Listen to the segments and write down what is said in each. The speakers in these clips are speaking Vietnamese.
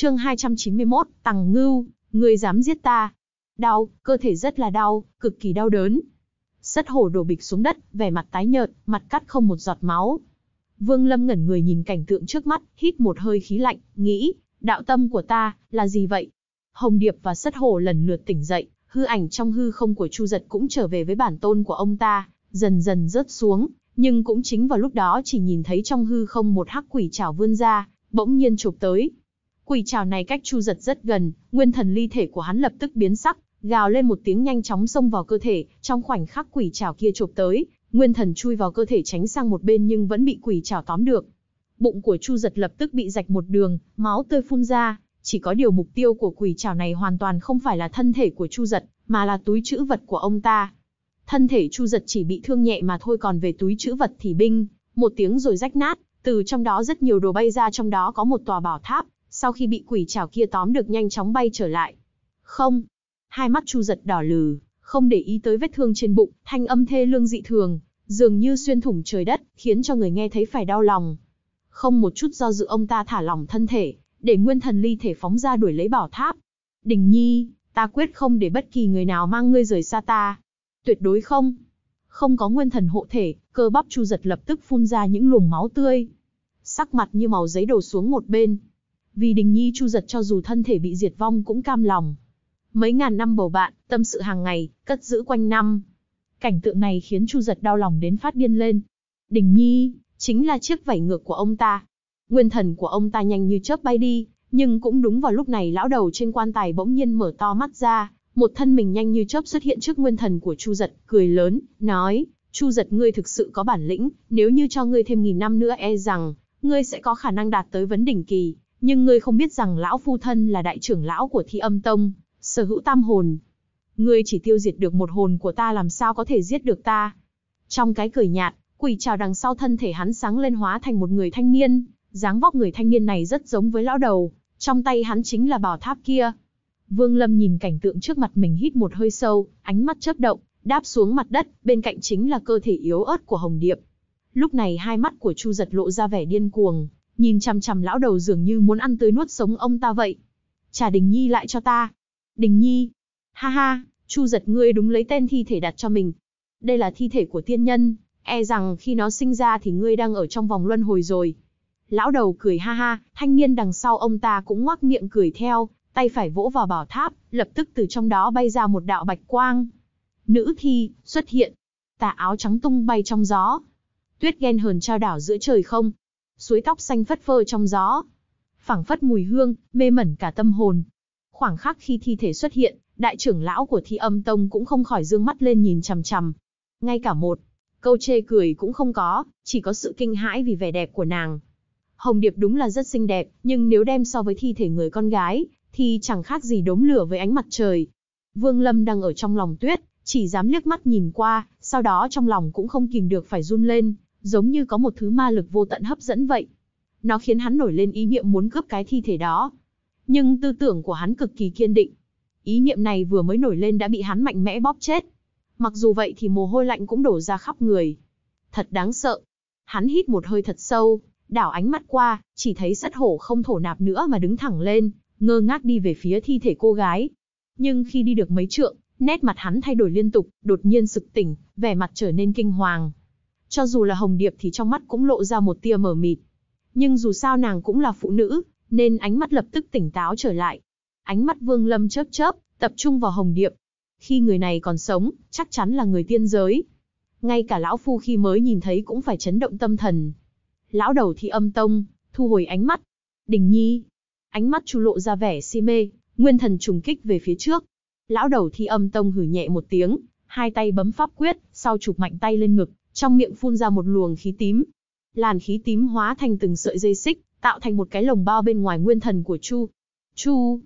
chương 291, Tằng Ngưu, người dám giết ta. Đau, cơ thể rất là đau, cực kỳ đau đớn. Sất hổ đổ bịch xuống đất, vẻ mặt tái nhợt, mặt cắt không một giọt máu. Vương Lâm ngẩn người nhìn cảnh tượng trước mắt, hít một hơi khí lạnh, nghĩ, đạo tâm của ta, là gì vậy? Hồng Điệp và Sất hổ lần lượt tỉnh dậy, hư ảnh trong hư không của Chu Giật cũng trở về với bản tôn của ông ta, dần dần rớt xuống, nhưng cũng chính vào lúc đó chỉ nhìn thấy trong hư không một hắc quỷ chảo vươn ra, bỗng nhiên chụp tới, Quỷ trảo này cách Chu Giật rất gần, nguyên thần ly thể của hắn lập tức biến sắc, gào lên một tiếng nhanh chóng xông vào cơ thể, trong khoảnh khắc quỷ trảo kia chụp tới, nguyên thần chui vào cơ thể tránh sang một bên nhưng vẫn bị quỷ trảo tóm được. Bụng của Chu Giật lập tức bị rạch một đường, máu tươi phun ra, chỉ có điều mục tiêu của quỷ trảo này hoàn toàn không phải là thân thể của Chu Giật, mà là túi trữ vật của ông ta. Thân thể Chu Giật chỉ bị thương nhẹ mà thôi còn về túi trữ vật thì binh, một tiếng rồi rách nát, từ trong đó rất nhiều đồ bay ra trong đó có một tòa bảo tháp, sau khi bị quỷ chảo kia tóm được nhanh chóng bay trở lại. Không. Hai mắt Chu giật đỏ lừ, không để ý tới vết thương trên bụng, thanh âm thê lương dị thường, dường như xuyên thủng trời đất, khiến cho người nghe thấy phải đau lòng. Không một chút do dự ông ta thả lỏng thân thể, để nguyên thần ly thể phóng ra đuổi lấy bảo tháp. Đình nhi, ta quyết không để bất kỳ người nào mang ngươi rời xa ta. Tuyệt đối không. Không có nguyên thần hộ thể, cơ bắp chu giật lập tức phun ra những luồng máu tươi. Sắc mặt như màu giấy đổ xuống một bên, vì Đình Nhi Chu Giật cho dù thân thể bị diệt vong cũng cam lòng. Mấy ngàn năm bầu bạn, tâm sự hàng ngày, cất giữ quanh năm. Cảnh tượng này khiến Chu Giật đau lòng đến phát điên lên. Đình Nhi, chính là chiếc vảy ngược của ông ta. Nguyên thần của ông ta nhanh như chớp bay đi, nhưng cũng đúng vào lúc này lão đầu trên quan tài bỗng nhiên mở to mắt ra, một thân mình nhanh như chớp xuất hiện trước nguyên thần của Chu Giật, cười lớn, nói, Chu Giật ngươi thực sự có bản lĩnh, nếu như cho ngươi thêm nghìn năm nữa e rằng, ngươi sẽ có khả năng đạt tới vấn đỉnh kỳ, nhưng ngươi không biết rằng lão phu thân là đại trưởng lão của thi âm tông, sở hữu tam hồn. Ngươi chỉ tiêu diệt được một hồn của ta làm sao có thể giết được ta. Trong cái cười nhạt, quỷ trào đằng sau thân thể hắn sáng lên hóa thành một người thanh niên, dáng vóc người thanh niên này rất giống với lão đầu, trong tay hắn chính là bảo tháp kia. Vương Lâm nhìn cảnh tượng trước mặt mình hít một hơi sâu, ánh mắt chớp động, đáp xuống mặt đất, bên cạnh chính là cơ thể yếu ớt của Hồng Điệp. Lúc này hai mắt của Chu Giật lộ ra vẻ điên cuồng, nhìn chằm chằm lão đầu dường như muốn ăn tới nuốt sống ông ta vậy. Trả Đình Nhi lại cho ta. Đình Nhi. Ha ha, Chu giật ngươi đúng lấy tên thi thể đặt cho mình. Đây là thi thể của tiên nhân, e rằng khi nó sinh ra thì ngươi đang ở trong vòng luân hồi rồi. Lão đầu cười ha ha, thanh niên đằng sau ông ta cũng ngoác miệng cười theo, tay phải vỗ vào bảo tháp, lập tức từ trong đó bay ra một đạo bạch quang. Nữ thi, xuất hiện. Tà áo trắng tung bay trong gió. Tuyết ghen hờn trao đảo giữa trời không, suối tóc xanh phất phơ trong gió. phảng phất mùi hương, mê mẩn cả tâm hồn. Khoảng khắc khi thi thể xuất hiện, đại trưởng lão của thi âm tông cũng không khỏi dương mắt lên nhìn chằm chằm. Ngay cả một, câu chê cười cũng không có, chỉ có sự kinh hãi vì vẻ đẹp của nàng. Hồng Điệp đúng là rất xinh đẹp, nhưng nếu đem so với thi thể người con gái, thì chẳng khác gì đốm lửa với ánh mặt trời. Vương Lâm đang ở trong lòng tuyết, chỉ dám liếc mắt nhìn qua, sau đó trong lòng cũng không kìm được phải run lên, giống như có một thứ ma lực vô tận hấp dẫn vậy. Nó khiến hắn nổi lên ý niệm muốn cướp cái thi thể đó. Nhưng tư tưởng của hắn cực kỳ kiên định. Ý niệm này vừa mới nổi lên đã bị hắn mạnh mẽ bóp chết. Mặc dù vậy thì mồ hôi lạnh cũng đổ ra khắp người. Thật đáng sợ. Hắn hít một hơi thật sâu, đảo ánh mắt qua, chỉ thấy sắt hổ không thổ nạp nữa mà đứng thẳng lên, ngơ ngác đi về phía thi thể cô gái. Nhưng khi đi được mấy trượng, nét mặt hắn thay đổi liên tục, đột nhiên sực tỉnh, vẻ mặt trở nên kinh hoàng cho dù là Hồng Điệp thì trong mắt cũng lộ ra một tia mờ mịt. Nhưng dù sao nàng cũng là phụ nữ, nên ánh mắt lập tức tỉnh táo trở lại. Ánh mắt Vương Lâm chớp chớp, tập trung vào Hồng Điệp. Khi người này còn sống, chắc chắn là người tiên giới. Ngay cả lão phu khi mới nhìn thấy cũng phải chấn động tâm thần. Lão đầu thì âm tông, thu hồi ánh mắt. Đình Nhi, ánh mắt chu lộ ra vẻ si mê, nguyên thần trùng kích về phía trước. Lão đầu thi âm tông hử nhẹ một tiếng, hai tay bấm pháp quyết, sau chụp mạnh tay lên ngực, trong miệng phun ra một luồng khí tím. Làn khí tím hóa thành từng sợi dây xích, tạo thành một cái lồng bao bên ngoài nguyên thần của Chu. Chu,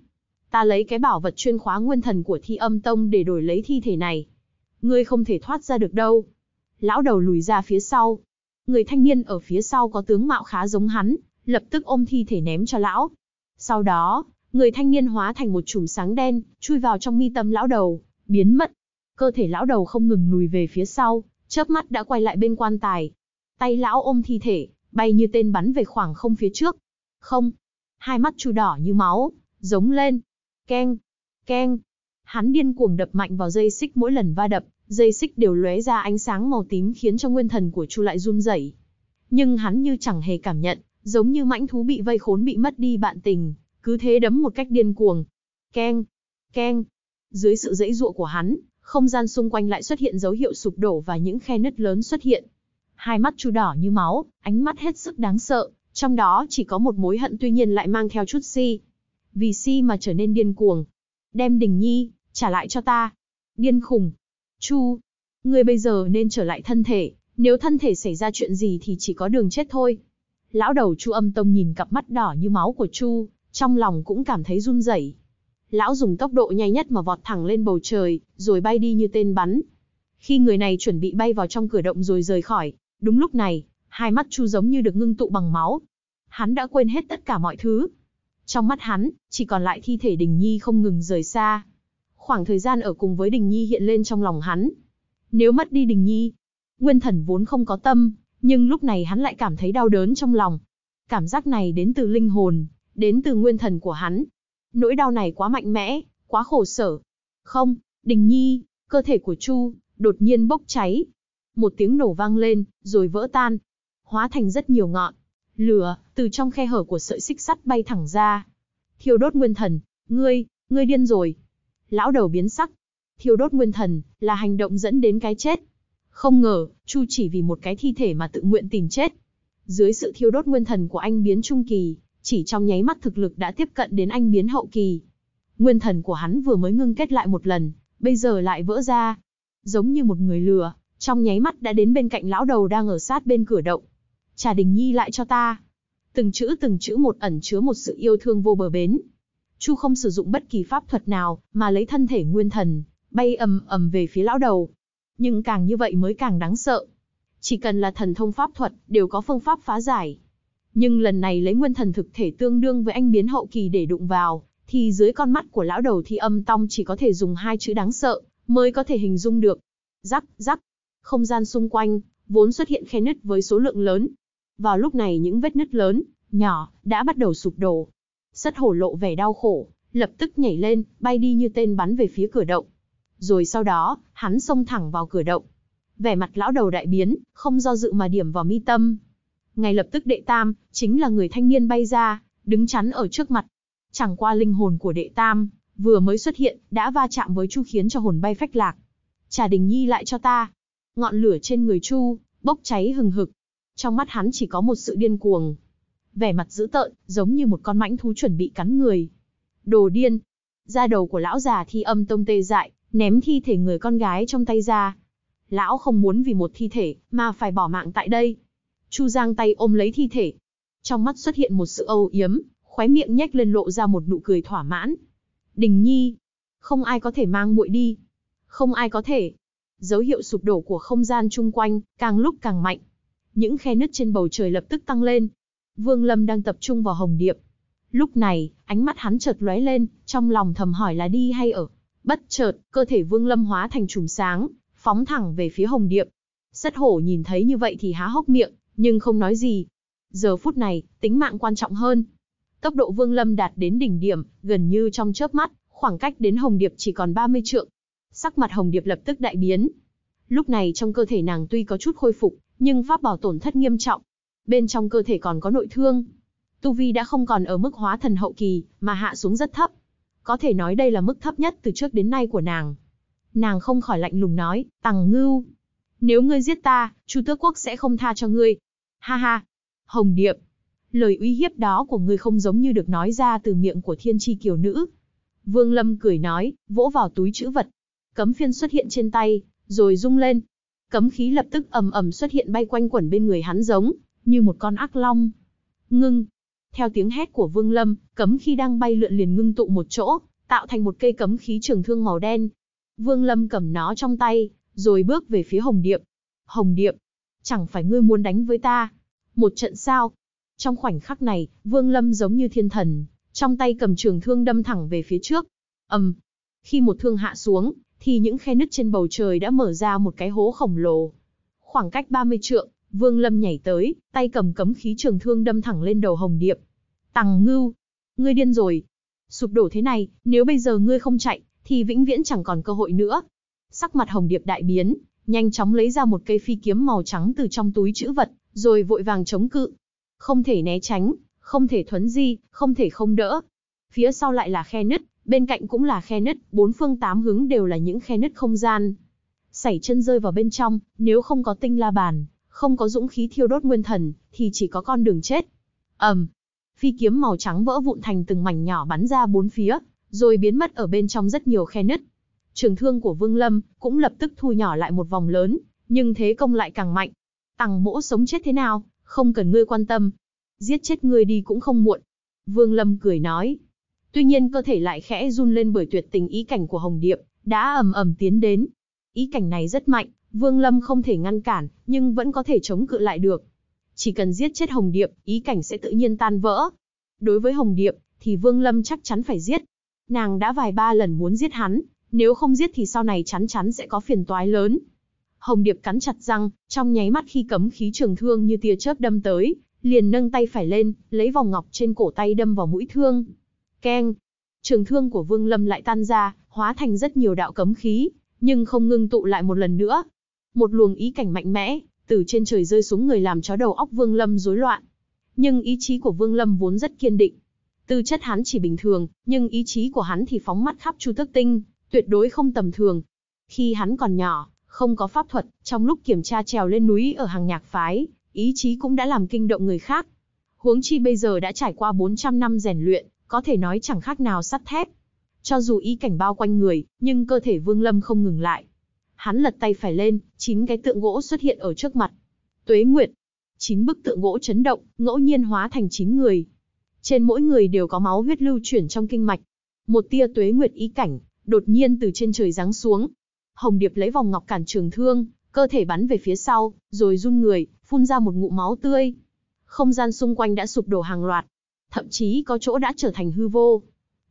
ta lấy cái bảo vật chuyên khóa nguyên thần của thi âm tông để đổi lấy thi thể này. Ngươi không thể thoát ra được đâu. Lão đầu lùi ra phía sau. Người thanh niên ở phía sau có tướng mạo khá giống hắn, lập tức ôm thi thể ném cho lão. Sau đó, người thanh niên hóa thành một chùm sáng đen, chui vào trong mi tâm lão đầu, biến mất. Cơ thể lão đầu không ngừng lùi về phía sau, chớp mắt đã quay lại bên quan tài. Tay lão ôm thi thể, bay như tên bắn về khoảng không phía trước. Không. Hai mắt chu đỏ như máu, giống lên. Keng, keng. Hắn điên cuồng đập mạnh vào dây xích mỗi lần va đập, dây xích đều lóe ra ánh sáng màu tím khiến cho nguyên thần của chu lại run rẩy. Nhưng hắn như chẳng hề cảm nhận, giống như mãnh thú bị vây khốn bị mất đi bạn tình, cứ thế đấm một cách điên cuồng. Keng, keng. Dưới sự dãy dụa của hắn, không gian xung quanh lại xuất hiện dấu hiệu sụp đổ và những khe nứt lớn xuất hiện. Hai mắt chu đỏ như máu, ánh mắt hết sức đáng sợ, trong đó chỉ có một mối hận tuy nhiên lại mang theo chút si. Vì si mà trở nên điên cuồng. Đem đình nhi, trả lại cho ta. Điên khùng. Chu, người bây giờ nên trở lại thân thể, nếu thân thể xảy ra chuyện gì thì chỉ có đường chết thôi. Lão đầu Chu Âm Tông nhìn cặp mắt đỏ như máu của Chu, trong lòng cũng cảm thấy run rẩy lão dùng tốc độ nhanh nhất mà vọt thẳng lên bầu trời, rồi bay đi như tên bắn. Khi người này chuẩn bị bay vào trong cửa động rồi rời khỏi, đúng lúc này, hai mắt Chu giống như được ngưng tụ bằng máu. Hắn đã quên hết tất cả mọi thứ. Trong mắt hắn, chỉ còn lại thi thể Đình Nhi không ngừng rời xa. Khoảng thời gian ở cùng với Đình Nhi hiện lên trong lòng hắn. Nếu mất đi Đình Nhi, Nguyên Thần vốn không có tâm, nhưng lúc này hắn lại cảm thấy đau đớn trong lòng. Cảm giác này đến từ linh hồn, đến từ nguyên thần của hắn, Nỗi đau này quá mạnh mẽ, quá khổ sở. Không, Đình Nhi, cơ thể của Chu, đột nhiên bốc cháy. Một tiếng nổ vang lên, rồi vỡ tan. Hóa thành rất nhiều ngọn. Lửa, từ trong khe hở của sợi xích sắt bay thẳng ra. Thiêu đốt nguyên thần, ngươi, ngươi điên rồi. Lão đầu biến sắc. Thiêu đốt nguyên thần, là hành động dẫn đến cái chết. Không ngờ, Chu chỉ vì một cái thi thể mà tự nguyện tìm chết. Dưới sự thiêu đốt nguyên thần của anh biến trung kỳ, chỉ trong nháy mắt thực lực đã tiếp cận đến anh biến hậu kỳ. Nguyên thần của hắn vừa mới ngưng kết lại một lần, bây giờ lại vỡ ra. Giống như một người lừa, trong nháy mắt đã đến bên cạnh lão đầu đang ở sát bên cửa động. Trà Đình Nhi lại cho ta. Từng chữ từng chữ một ẩn chứa một sự yêu thương vô bờ bến. Chu không sử dụng bất kỳ pháp thuật nào, mà lấy thân thể nguyên thần, bay ầm ầm về phía lão đầu. Nhưng càng như vậy mới càng đáng sợ. Chỉ cần là thần thông pháp thuật, đều có phương pháp phá giải. Nhưng lần này lấy nguyên thần thực thể tương đương với anh biến hậu kỳ để đụng vào, thì dưới con mắt của lão đầu thi âm tông chỉ có thể dùng hai chữ đáng sợ, mới có thể hình dung được. Rắc, rắc. Không gian xung quanh, vốn xuất hiện khe nứt với số lượng lớn. Vào lúc này những vết nứt lớn, nhỏ, đã bắt đầu sụp đổ. Sất hổ lộ vẻ đau khổ, lập tức nhảy lên, bay đi như tên bắn về phía cửa động. Rồi sau đó, hắn xông thẳng vào cửa động. Vẻ mặt lão đầu đại biến, không do dự mà điểm vào mi tâm, ngay lập tức đệ tam, chính là người thanh niên bay ra, đứng chắn ở trước mặt. Chẳng qua linh hồn của đệ tam, vừa mới xuất hiện, đã va chạm với Chu khiến cho hồn bay phách lạc. Trà Đình Nhi lại cho ta. Ngọn lửa trên người Chu, bốc cháy hừng hực. Trong mắt hắn chỉ có một sự điên cuồng. Vẻ mặt dữ tợn, giống như một con mãnh thú chuẩn bị cắn người. Đồ điên. Da đầu của lão già thi âm tông tê dại, ném thi thể người con gái trong tay ra. Lão không muốn vì một thi thể, mà phải bỏ mạng tại đây. Chu Giang tay ôm lấy thi thể. Trong mắt xuất hiện một sự âu yếm, khóe miệng nhếch lên lộ ra một nụ cười thỏa mãn. Đình Nhi, không ai có thể mang muội đi. Không ai có thể. Dấu hiệu sụp đổ của không gian chung quanh, càng lúc càng mạnh. Những khe nứt trên bầu trời lập tức tăng lên. Vương Lâm đang tập trung vào Hồng Điệp. Lúc này, ánh mắt hắn chợt lóe lên, trong lòng thầm hỏi là đi hay ở. Bất chợt, cơ thể Vương Lâm hóa thành chùm sáng, phóng thẳng về phía Hồng Điệp. Sắt hổ nhìn thấy như vậy thì há hốc miệng, nhưng không nói gì. Giờ phút này, tính mạng quan trọng hơn. Tốc độ Vương Lâm đạt đến đỉnh điểm, gần như trong chớp mắt, khoảng cách đến Hồng Điệp chỉ còn 30 trượng. Sắc mặt Hồng Điệp lập tức đại biến. Lúc này trong cơ thể nàng tuy có chút khôi phục, nhưng pháp bảo tổn thất nghiêm trọng. Bên trong cơ thể còn có nội thương. Tu Vi đã không còn ở mức hóa thần hậu kỳ, mà hạ xuống rất thấp. Có thể nói đây là mức thấp nhất từ trước đến nay của nàng. Nàng không khỏi lạnh lùng nói, tàng ngưu. Nếu ngươi giết ta, Chu tước quốc sẽ không tha cho ngươi, Ha ha! Hồng Điệp! Lời uy hiếp đó của ngươi không giống như được nói ra từ miệng của thiên tri kiều nữ. Vương Lâm cười nói, vỗ vào túi chữ vật. Cấm phiên xuất hiện trên tay, rồi rung lên. Cấm khí lập tức ầm ầm xuất hiện bay quanh quẩn bên người hắn giống, như một con ác long. Ngưng! Theo tiếng hét của Vương Lâm, cấm khí đang bay lượn liền ngưng tụ một chỗ, tạo thành một cây cấm khí trường thương màu đen. Vương Lâm cầm nó trong tay, rồi bước về phía Hồng Điệp. Hồng Điệp, chẳng phải ngươi muốn đánh với ta. Một trận sao? Trong khoảnh khắc này, Vương Lâm giống như thiên thần, trong tay cầm trường thương đâm thẳng về phía trước. ầm, um, khi một thương hạ xuống, thì những khe nứt trên bầu trời đã mở ra một cái hố khổng lồ. Khoảng cách 30 trượng, Vương Lâm nhảy tới, tay cầm cấm khí trường thương đâm thẳng lên đầu Hồng Điệp. Tằng Ngưu, ngươi điên rồi. Sụp đổ thế này, nếu bây giờ ngươi không chạy, thì vĩnh viễn chẳng còn cơ hội nữa. Sắc mặt Hồng Điệp đại biến, nhanh chóng lấy ra một cây phi kiếm màu trắng từ trong túi chữ vật, rồi vội vàng chống cự. Không thể né tránh, không thể thuấn di, không thể không đỡ. Phía sau lại là khe nứt, bên cạnh cũng là khe nứt, bốn phương tám hướng đều là những khe nứt không gian. Sảy chân rơi vào bên trong, nếu không có tinh la bàn, không có dũng khí thiêu đốt nguyên thần, thì chỉ có con đường chết. ầm, um, phi kiếm màu trắng vỡ vụn thành từng mảnh nhỏ bắn ra bốn phía, rồi biến mất ở bên trong rất nhiều khe nứt trường thương của Vương Lâm cũng lập tức thu nhỏ lại một vòng lớn, nhưng thế công lại càng mạnh. Tằng mỗ sống chết thế nào, không cần ngươi quan tâm. Giết chết ngươi đi cũng không muộn. Vương Lâm cười nói. Tuy nhiên cơ thể lại khẽ run lên bởi tuyệt tình ý cảnh của Hồng Điệp, đã ầm ầm tiến đến. Ý cảnh này rất mạnh, Vương Lâm không thể ngăn cản, nhưng vẫn có thể chống cự lại được. Chỉ cần giết chết Hồng Điệp, ý cảnh sẽ tự nhiên tan vỡ. Đối với Hồng Điệp, thì Vương Lâm chắc chắn phải giết. Nàng đã vài ba lần muốn giết hắn, nếu không giết thì sau này chắn chắn sẽ có phiền toái lớn. Hồng Điệp cắn chặt răng, trong nháy mắt khi cấm khí trường thương như tia chớp đâm tới, liền nâng tay phải lên, lấy vòng ngọc trên cổ tay đâm vào mũi thương. Keng! Trường thương của Vương Lâm lại tan ra, hóa thành rất nhiều đạo cấm khí, nhưng không ngưng tụ lại một lần nữa. Một luồng ý cảnh mạnh mẽ, từ trên trời rơi xuống người làm chó đầu óc Vương Lâm rối loạn. Nhưng ý chí của Vương Lâm vốn rất kiên định. Tư chất hắn chỉ bình thường, nhưng ý chí của hắn thì phóng mắt khắp Chu Tức Tinh, tuyệt đối không tầm thường. Khi hắn còn nhỏ, không có pháp thuật, trong lúc kiểm tra trèo lên núi ở hàng nhạc phái, ý chí cũng đã làm kinh động người khác. Huống chi bây giờ đã trải qua 400 năm rèn luyện, có thể nói chẳng khác nào sắt thép. Cho dù ý cảnh bao quanh người, nhưng cơ thể Vương Lâm không ngừng lại. Hắn lật tay phải lên, chín cái tượng gỗ xuất hiện ở trước mặt. Tuế Nguyệt, chín bức tượng gỗ chấn động, ngẫu nhiên hóa thành chín người. Trên mỗi người đều có máu huyết lưu chuyển trong kinh mạch. Một tia Tuế Nguyệt ý cảnh, đột nhiên từ trên trời giáng xuống. Hồng Điệp lấy vòng ngọc cản trường thương, cơ thể bắn về phía sau, rồi run người, phun ra một ngụm máu tươi. Không gian xung quanh đã sụp đổ hàng loạt, thậm chí có chỗ đã trở thành hư vô.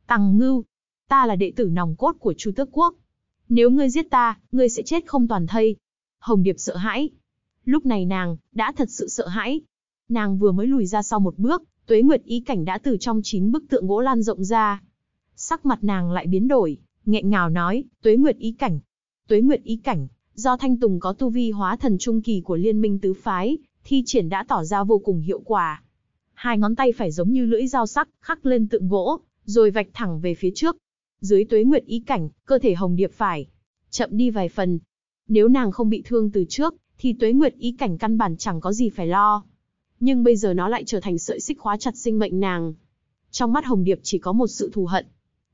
Tằng Ngưu, ta là đệ tử nòng cốt của Chu Tước Quốc. Nếu ngươi giết ta, ngươi sẽ chết không toàn thây. Hồng Điệp sợ hãi. Lúc này nàng, đã thật sự sợ hãi. Nàng vừa mới lùi ra sau một bước, tuế nguyệt ý cảnh đã từ trong chín bức tượng gỗ lan rộng ra. Sắc mặt nàng lại biến đổi, nghẹn ngào nói, tuế nguyệt ý cảnh. Tuế nguyệt ý cảnh, do Thanh Tùng có tu vi hóa thần trung kỳ của liên minh tứ phái, thi triển đã tỏ ra vô cùng hiệu quả. Hai ngón tay phải giống như lưỡi dao sắc, khắc lên tượng gỗ, rồi vạch thẳng về phía trước. Dưới tuế nguyệt ý cảnh, cơ thể hồng điệp phải chậm đi vài phần. Nếu nàng không bị thương từ trước, thì tuế nguyệt ý cảnh căn bản chẳng có gì phải lo. Nhưng bây giờ nó lại trở thành sợi xích khóa chặt sinh mệnh nàng. Trong mắt Hồng Điệp chỉ có một sự thù hận,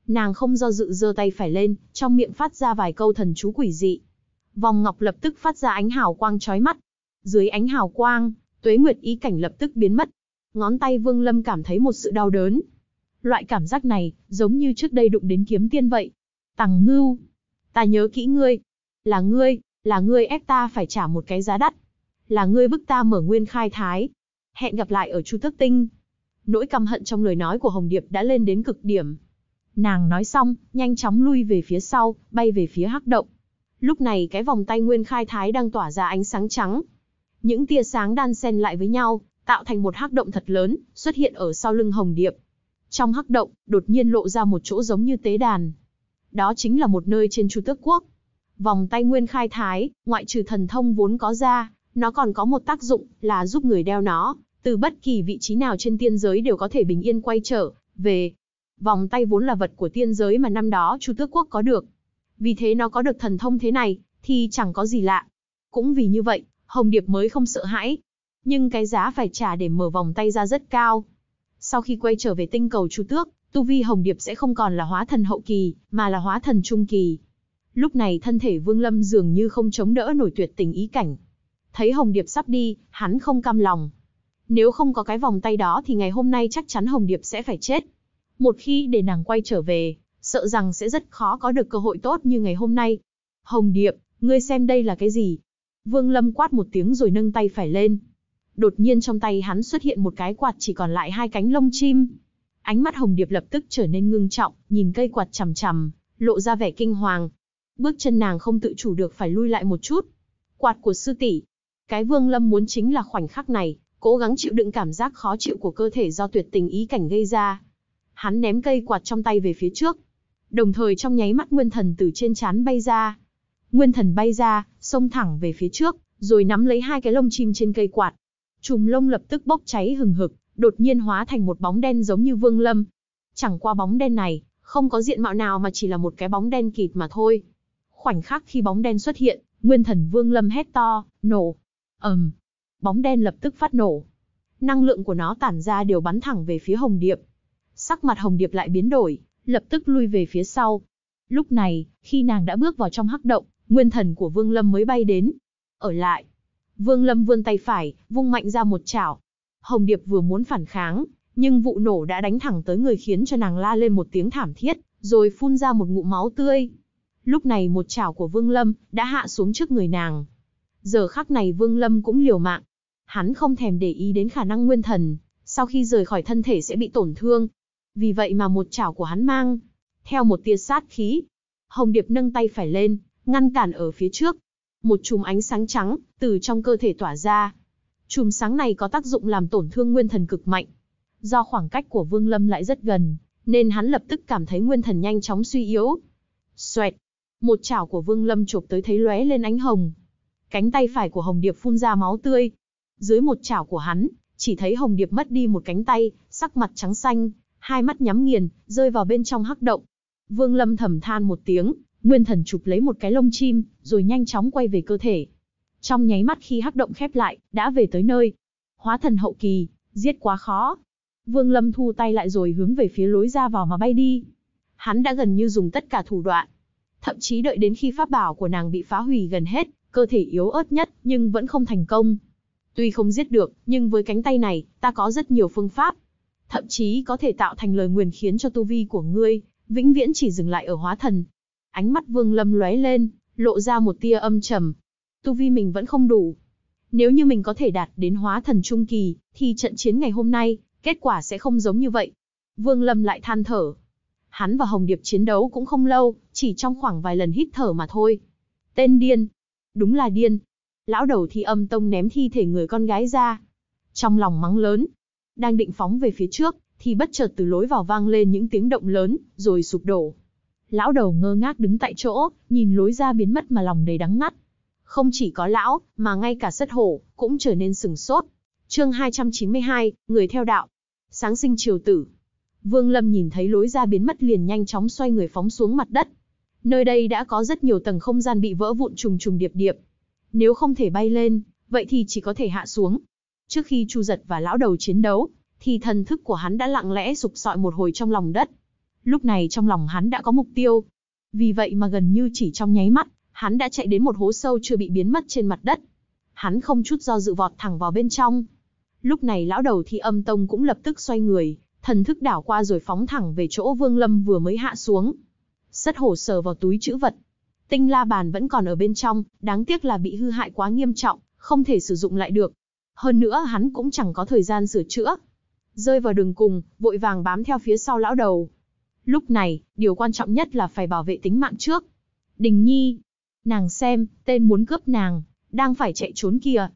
Nàng không do dự giơ tay phải lên, trong miệng phát ra vài câu thần chú quỷ dị. Vòng ngọc lập tức phát ra ánh hào quang chói mắt. Dưới ánh hào quang, tuế nguyệt ý cảnh lập tức biến mất. Ngón tay Vương Lâm cảm thấy một sự đau đớn. Loại cảm giác này, giống như trước đây đụng đến kiếm tiên vậy. Tằng Ngưu, ta nhớ kỹ ngươi, là ngươi, là ngươi ép ta phải trả một cái giá đắt, là ngươi bức ta mở nguyên khai thái, hẹn gặp lại ở Chu Tức Tinh. Nỗi căm hận trong lời nói của Hồng Điệp đã lên đến cực điểm, Nàng nói xong, nhanh chóng lui về phía sau, bay về phía hắc động. Lúc này cái vòng tay nguyên khai thái đang tỏa ra ánh sáng trắng. Những tia sáng đan xen lại với nhau, tạo thành một hắc động thật lớn, xuất hiện ở sau lưng Hồng Điệp. Trong hắc động, đột nhiên lộ ra một chỗ giống như tế đàn. Đó chính là một nơi trên Chu Tước Quốc. Vòng tay nguyên khai thái, ngoại trừ thần thông vốn có ra, nó còn có một tác dụng là giúp người đeo nó, từ bất kỳ vị trí nào trên tiên giới đều có thể bình yên quay trở về, Vòng tay vốn là vật của tiên giới mà năm đó Chu Tước Quốc có được. Vì thế nó có được thần thông thế này, thì chẳng có gì lạ. Cũng vì như vậy, Hồng Điệp mới không sợ hãi. Nhưng cái giá phải trả để mở vòng tay ra rất cao. Sau khi quay trở về tinh cầu Chu Tước, tu vi Hồng Điệp sẽ không còn là hóa thần hậu kỳ, mà là hóa thần trung kỳ. Lúc này thân thể Vương Lâm dường như không chống đỡ nổi tuyệt tình ý cảnh. Thấy Hồng Điệp sắp đi, hắn không cam lòng. Nếu không có cái vòng tay đó thì ngày hôm nay chắc chắn Hồng Điệp sẽ phải chết. Một khi để nàng quay trở về, sợ rằng sẽ rất khó có được cơ hội tốt như ngày hôm nay. Hồng Điệp, ngươi xem đây là cái gì? Vương Lâm quát một tiếng rồi nâng tay phải lên. Đột nhiên trong tay hắn xuất hiện một cái quạt chỉ còn lại hai cánh lông chim. Ánh mắt Hồng Điệp lập tức trở nên ngưng trọng, nhìn cây quạt chằm chằm, lộ ra vẻ kinh hoàng. Bước chân nàng không tự chủ được phải lui lại một chút. Quạt của sư tỷ. Cái Vương Lâm muốn chính là khoảnh khắc này, cố gắng chịu đựng cảm giác khó chịu của cơ thể do tuyệt tình ý cảnh gây ra, Hắn ném cây quạt trong tay về phía trước. Đồng thời trong nháy mắt nguyên thần từ trên chán bay ra. Nguyên thần bay ra, xông thẳng về phía trước, rồi nắm lấy hai cái lông chim trên cây quạt. Chùm lông lập tức bốc cháy hừng hực, đột nhiên hóa thành một bóng đen giống như Vương Lâm. Chẳng qua bóng đen này, không có diện mạo nào mà chỉ là một cái bóng đen kịt mà thôi. Khoảnh khắc khi bóng đen xuất hiện, nguyên thần Vương Lâm hét to, nổ. ầm, um, Bóng đen lập tức phát nổ. Năng lượng của nó tản ra đều bắn thẳng về phía Hồng Điệp, sắc mặt Hồng Điệp lại biến đổi, lập tức lui về phía sau. Lúc này, khi nàng đã bước vào trong hắc động, nguyên thần của Vương Lâm mới bay đến. Ở lại, Vương Lâm vươn tay phải, vung mạnh ra một chảo. Hồng Điệp vừa muốn phản kháng, nhưng vụ nổ đã đánh thẳng tới người khiến cho nàng la lên một tiếng thảm thiết, rồi phun ra một ngụm máu tươi. Lúc này một chảo của Vương Lâm đã hạ xuống trước người nàng. Giờ khắc này Vương Lâm cũng liều mạng. Hắn không thèm để ý đến khả năng nguyên thần, sau khi rời khỏi thân thể sẽ bị tổn thương, vì vậy mà một chảo của hắn mang theo một tia sát khí. Hồng Điệp nâng tay phải lên, ngăn cản ở phía trước. Một chùm ánh sáng trắng từ trong cơ thể tỏa ra. Chùm sáng này có tác dụng làm tổn thương nguyên thần cực mạnh. Do khoảng cách của Vương Lâm lại rất gần, nên hắn lập tức cảm thấy nguyên thần nhanh chóng suy yếu. Xoẹt, một chảo của Vương Lâm chụp tới thấy lóe lên ánh hồng. Cánh tay phải của Hồng Điệp phun ra máu tươi. Dưới một chảo của hắn, chỉ thấy Hồng Điệp mất đi một cánh tay, sắc mặt trắng xanh, hai mắt nhắm nghiền, rơi vào bên trong hắc động. Vương Lâm thầm than một tiếng, nguyên thần chụp lấy một cái lông chim, rồi nhanh chóng quay về cơ thể. Trong nháy mắt khi hắc động khép lại, đã về tới nơi. Hóa thần hậu kỳ, giết quá khó. Vương Lâm thu tay lại rồi hướng về phía lối ra vào mà bay đi. Hắn đã gần như dùng tất cả thủ đoạn, thậm chí đợi đến khi pháp bảo của nàng bị phá hủy gần hết, cơ thể yếu ớt nhất nhưng vẫn không thành công. Tuy không giết được, nhưng với cánh tay này, ta có rất nhiều phương pháp, thậm chí có thể tạo thành lời nguyền khiến cho tu vi của ngươi vĩnh viễn chỉ dừng lại ở hóa thần. Ánh mắt Vương Lâm lóe lên, lộ ra một tia âm trầm. Tu vi mình vẫn không đủ. Nếu như mình có thể đạt đến hóa thần trung kỳ, thì trận chiến ngày hôm nay, kết quả sẽ không giống như vậy. Vương Lâm lại than thở. Hắn và Hồng Điệp chiến đấu cũng không lâu, chỉ trong khoảng vài lần hít thở mà thôi. Tên điên. Đúng là điên. Lão đầu thi âm tông ném thi thể người con gái ra. Trong lòng mắng lớn, đang định phóng về phía trước, thì bất chợt từ lối vào vang lên những tiếng động lớn, rồi sụp đổ. Lão đầu ngơ ngác đứng tại chỗ, nhìn lối ra biến mất mà lòng đầy đắng ngắt. Không chỉ có lão, mà ngay cả sất hổ, cũng trở nên sừng sốt. chương 292, Người theo đạo. Sáng sinh triều tử. Vương Lâm nhìn thấy lối ra biến mất liền nhanh chóng xoay người phóng xuống mặt đất. Nơi đây đã có rất nhiều tầng không gian bị vỡ vụn trùng trùng điệp điệp. Nếu không thể bay lên, vậy thì chỉ có thể hạ xuống, Trước khi Chu Giật và lão đầu chiến đấu, thì thần thức của hắn đã lặng lẽ sụp sọi một hồi trong lòng đất. Lúc này trong lòng hắn đã có mục tiêu. Vì vậy mà gần như chỉ trong nháy mắt, hắn đã chạy đến một hố sâu chưa bị biến mất trên mặt đất. Hắn không chút do dự vọt thẳng vào bên trong. Lúc này lão đầu thi âm tông cũng lập tức xoay người, thần thức đảo qua rồi phóng thẳng về chỗ Vương Lâm vừa mới hạ xuống. Sất hổ sờ vào túi chữ vật. Tinh la bàn vẫn còn ở bên trong, đáng tiếc là bị hư hại quá nghiêm trọng, không thể sử dụng lại được. Hơn nữa hắn cũng chẳng có thời gian sửa chữa. Rơi vào đường cùng, vội vàng bám theo phía sau lão đầu. Lúc này, điều quan trọng nhất là phải bảo vệ tính mạng trước. Đình Nhi, nàng xem, tên muốn cướp nàng, đang phải chạy trốn kìa.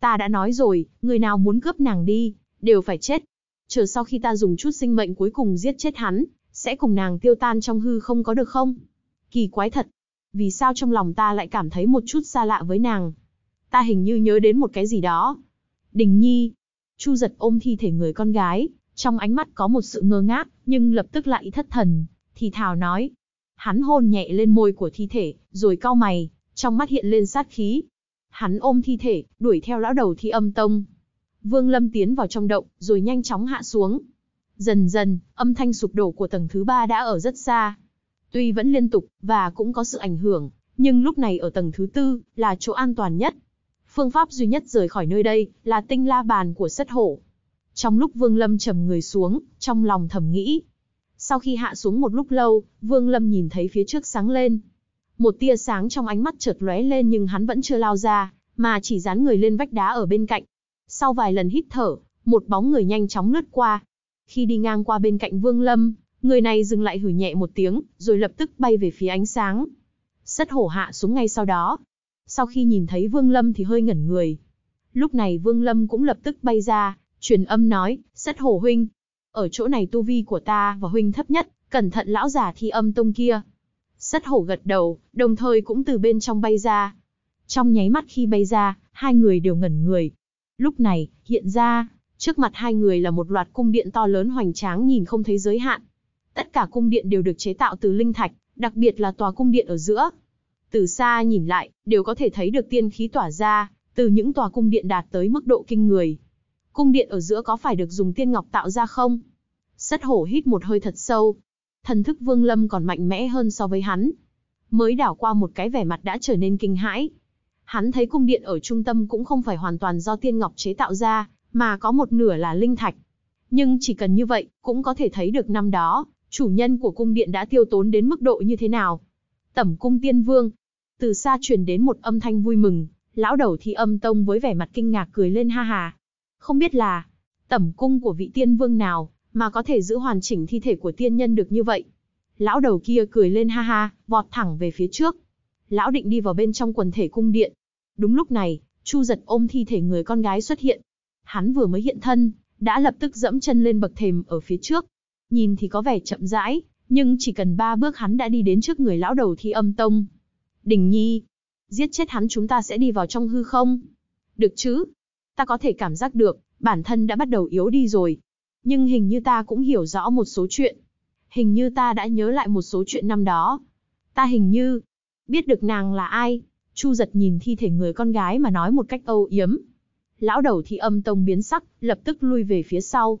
Ta đã nói rồi, người nào muốn cướp nàng đi, đều phải chết. Chờ sau khi ta dùng chút sinh mệnh cuối cùng giết chết hắn, sẽ cùng nàng tiêu tan trong hư không có được không? Kỳ quái thật. Vì sao trong lòng ta lại cảm thấy một chút xa lạ với nàng? Ta hình như nhớ đến một cái gì đó. Đình Nhi. Chu giật ôm thi thể người con gái, trong ánh mắt có một sự ngơ ngác, nhưng lập tức lại thất thần, thì thào nói. Hắn hôn nhẹ lên môi của thi thể, rồi cau mày, trong mắt hiện lên sát khí. Hắn ôm thi thể, đuổi theo lão đầu thi âm tông. Vương Lâm tiến vào trong động, rồi nhanh chóng hạ xuống. Dần dần, âm thanh sụp đổ của tầng thứ ba đã ở rất xa. Tuy vẫn liên tục, và cũng có sự ảnh hưởng, nhưng lúc này ở tầng thứ tư, là chỗ an toàn nhất phương pháp duy nhất rời khỏi nơi đây là tinh la bàn của sất hổ. Trong lúc Vương Lâm trầm người xuống, trong lòng thầm nghĩ. Sau khi hạ xuống một lúc lâu, Vương Lâm nhìn thấy phía trước sáng lên. Một tia sáng trong ánh mắt chợt lóe lên nhưng hắn vẫn chưa lao ra, mà chỉ dán người lên vách đá ở bên cạnh. Sau vài lần hít thở, một bóng người nhanh chóng lướt qua. Khi đi ngang qua bên cạnh Vương Lâm, người này dừng lại hử nhẹ một tiếng, rồi lập tức bay về phía ánh sáng. Sất hổ hạ xuống ngay sau đó, sau khi nhìn thấy Vương Lâm thì hơi ngẩn người. Lúc này Vương Lâm cũng lập tức bay ra, truyền âm nói, "Sắt Hổ huynh, ở chỗ này tu vi của ta và huynh thấp nhất, cẩn thận lão giả thi âm tông kia." Sắt Hổ gật đầu, đồng thời cũng từ bên trong bay ra. Trong nháy mắt khi bay ra, hai người đều ngẩn người. Lúc này, hiện ra, trước mặt hai người là một loạt cung điện to lớn hoành tráng nhìn không thấy giới hạn. Tất cả cung điện đều được chế tạo từ linh thạch, đặc biệt là tòa cung điện ở giữa, từ xa nhìn lại, đều có thể thấy được tiên khí tỏa ra, từ những tòa cung điện đạt tới mức độ kinh người. Cung điện ở giữa có phải được dùng tiên ngọc tạo ra không? Sắt hổ hít một hơi thật sâu. Thần thức vương lâm còn mạnh mẽ hơn so với hắn. Mới đảo qua một cái vẻ mặt đã trở nên kinh hãi. Hắn thấy cung điện ở trung tâm cũng không phải hoàn toàn do tiên ngọc chế tạo ra, mà có một nửa là linh thạch. Nhưng chỉ cần như vậy, cũng có thể thấy được năm đó, chủ nhân của cung điện đã tiêu tốn đến mức độ như thế nào. Tẩm cung tiên vương, từ xa truyền đến một âm thanh vui mừng, lão đầu thi âm tông với vẻ mặt kinh ngạc cười lên ha hà. Không biết là, tẩm cung của vị tiên vương nào, mà có thể giữ hoàn chỉnh thi thể của tiên nhân được như vậy. Lão đầu kia cười lên ha ha, vọt thẳng về phía trước. Lão định đi vào bên trong quần thể cung điện. Đúng lúc này, Chu giật ôm thi thể người con gái xuất hiện. Hắn vừa mới hiện thân, đã lập tức dẫm chân lên bậc thềm ở phía trước. Nhìn thì có vẻ chậm rãi, nhưng chỉ cần ba bước hắn đã đi đến trước người lão đầu thi âm tông. Đình Nhi, giết chết hắn chúng ta sẽ đi vào trong hư không? Được chứ? Ta có thể cảm giác được, bản thân đã bắt đầu yếu đi rồi. Nhưng hình như ta cũng hiểu rõ một số chuyện. Hình như ta đã nhớ lại một số chuyện năm đó. Ta hình như biết được nàng là ai. Chu giật nhìn thi thể người con gái mà nói một cách âu yếm. Lão đầu thì âm tông biến sắc, lập tức lui về phía sau.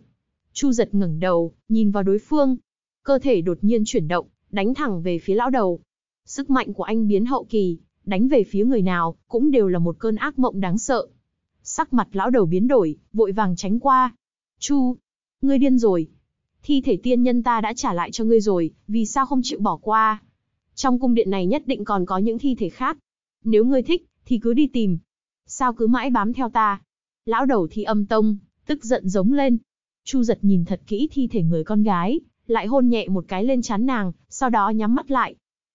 Chu giật ngẩng đầu, nhìn vào đối phương. Cơ thể đột nhiên chuyển động, đánh thẳng về phía lão đầu, Sức mạnh của anh biến hậu kỳ, đánh về phía người nào, cũng đều là một cơn ác mộng đáng sợ. Sắc mặt lão đầu biến đổi, vội vàng tránh qua. Chu, ngươi điên rồi. Thi thể tiên nhân ta đã trả lại cho ngươi rồi, vì sao không chịu bỏ qua? Trong cung điện này nhất định còn có những thi thể khác. Nếu ngươi thích, thì cứ đi tìm. Sao cứ mãi bám theo ta? Lão đầu thi âm tông, tức giận giống lên. Chu giật nhìn thật kỹ thi thể người con gái, lại hôn nhẹ một cái lên chán nàng, sau đó nhắm mắt lại.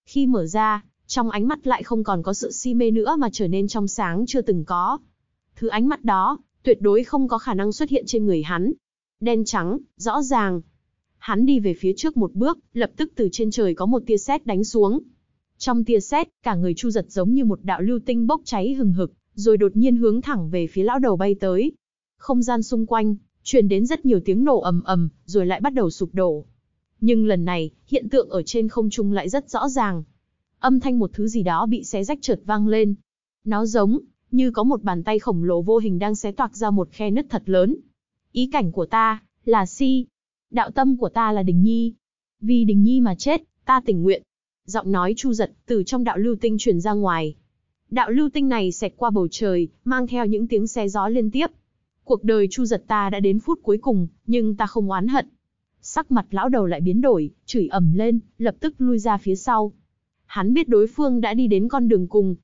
Khi mở ra, trong ánh mắt lại không còn có sự si mê nữa mà trở nên trong sáng chưa từng có. Thứ ánh mắt đó, tuyệt đối không có khả năng xuất hiện trên người hắn. Đen trắng, rõ ràng. Hắn đi về phía trước một bước, lập tức từ trên trời có một tia sét đánh xuống. Trong tia sét, cả người Chu giật giống như một đạo lưu tinh bốc cháy hừng hực, rồi đột nhiên hướng thẳng về phía lão đầu bay tới. Không gian xung quanh truyền đến rất nhiều tiếng nổ ầm ầm, rồi lại bắt đầu sụp đổ. Nhưng lần này, hiện tượng ở trên không trung lại rất rõ ràng. Âm thanh một thứ gì đó bị xé rách chợt vang lên. Nó giống, như có một bàn tay khổng lồ vô hình đang xé toạc ra một khe nứt thật lớn. Ý cảnh của ta, là si. Đạo tâm của ta là Đình Nhi. Vì Đình Nhi mà chết, ta tình nguyện. Giọng nói chu giật từ trong đạo lưu tinh truyền ra ngoài. Đạo lưu tinh này xẹt qua bầu trời, mang theo những tiếng xe gió liên tiếp. Cuộc đời chu giật ta đã đến phút cuối cùng, nhưng ta không oán hận, Sắc mặt lão đầu lại biến đổi, chửi ầm lên, lập tức lui ra phía sau. Hắn biết đối phương đã đi đến con đường cùng.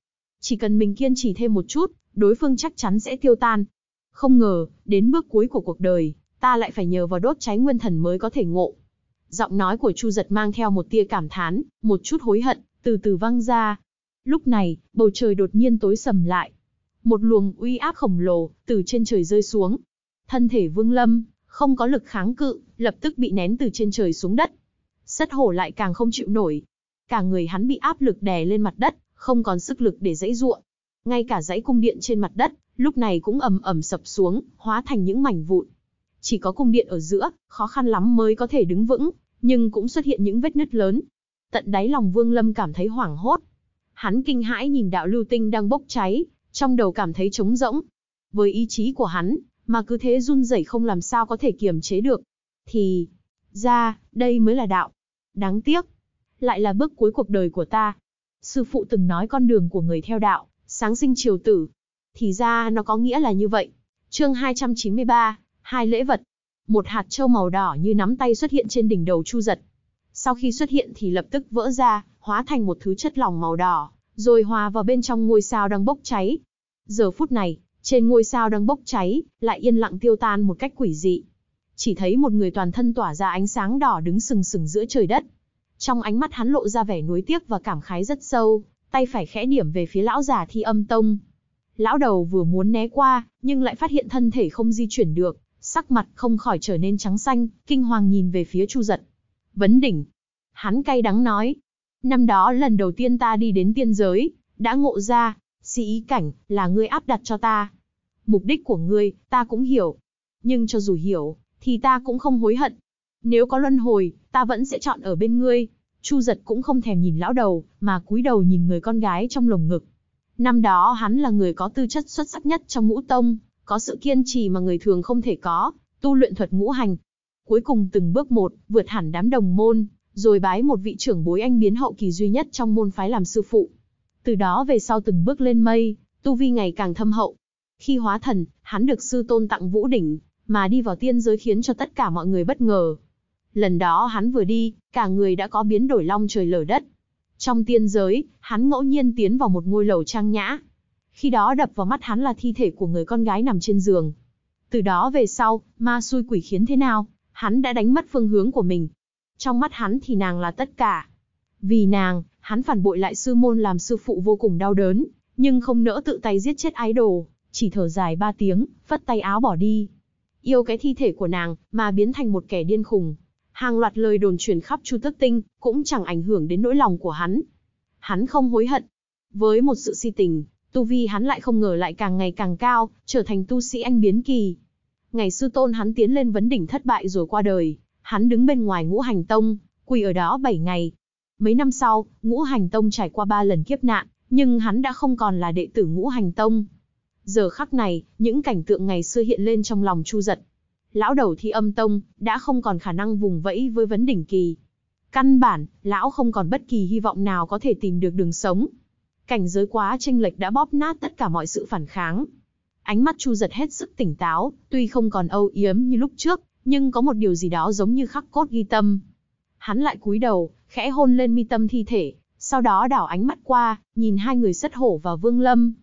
Chỉ cần mình kiên trì thêm một chút, đối phương chắc chắn sẽ tiêu tan. Không ngờ, đến bước cuối của cuộc đời, ta lại phải nhờ vào đốt cháy nguyên thần mới có thể ngộ. Giọng nói của Chu Giật mang theo một tia cảm thán, một chút hối hận, từ từ văng ra. Lúc này, bầu trời đột nhiên tối sầm lại. Một luồng uy áp khổng lồ, từ trên trời rơi xuống. Thân thể Vương Lâm, không có lực kháng cự, lập tức bị nén từ trên trời xuống đất. Sắt hổ lại càng không chịu nổi. Cả người hắn bị áp lực đè lên mặt đất, không còn sức lực để dãy ruộng. Ngay cả dãy cung điện trên mặt đất, lúc này cũng ầm ầm sập xuống, hóa thành những mảnh vụn. Chỉ có cung điện ở giữa, khó khăn lắm mới có thể đứng vững, nhưng cũng xuất hiện những vết nứt lớn. Tận đáy lòng Vương Lâm cảm thấy hoảng hốt. Hắn kinh hãi nhìn đạo lưu tinh đang bốc cháy, trong đầu cảm thấy trống rỗng. Với ý chí của hắn, mà cứ thế run rẩy không làm sao có thể kiềm chế được. Thì, ra, đây mới là đạo. Đáng tiếc, lại là bước cuối cuộc đời của ta. Sư phụ từng nói con đường của người theo đạo, sáng sinh triều tử. Thì ra nó có nghĩa là như vậy. Chương 293, hai lễ vật. Một hạt châu màu đỏ như nắm tay xuất hiện trên đỉnh đầu Chu Giật. Sau khi xuất hiện thì lập tức vỡ ra, hóa thành một thứ chất lỏng màu đỏ, rồi hòa vào bên trong ngôi sao đang bốc cháy. Giờ phút này, trên ngôi sao đang bốc cháy, lại yên lặng tiêu tan một cách quỷ dị. Chỉ thấy một người toàn thân tỏa ra ánh sáng đỏ đứng sừng sừng giữa trời đất. Trong ánh mắt hắn lộ ra vẻ nuối tiếc và cảm khái rất sâu, tay phải khẽ điểm về phía lão già thi âm tông. Lão đầu vừa muốn né qua, nhưng lại phát hiện thân thể không di chuyển được, sắc mặt không khỏi trở nên trắng xanh, kinh hoàng nhìn về phía Chu Giật. Vấn đỉnh. Hắn cay đắng nói. Năm đó lần đầu tiên ta đi đến tiên giới, đã ngộ ra, sĩ ý cảnh, là ngươi áp đặt cho ta. Mục đích của ngươi, ta cũng hiểu. Nhưng cho dù hiểu, thì ta cũng không hối hận. Nếu có luân hồi, ta vẫn sẽ chọn ở bên ngươi. Chu giật cũng không thèm nhìn lão đầu, mà cúi đầu nhìn người con gái trong lồng ngực. Năm đó hắn là người có tư chất xuất sắc nhất trong ngũ tông, có sự kiên trì mà người thường không thể có, tu luyện thuật ngũ hành. Cuối cùng từng bước một, vượt hẳn đám đồng môn, rồi bái một vị trưởng bối anh biến hậu kỳ duy nhất trong môn phái làm sư phụ. Từ đó về sau từng bước lên mây, tu vi ngày càng thâm hậu. Khi hóa thần, hắn được sư tôn tặng vũ đỉnh, mà đi vào tiên giới khiến cho tất cả mọi người bất ngờ. Lần đó hắn vừa đi, cả người đã có biến đổi long trời lở đất. Trong tiên giới, hắn ngẫu nhiên tiến vào một ngôi lầu trang nhã. Khi đó đập vào mắt hắn là thi thể của người con gái nằm trên giường. Từ đó về sau, ma xui quỷ khiến thế nào, hắn đã đánh mất phương hướng của mình. Trong mắt hắn thì nàng là tất cả. Vì nàng, hắn phản bội lại sư môn làm sư phụ vô cùng đau đớn, nhưng không nỡ tự tay giết chết ái đồ, chỉ thở dài ba tiếng, phất tay áo bỏ đi. Yêu cái thi thể của nàng, mà biến thành một kẻ điên khùng. Hàng loạt lời đồn truyền khắp Chu Tức Tinh, cũng chẳng ảnh hưởng đến nỗi lòng của hắn. Hắn không hối hận. Với một sự si tình, tu vi hắn lại không ngờ lại càng ngày càng cao, trở thành tu sĩ anh biến kỳ. Ngày sư tôn hắn tiến lên vấn đỉnh thất bại rồi qua đời, hắn đứng bên ngoài ngũ hành tông, quỳ ở đó 7 ngày, Mấy năm sau, Ngũ Hành Tông trải qua ba lần kiếp nạn, nhưng hắn đã không còn là đệ tử Ngũ Hành Tông. Giờ khắc này, những cảnh tượng ngày xưa hiện lên trong lòng Chu Giật. Lão đầu thi âm tông, đã không còn khả năng vùng vẫy với vấn đỉnh kỳ. Căn bản, lão không còn bất kỳ hy vọng nào có thể tìm được đường sống. Cảnh giới quá tranh lệch đã bóp nát tất cả mọi sự phản kháng. Ánh mắt Chu Giật hết sức tỉnh táo, tuy không còn âu yếm như lúc trước, nhưng có một điều gì đó giống như khắc cốt ghi tâm. Hắn lại cúi đầu, khẽ hôn lên mi tâm thi thể, sau đó đảo ánh mắt qua, nhìn hai người sất hổ và vương lâm.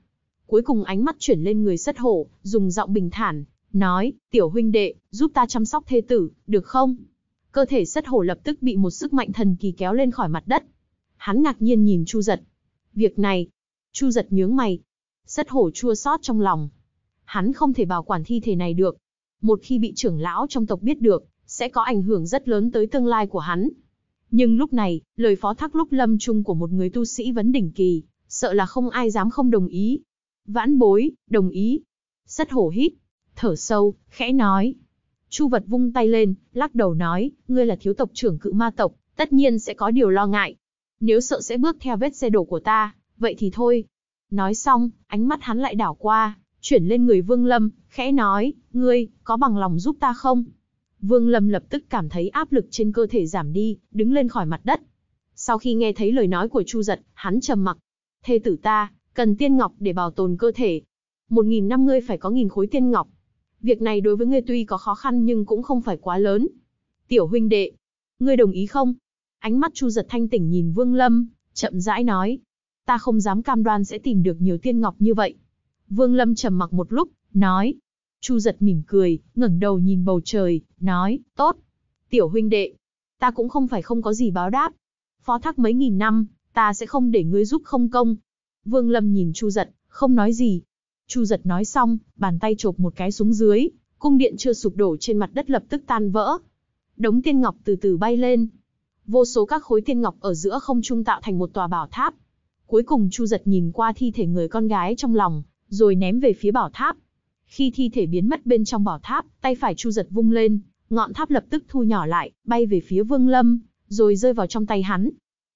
Cuối cùng ánh mắt chuyển lên người sất hổ, dùng giọng bình thản, nói, tiểu huynh đệ, giúp ta chăm sóc thê tử, được không? Cơ thể sất hổ lập tức bị một sức mạnh thần kỳ kéo lên khỏi mặt đất. Hắn ngạc nhiên nhìn Chu Giật. Việc này, Chu Giật nhướng mày. Sất hổ chua xót trong lòng. Hắn không thể bảo quản thi thể này được. Một khi bị trưởng lão trong tộc biết được, sẽ có ảnh hưởng rất lớn tới tương lai của hắn. Nhưng lúc này, lời phó thác lúc lâm chung của một người tu sĩ vấn đỉnh kỳ, sợ là không ai dám không đồng ý. Vãn bối, đồng ý. Sất hổ hít, thở sâu, khẽ nói. Chu vật vung tay lên, lắc đầu nói, ngươi là thiếu tộc trưởng cự ma tộc, tất nhiên sẽ có điều lo ngại. Nếu sợ sẽ bước theo vết xe đổ của ta, vậy thì thôi. Nói xong, ánh mắt hắn lại đảo qua, chuyển lên người vương lâm, khẽ nói, ngươi, có bằng lòng giúp ta không? Vương Lâm lập tức cảm thấy áp lực trên cơ thể giảm đi, đứng lên khỏi mặt đất. Sau khi nghe thấy lời nói của Chu Dật, hắn trầm mặc. Thê tử ta, cần tiên ngọc để bảo tồn cơ thể. Một nghìn năm ngươi phải có nghìn khối tiên ngọc. Việc này đối với ngươi tuy có khó khăn nhưng cũng không phải quá lớn. Tiểu huynh đệ, ngươi đồng ý không? Ánh mắt Chu Dật thanh tỉnh nhìn Vương Lâm, chậm rãi nói. Ta không dám cam đoan sẽ tìm được nhiều tiên ngọc như vậy. Vương Lâm trầm mặc một lúc, nói, Chu giật mỉm cười, ngẩng đầu nhìn bầu trời, nói, tốt. Tiểu huynh đệ, ta cũng không phải không có gì báo đáp. Phó thác mấy nghìn năm, ta sẽ không để ngươi giúp không công. Vương Lâm nhìn Chu giật, không nói gì. Chu giật nói xong, bàn tay chộp một cái xuống dưới, cung điện chưa sụp đổ trên mặt đất lập tức tan vỡ. Đống tiên ngọc từ từ bay lên. Vô số các khối tiên ngọc ở giữa không trung tạo thành một tòa bảo tháp. Cuối cùng Chu giật nhìn qua thi thể người con gái trong lòng, rồi ném về phía bảo tháp. Khi thi thể biến mất bên trong bảo tháp, tay phải Chu giật vung lên, ngọn tháp lập tức thu nhỏ lại, bay về phía Vương Lâm, rồi rơi vào trong tay hắn.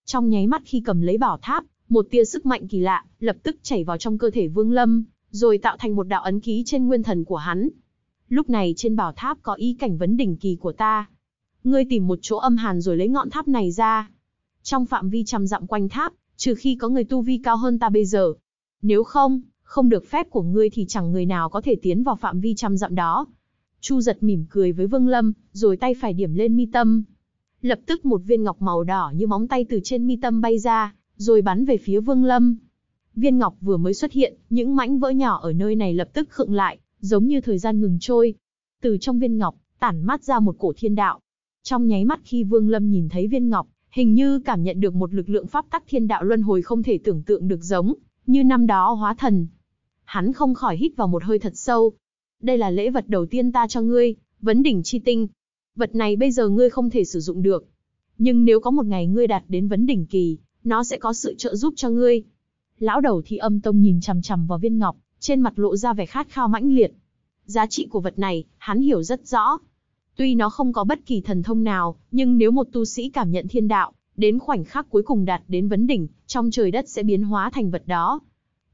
Trong nháy mắt khi cầm lấy bảo tháp, một tia sức mạnh kỳ lạ lập tức chảy vào trong cơ thể Vương Lâm, rồi tạo thành một đạo ấn ký trên nguyên thần của hắn. Lúc này trên bảo tháp có ý cảnh vấn đỉnh kỳ của ta. Ngươi tìm một chỗ âm hàn rồi lấy ngọn tháp này ra. Trong phạm vi trăm dặm quanh tháp, trừ khi có người tu vi cao hơn ta bây giờ. Nếu không, không được phép của ngươi thì chẳng người nào có thể tiến vào phạm vi trăm dặm đó. Chu giật mỉm cười với Vương Lâm, rồi tay phải điểm lên mi tâm. Lập tức một viên ngọc màu đỏ như móng tay từ trên mi tâm bay ra, rồi bắn về phía Vương Lâm. Viên ngọc vừa mới xuất hiện, những mảnh vỡ nhỏ ở nơi này lập tức khựng lại, giống như thời gian ngừng trôi. Từ trong viên ngọc, tản mát ra một cổ thiên đạo. Trong nháy mắt khi Vương Lâm nhìn thấy viên ngọc, hình như cảm nhận được một lực lượng pháp tắc thiên đạo luân hồi không thể tưởng tượng được giống, như năm đó hóa thần, Hắn không khỏi hít vào một hơi thật sâu. Đây là lễ vật đầu tiên ta cho ngươi, vấn đỉnh chi tinh. Vật này bây giờ ngươi không thể sử dụng được. Nhưng nếu có một ngày ngươi đạt đến vấn đỉnh kỳ, nó sẽ có sự trợ giúp cho ngươi. Lão đầu thi âm tông nhìn chằm chằm vào viên ngọc, trên mặt lộ ra vẻ khát khao mãnh liệt. Giá trị của vật này, hắn hiểu rất rõ. Tuy nó không có bất kỳ thần thông nào, nhưng nếu một tu sĩ cảm nhận thiên đạo, đến khoảnh khắc cuối cùng đạt đến vấn đỉnh, trong trời đất sẽ biến hóa thành vật đó.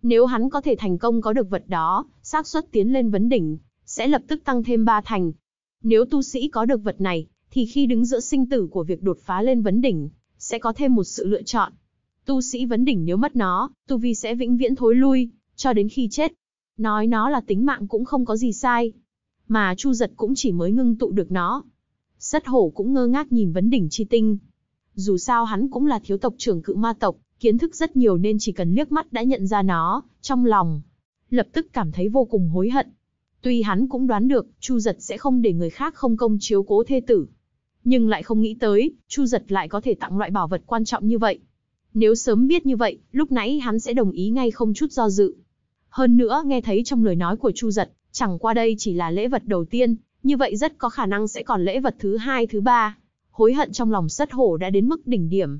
Nếu hắn có thể thành công có được vật đó, xác suất tiến lên vấn đỉnh sẽ lập tức tăng thêm 3 thành. Nếu tu sĩ có được vật này, thì khi đứng giữa sinh tử của việc đột phá lên vấn đỉnh, sẽ có thêm một sự lựa chọn. Tu sĩ vấn đỉnh nếu mất nó, tu vi sẽ vĩnh viễn thối lui, cho đến khi chết. Nói nó là tính mạng cũng không có gì sai. Mà Chu Giật cũng chỉ mới ngưng tụ được nó. Sất hổ cũng ngơ ngác nhìn vấn đỉnh chi tinh. Dù sao hắn cũng là thiếu tộc trưởng cự ma tộc, kiến thức rất nhiều nên chỉ cần liếc mắt đã nhận ra nó, trong lòng. Lập tức cảm thấy vô cùng hối hận. Tuy hắn cũng đoán được, Chu Giật sẽ không để người khác không công chiếu cố thê tử. Nhưng lại không nghĩ tới, Chu Giật lại có thể tặng loại bảo vật quan trọng như vậy. Nếu sớm biết như vậy, lúc nãy hắn sẽ đồng ý ngay không chút do dự. Hơn nữa nghe thấy trong lời nói của Chu Giật, chẳng qua đây chỉ là lễ vật đầu tiên, như vậy rất có khả năng sẽ còn lễ vật thứ hai thứ ba. Hối hận trong lòng sất hổ đã đến mức đỉnh điểm,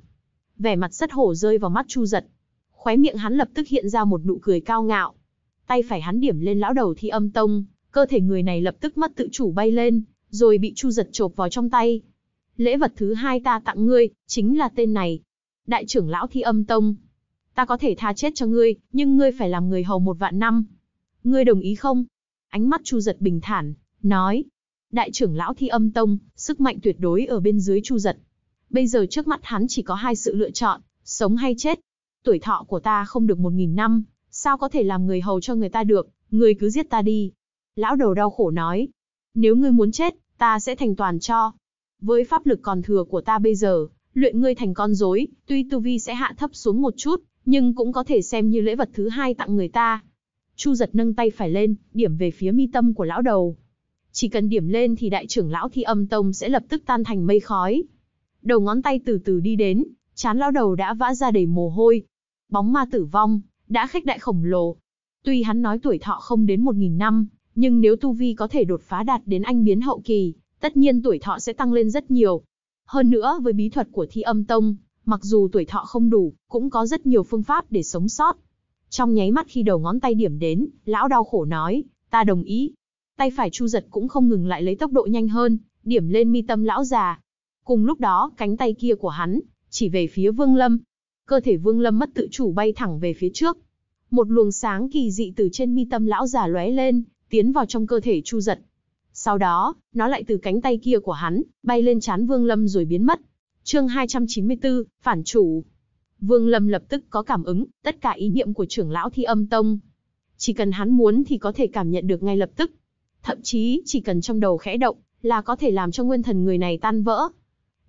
vẻ mặt rất hổ rơi vào mắt Chu Giật. Khóe miệng hắn lập tức hiện ra một nụ cười cao ngạo. Tay phải hắn điểm lên lão đầu thi âm tông, cơ thể người này lập tức mất tự chủ bay lên, rồi bị Chu Giật chộp vào trong tay. Lễ vật thứ hai ta tặng ngươi, chính là tên này. Đại trưởng lão thi âm tông. Ta có thể tha chết cho ngươi, nhưng ngươi phải làm người hầu một vạn năm. Ngươi đồng ý không? Ánh mắt Chu Giật bình thản, nói. Đại trưởng lão thi âm tông, sức mạnh tuyệt đối ở bên dưới Chu Giật Bây giờ trước mắt hắn chỉ có hai sự lựa chọn, sống hay chết. Tuổi thọ của ta không được một nghìn năm, sao có thể làm người hầu cho người ta được, người cứ giết ta đi. Lão đầu đau khổ nói, nếu ngươi muốn chết, ta sẽ thành toàn cho. Với pháp lực còn thừa của ta bây giờ, luyện ngươi thành con rối, tuy tu vi sẽ hạ thấp xuống một chút, nhưng cũng có thể xem như lễ vật thứ hai tặng người ta. Chu giật nâng tay phải lên, điểm về phía mi tâm của lão đầu. Chỉ cần điểm lên thì đại trưởng lão thi âm tông sẽ lập tức tan thành mây khói đầu ngón tay từ từ đi đến, chán lão đầu đã vã ra đầy mồ hôi. Bóng ma tử vong, đã khách đại khổng lồ. Tuy hắn nói tuổi thọ không đến 1.000 năm, nhưng nếu tu vi có thể đột phá đạt đến anh biến hậu kỳ, tất nhiên tuổi thọ sẽ tăng lên rất nhiều. Hơn nữa với bí thuật của thi âm tông, mặc dù tuổi thọ không đủ, cũng có rất nhiều phương pháp để sống sót. Trong nháy mắt khi đầu ngón tay điểm đến, lão đau khổ nói, ta đồng ý. Tay phải chu giật cũng không ngừng lại lấy tốc độ nhanh hơn, điểm lên mi tâm lão già, Cùng lúc đó, cánh tay kia của hắn chỉ về phía Vương Lâm. Cơ thể Vương Lâm mất tự chủ bay thẳng về phía trước. Một luồng sáng kỳ dị từ trên mi tâm lão già lóe lên, tiến vào trong cơ thể Chu Giật. Sau đó, nó lại từ cánh tay kia của hắn, bay lên chán Vương Lâm rồi biến mất. Chương hai trăm chín mươi bốn phản chủ. Vương Lâm lập tức có cảm ứng, tất cả ý niệm của trưởng lão Thi Âm Tông. Chỉ cần hắn muốn thì có thể cảm nhận được ngay lập tức. Thậm chí, chỉ cần trong đầu khẽ động, là có thể làm cho nguyên thần người này tan vỡ,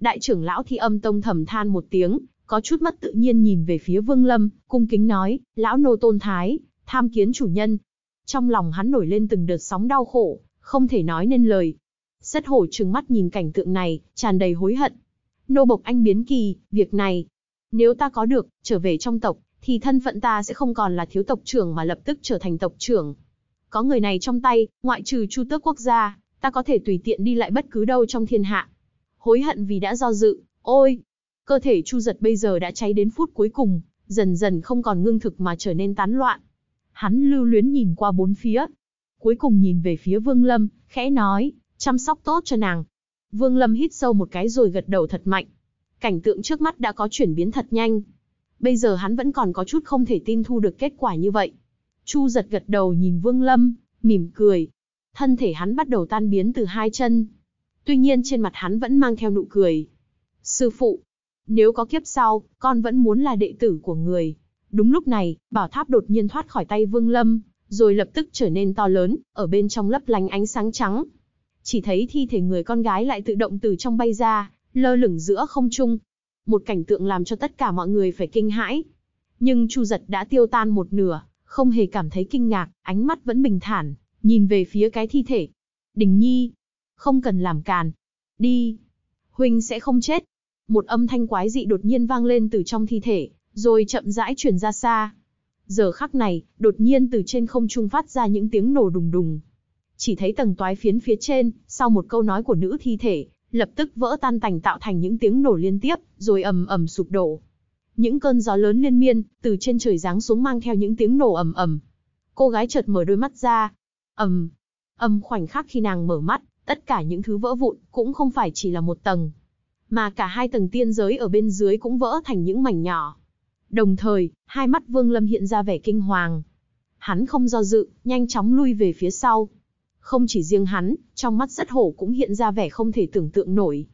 Đại trưởng lão Thi Âm Tông thầm than một tiếng, có chút mất tự nhiên nhìn về phía Vương Lâm, cung kính nói, lão nô tôn thái, tham kiến chủ nhân. Trong lòng hắn nổi lên từng đợt sóng đau khổ, không thể nói nên lời. Rất hổ trừng mắt nhìn cảnh tượng này, tràn đầy hối hận. Nô bộc anh biến kỳ, việc này. Nếu ta có được, trở về trong tộc, thì thân phận ta sẽ không còn là thiếu tộc trưởng mà lập tức trở thành tộc trưởng. Có người này trong tay, ngoại trừ chu tước quốc gia, ta có thể tùy tiện đi lại bất cứ đâu trong thiên hạ hối hận vì đã do dự, ôi! Cơ thể Chu Giật bây giờ đã cháy đến phút cuối cùng, dần dần không còn ngưng thực mà trở nên tán loạn. Hắn lưu luyến nhìn qua bốn phía, cuối cùng nhìn về phía Vương Lâm, khẽ nói, chăm sóc tốt cho nàng. Vương Lâm hít sâu một cái rồi gật đầu thật mạnh. Cảnh tượng trước mắt đã có chuyển biến thật nhanh. Bây giờ hắn vẫn còn có chút không thể tin thu được kết quả như vậy. Chu giật gật đầu nhìn Vương Lâm, mỉm cười. Thân thể hắn bắt đầu tan biến từ hai chân, Tuy nhiên trên mặt hắn vẫn mang theo nụ cười. Sư phụ, nếu có kiếp sau, con vẫn muốn là đệ tử của người. Đúng lúc này, bảo tháp đột nhiên thoát khỏi tay Vương Lâm, rồi lập tức trở nên to lớn, ở bên trong lấp lánh ánh sáng trắng. Chỉ thấy thi thể người con gái lại tự động từ trong bay ra, lơ lửng giữa không trung. Một cảnh tượng làm cho tất cả mọi người phải kinh hãi. Nhưng Chu Giật đã tiêu tan một nửa, không hề cảm thấy kinh ngạc, ánh mắt vẫn bình thản, nhìn về phía cái thi thể. Đình Nhi, không cần làm càn. Đi, huynh sẽ không chết. Một âm thanh quái dị đột nhiên vang lên từ trong thi thể, rồi chậm rãi truyền ra xa. Giờ khắc này, đột nhiên từ trên không trung phát ra những tiếng nổ đùng đùng. Chỉ thấy tầng toái phiến phía trên, sau một câu nói của nữ thi thể, lập tức vỡ tan tành tạo thành những tiếng nổ liên tiếp, rồi ầm ầm sụp đổ. Những cơn gió lớn liên miên, từ trên trời giáng xuống mang theo những tiếng nổ ầm ầm. Cô gái chợt mở đôi mắt ra. Ầm. ầm khoảnh khắc khi nàng mở mắt, Tất cả những thứ vỡ vụn cũng không phải chỉ là một tầng, mà cả hai tầng tiên giới ở bên dưới cũng vỡ thành những mảnh nhỏ. Đồng thời, hai mắt Vương Lâm hiện ra vẻ kinh hoàng. Hắn không do dự, nhanh chóng lui về phía sau. Không chỉ riêng hắn, trong mắt rất hổ cũng hiện ra vẻ không thể tưởng tượng nổi.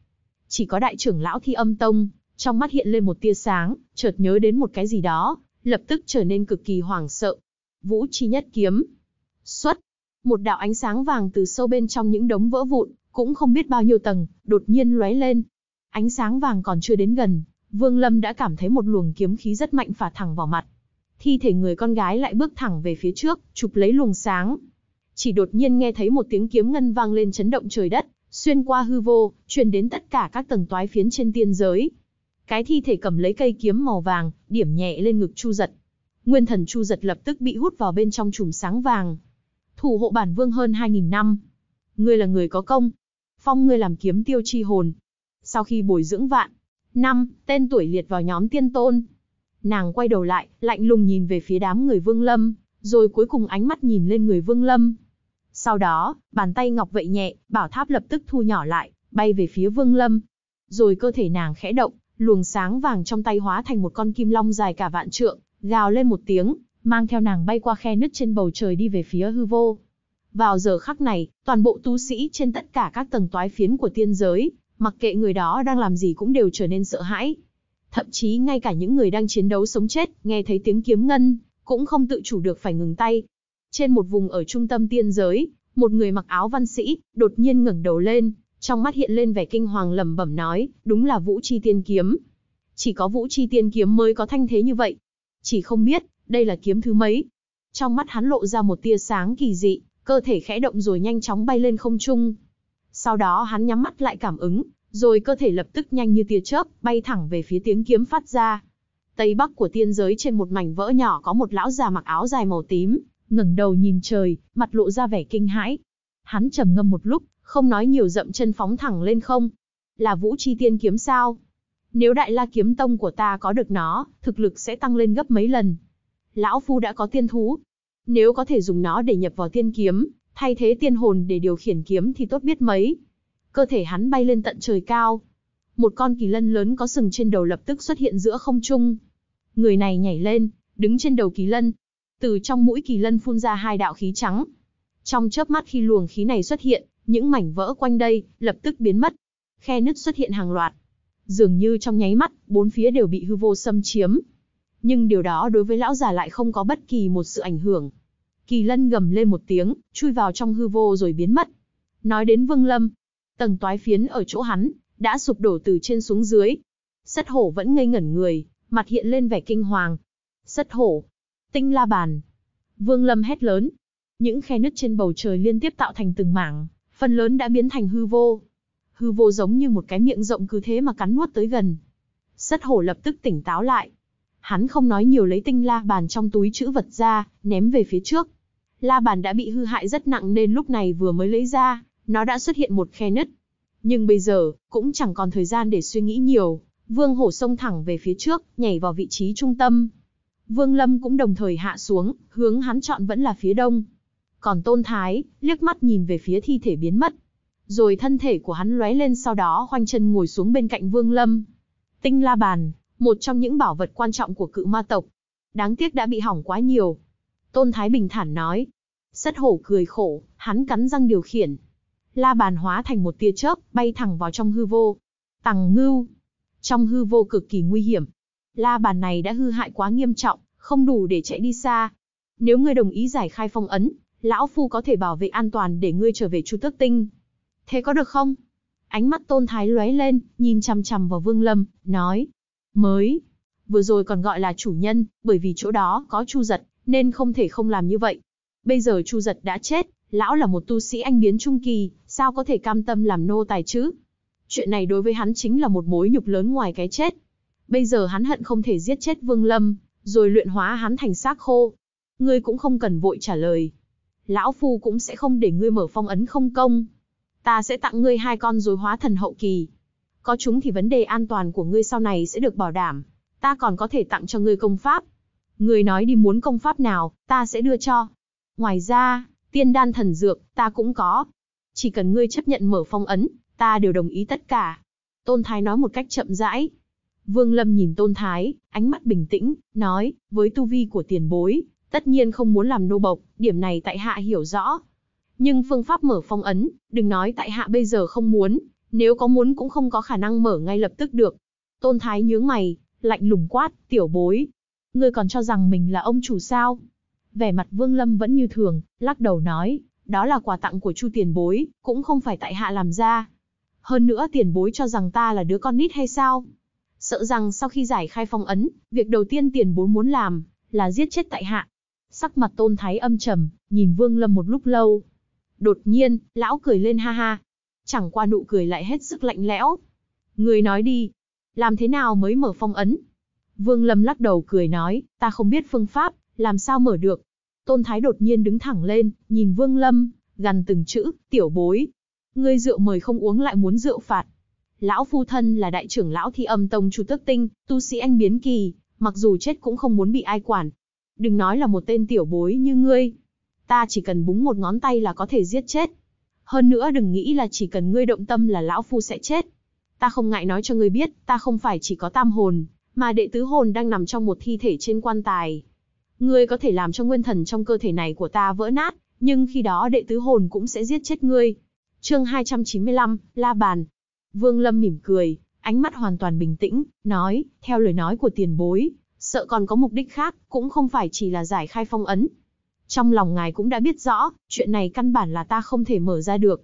Chỉ có đại trưởng lão thi âm tông, trong mắt hiện lên một tia sáng, chợt nhớ đến một cái gì đó, lập tức trở nên cực kỳ hoảng sợ. Vũ chi nhất kiếm. Xuất, một đạo ánh sáng vàng từ sâu bên trong những đống vỡ vụn, cũng không biết bao nhiêu tầng, đột nhiên lóe lên. Ánh sáng vàng còn chưa đến gần, Vương Lâm đã cảm thấy một luồng kiếm khí rất mạnh phả thẳng vào mặt. Thi thể người con gái lại bước thẳng về phía trước, chụp lấy luồng sáng. Chỉ đột nhiên nghe thấy một tiếng kiếm ngân vang lên chấn động trời đất, xuyên qua hư vô, truyền đến tất cả các tầng toái phiến trên tiên giới. Cái thi thể cầm lấy cây kiếm màu vàng, điểm nhẹ lên ngực Chu Giật. Nguyên thần Chu Giật lập tức bị hút vào bên trong chùm sáng vàng, thủ hộ bản vương hơn 2.000 năm. Ngươi là người có công. Phong ngươi làm kiếm tiêu chi hồn. Sau khi bồi dưỡng vạn, năm, tên tuổi liệt vào nhóm tiên tôn. Nàng quay đầu lại, lạnh lùng nhìn về phía đám người vương lâm, rồi cuối cùng ánh mắt nhìn lên người vương lâm. Sau đó, bàn tay ngọc vậy nhẹ, bảo tháp lập tức thu nhỏ lại, bay về phía vương lâm. Rồi cơ thể nàng khẽ động, luồng sáng vàng trong tay hóa thành một con kim long dài cả vạn trượng, gào lên một tiếng, mang theo nàng bay qua khe nứt trên bầu trời đi về phía hư vô. Vào giờ khắc này, toàn bộ tu sĩ trên tất cả các tầng toái phiến của tiên giới, mặc kệ người đó đang làm gì cũng đều trở nên sợ hãi. Thậm chí ngay cả những người đang chiến đấu sống chết, nghe thấy tiếng kiếm ngân, cũng không tự chủ được phải ngừng tay. Trên một vùng ở trung tâm tiên giới, một người mặc áo văn sĩ, đột nhiên ngẩng đầu lên, trong mắt hiện lên vẻ kinh hoàng lẩm bẩm nói, đúng là Vũ Chi Tiên Kiếm. Chỉ có Vũ Chi Tiên Kiếm mới có thanh thế như vậy. Chỉ không biết, đây là kiếm thứ mấy? Trong mắt hắn lộ ra một tia sáng kỳ dị, cơ thể khẽ động rồi nhanh chóng bay lên không trung. Sau đó hắn nhắm mắt lại cảm ứng, rồi cơ thể lập tức nhanh như tia chớp, bay thẳng về phía tiếng kiếm phát ra. Tây bắc của tiên giới trên một mảnh vỡ nhỏ có một lão già mặc áo dài màu tím, ngẩng đầu nhìn trời, mặt lộ ra vẻ kinh hãi. Hắn trầm ngâm một lúc, không nói nhiều dậm chân phóng thẳng lên không. Là vũ chi tiên kiếm sao? Nếu đại la kiếm tông của ta có được nó, thực lực sẽ tăng lên gấp mấy lần, lão phu đã có tiên thú. Nếu có thể dùng nó để nhập vào tiên kiếm, thay thế tiên hồn để điều khiển kiếm thì tốt biết mấy. Cơ thể hắn bay lên tận trời cao. Một con kỳ lân lớn có sừng trên đầu lập tức xuất hiện giữa không trung. Người này nhảy lên, đứng trên đầu kỳ lân. Từ trong mũi kỳ lân phun ra hai đạo khí trắng. Trong chớp mắt khi luồng khí này xuất hiện, những mảnh vỡ quanh đây lập tức biến mất. Khe nứt xuất hiện hàng loạt. Dường như trong nháy mắt, bốn phía đều bị hư vô xâm chiếm nhưng điều đó đối với lão già lại không có bất kỳ một sự ảnh hưởng. Kỳ lân gầm lên một tiếng, chui vào trong hư vô rồi biến mất. Nói đến Vương Lâm, tầng toái phiến ở chỗ hắn, đã sụp đổ từ trên xuống dưới. Sất hổ vẫn ngây ngẩn người, mặt hiện lên vẻ kinh hoàng. Sất hổ, tinh la bàn. Vương Lâm hét lớn. Những khe nứt trên bầu trời liên tiếp tạo thành từng mảng, phần lớn đã biến thành hư vô. Hư vô giống như một cái miệng rộng cứ thế mà cắn nuốt tới gần. Sất hổ lập tức tỉnh táo lại, Hắn không nói nhiều lấy tinh la bàn trong túi chữ vật ra, ném về phía trước. La bàn đã bị hư hại rất nặng nên lúc này vừa mới lấy ra, nó đã xuất hiện một khe nứt. Nhưng bây giờ, cũng chẳng còn thời gian để suy nghĩ nhiều, Vương Hổ xông thẳng về phía trước, nhảy vào vị trí trung tâm. Vương Lâm cũng đồng thời hạ xuống, hướng hắn chọn vẫn là phía đông. Còn Tôn Thái, liếc mắt nhìn về phía thi thể biến mất. Rồi thân thể của hắn lóe lên sau đó khoanh chân ngồi xuống bên cạnh Vương Lâm. Tinh la bàn, một trong những bảo vật quan trọng của cự ma tộc. Đáng tiếc đã bị hỏng quá nhiều. Tôn Thái bình thản nói. Sất hổ cười khổ, hắn cắn răng điều khiển. La bàn hóa thành một tia chớp, bay thẳng vào trong hư vô. Tằng ngưu. Trong hư vô cực kỳ nguy hiểm. La bàn này đã hư hại quá nghiêm trọng, không đủ để chạy đi xa. Nếu ngươi đồng ý giải khai phong ấn, lão phu có thể bảo vệ an toàn để ngươi trở về chu tước tinh. Thế có được không? Ánh mắt tôn thái lóe lên, nhìn chằm chằm vào vương lâm, nói mới. Vừa rồi còn gọi là chủ nhân, bởi vì chỗ đó có Chu Giật, nên không thể không làm như vậy. Bây giờ Chu Giật đã chết, lão là một tu sĩ anh biến trung kỳ, sao có thể cam tâm làm nô tài chứ? Chuyện này đối với hắn chính là một mối nhục lớn ngoài cái chết. Bây giờ hắn hận không thể giết chết Vương Lâm, rồi luyện hóa hắn thành xác khô. Ngươi cũng không cần vội trả lời. Lão Phu cũng sẽ không để ngươi mở phong ấn không công. Ta sẽ tặng ngươi hai con rồi hóa thần hậu kỳ, có chúng thì vấn đề an toàn của ngươi sau này sẽ được bảo đảm. Ta còn có thể tặng cho ngươi công pháp. Ngươi nói đi muốn công pháp nào, ta sẽ đưa cho. Ngoài ra, tiên đan thần dược, ta cũng có. Chỉ cần ngươi chấp nhận mở phong ấn, ta đều đồng ý tất cả. Tôn Thái nói một cách chậm rãi. Vương Lâm nhìn Tôn Thái, ánh mắt bình tĩnh, nói, với tu vi của tiền bối, tất nhiên không muốn làm nô bộc, điểm này tại hạ hiểu rõ. Nhưng phương pháp mở phong ấn, đừng nói tại hạ bây giờ không muốn, nếu có muốn cũng không có khả năng mở ngay lập tức được. Tôn Thái nhướng mày, lạnh lùng quát, tiểu bối. Ngươi còn cho rằng mình là ông chủ sao? Vẻ mặt Vương Lâm vẫn như thường, lắc đầu nói, đó là quà tặng của Chu tiền bối, cũng không phải tại hạ làm ra. Hơn nữa tiền bối cho rằng ta là đứa con nít hay sao? Sợ rằng sau khi giải khai phong ấn, việc đầu tiên tiền bối muốn làm, là giết chết tại hạ. Sắc mặt tôn thái âm trầm, nhìn Vương Lâm một lúc lâu. Đột nhiên, lão cười lên ha ha, chẳng qua nụ cười lại hết sức lạnh lẽo. Người nói đi, làm thế nào mới mở phong ấn? Vương Lâm lắc đầu cười nói, ta không biết phương pháp, làm sao mở được? Tôn Thái đột nhiên đứng thẳng lên, nhìn Vương Lâm, gằn từng chữ, tiểu bối. Ngươi rượu mời không uống lại muốn rượu phạt. Lão phu thân là đại trưởng lão thi âm tông chủ tước tinh, tu sĩ anh biến kỳ, mặc dù chết cũng không muốn bị ai quản. Đừng nói là một tên tiểu bối như ngươi. Ta chỉ cần búng một ngón tay là có thể giết chết, hơn nữa đừng nghĩ là chỉ cần ngươi động tâm là lão phu sẽ chết. Ta không ngại nói cho ngươi biết, ta không phải chỉ có tam hồn, mà đệ tứ hồn đang nằm trong một thi thể trên quan tài. Ngươi có thể làm cho nguyên thần trong cơ thể này của ta vỡ nát, nhưng khi đó đệ tứ hồn cũng sẽ giết chết ngươi. Chương 295, La Bàn. Vương Lâm mỉm cười, ánh mắt hoàn toàn bình tĩnh, nói, theo lời nói của tiền bối, sợ còn có mục đích khác, cũng không phải chỉ là giải khai phong ấn, trong lòng ngài cũng đã biết rõ, chuyện này căn bản là ta không thể mở ra được.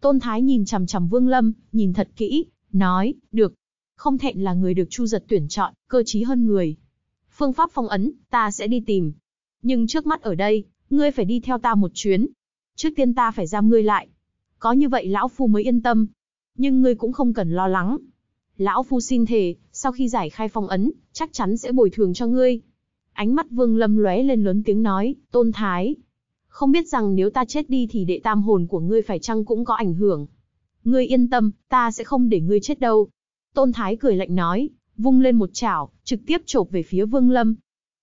Tôn Thái nhìn chằm chằm Vương Lâm, nhìn thật kỹ, nói, được. Không thẹn là người được Chu Giật tuyển chọn, cơ trí hơn người. Phương pháp phong ấn, ta sẽ đi tìm. Nhưng trước mắt ở đây, ngươi phải đi theo ta một chuyến. Trước tiên ta phải giam ngươi lại. Có như vậy lão phu mới yên tâm. Nhưng ngươi cũng không cần lo lắng. Lão phu xin thề, sau khi giải khai phong ấn, chắc chắn sẽ bồi thường cho ngươi. Ánh mắt Vương Lâm lóe lên lớn tiếng nói, "Tôn thái, không biết rằng nếu ta chết đi thì đệ tam hồn của ngươi phải chăng cũng có ảnh hưởng. Ngươi yên tâm, ta sẽ không để ngươi chết đâu." Tôn thái cười lạnh nói, vung lên một chảo, trực tiếp chộp về phía Vương Lâm.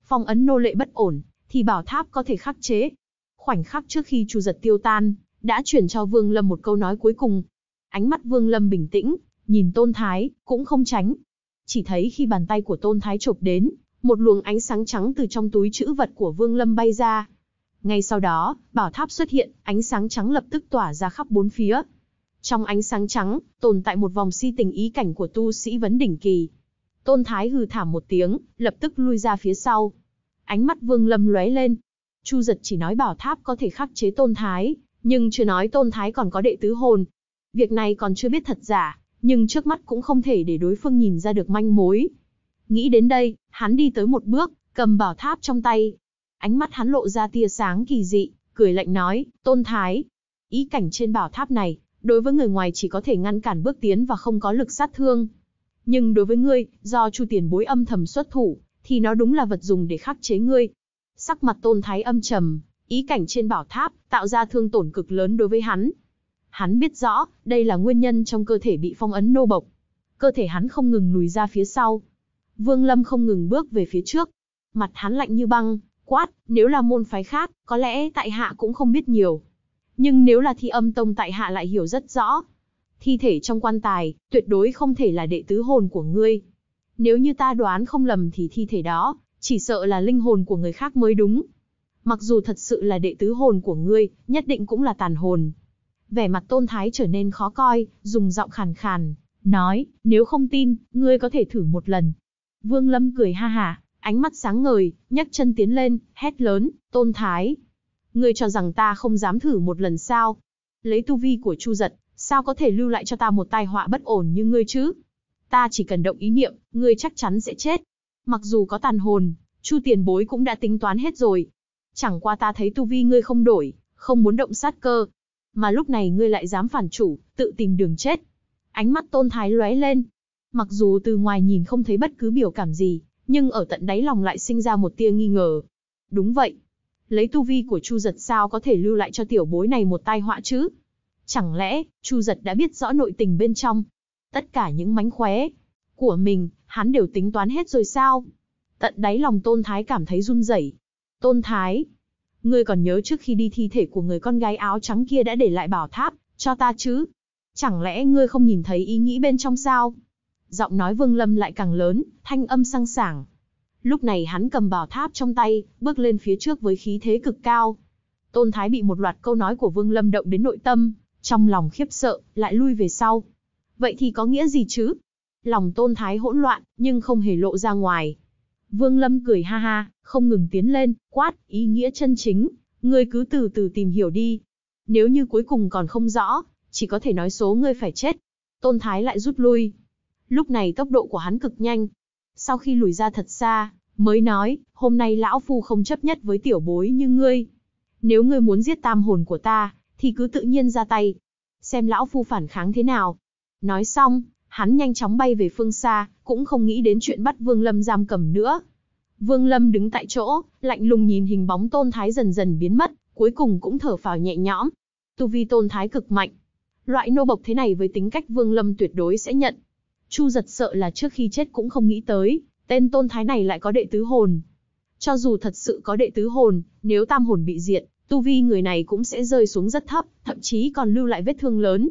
Phong ấn nô lệ bất ổn, thì bảo tháp có thể khắc chế. Khoảnh khắc trước khi Chu giật tiêu tan, đã chuyển cho Vương Lâm một câu nói cuối cùng. Ánh mắt Vương Lâm bình tĩnh, nhìn Tôn Thái, cũng không tránh. Chỉ thấy khi bàn tay của Tôn Thái chộp đến, một luồng ánh sáng trắng từ trong túi chữ vật của Vương Lâm bay ra. Ngay sau đó, bảo tháp xuất hiện, ánh sáng trắng lập tức tỏa ra khắp bốn phía. Trong ánh sáng trắng, tồn tại một vòng si tình ý cảnh của tu sĩ vấn đỉnh kỳ. Tôn Thái hừ thảm một tiếng, lập tức lui ra phía sau. Ánh mắt Vương Lâm lóe lên. Chu Giật chỉ nói bảo tháp có thể khắc chế Tôn Thái, nhưng chưa nói Tôn Thái còn có đệ tứ hồn. Việc này còn chưa biết thật giả, nhưng trước mắt cũng không thể để đối phương nhìn ra được manh mối, Nghĩ đến đây, hắn đi tới một bước, cầm bảo tháp trong tay. Ánh mắt hắn lộ ra tia sáng kỳ dị, cười lạnh nói, tôn thái. Ý cảnh trên bảo tháp này, đối với người ngoài chỉ có thể ngăn cản bước tiến và không có lực sát thương. Nhưng đối với ngươi, do chu tiền bối âm thầm xuất thủ, thì nó đúng là vật dùng để khắc chế ngươi. Sắc mặt tôn thái âm trầm, ý cảnh trên bảo tháp, tạo ra thương tổn cực lớn đối với hắn. Hắn biết rõ, đây là nguyên nhân trong cơ thể bị phong ấn nô bộc. Cơ thể hắn không ngừng lùi ra phía sau, Vương Lâm không ngừng bước về phía trước. Mặt hắn lạnh như băng, quát, nếu là môn phái khác, có lẽ tại hạ cũng không biết nhiều. Nhưng nếu là thi âm tông tại hạ lại hiểu rất rõ. Thi thể trong quan tài, tuyệt đối không thể là đệ tứ hồn của ngươi. Nếu như ta đoán không lầm thì thi thể đó, chỉ sợ là linh hồn của người khác mới đúng. Mặc dù thật sự là đệ tứ hồn của ngươi, nhất định cũng là tàn hồn. Vẻ mặt tôn thái trở nên khó coi, dùng giọng khàn khàn, nói, nếu không tin, ngươi có thể thử một lần, Vương Lâm cười ha hả, ánh mắt sáng ngời, nhấc chân tiến lên, hét lớn, tôn thái. Ngươi cho rằng ta không dám thử một lần sao? Lấy tu vi của Chu Dật, sao có thể lưu lại cho ta một tai họa bất ổn như ngươi chứ? Ta chỉ cần động ý niệm, ngươi chắc chắn sẽ chết. Mặc dù có tàn hồn, Chu tiền bối cũng đã tính toán hết rồi. Chẳng qua ta thấy tu vi ngươi không đổi, không muốn động sát cơ. Mà lúc này ngươi lại dám phản chủ, tự tìm đường chết. Ánh mắt tôn thái lóe lên, Mặc dù từ ngoài nhìn không thấy bất cứ biểu cảm gì, nhưng ở tận đáy lòng lại sinh ra một tia nghi ngờ. Đúng vậy. Lấy tu vi của Chu Giật sao có thể lưu lại cho tiểu bối này một tai họa chứ? Chẳng lẽ, Chu Giật đã biết rõ nội tình bên trong? Tất cả những mánh khóe của mình, hắn đều tính toán hết rồi sao? Tận đáy lòng Tôn Thái cảm thấy run rẩy. Tôn Thái, ngươi còn nhớ trước khi đi thi thể của người con gái áo trắng kia đã để lại bảo tháp, cho ta chứ? Chẳng lẽ ngươi không nhìn thấy ý nghĩ bên trong sao? giọng nói Vương Lâm lại càng lớn, thanh âm sang sảng. Lúc này hắn cầm bảo tháp trong tay, bước lên phía trước với khí thế cực cao. Tôn Thái bị một loạt câu nói của Vương Lâm động đến nội tâm, trong lòng khiếp sợ, lại lui về sau. Vậy thì có nghĩa gì chứ? Lòng Tôn Thái hỗn loạn, nhưng không hề lộ ra ngoài. Vương Lâm cười ha ha, không ngừng tiến lên, quát, ý nghĩa chân chính, ngươi cứ từ từ tìm hiểu đi. Nếu như cuối cùng còn không rõ, chỉ có thể nói số ngươi phải chết. Tôn Thái lại rút lui, Lúc này tốc độ của hắn cực nhanh. Sau khi lùi ra thật xa, mới nói, hôm nay lão phu không chấp nhất với tiểu bối như ngươi. Nếu ngươi muốn giết tam hồn của ta, thì cứ tự nhiên ra tay. Xem lão phu phản kháng thế nào. Nói xong, hắn nhanh chóng bay về phương xa, cũng không nghĩ đến chuyện bắt Vương Lâm giam cầm nữa. Vương Lâm đứng tại chỗ, lạnh lùng nhìn hình bóng Tôn Thái dần dần biến mất, cuối cùng cũng thở phào nhẹ nhõm. Tu vi Tôn Thái cực mạnh. Loại nô bộc thế này với tính cách Vương Lâm tuyệt đối sẽ nhận. Chu giật sợ là trước khi chết cũng không nghĩ tới, tên tôn thái này lại có đệ tứ hồn. Cho dù thật sự có đệ tứ hồn, nếu tam hồn bị diệt, tu vi người này cũng sẽ rơi xuống rất thấp, thậm chí còn lưu lại vết thương lớn.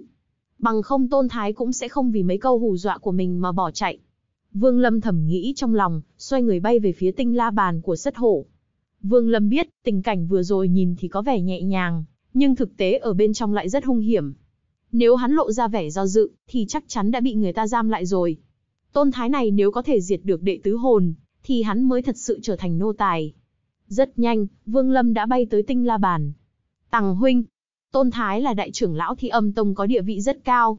Bằng không tôn thái cũng sẽ không vì mấy câu hù dọa của mình mà bỏ chạy. Vương Lâm thầm nghĩ trong lòng, xoay người bay về phía tinh la bàn của sất hổ. Vương Lâm biết, tình cảnh vừa rồi nhìn thì có vẻ nhẹ nhàng, nhưng thực tế ở bên trong lại rất hung hiểm. Nếu hắn lộ ra vẻ do dự, thì chắc chắn đã bị người ta giam lại rồi. Tôn thái này nếu có thể diệt được đệ tứ hồn, thì hắn mới thật sự trở thành nô tài. Rất nhanh, Vương Lâm đã bay tới tinh la bàn. Tằng huynh, Tôn Thái là đại trưởng lão thì âm tông có địa vị rất cao.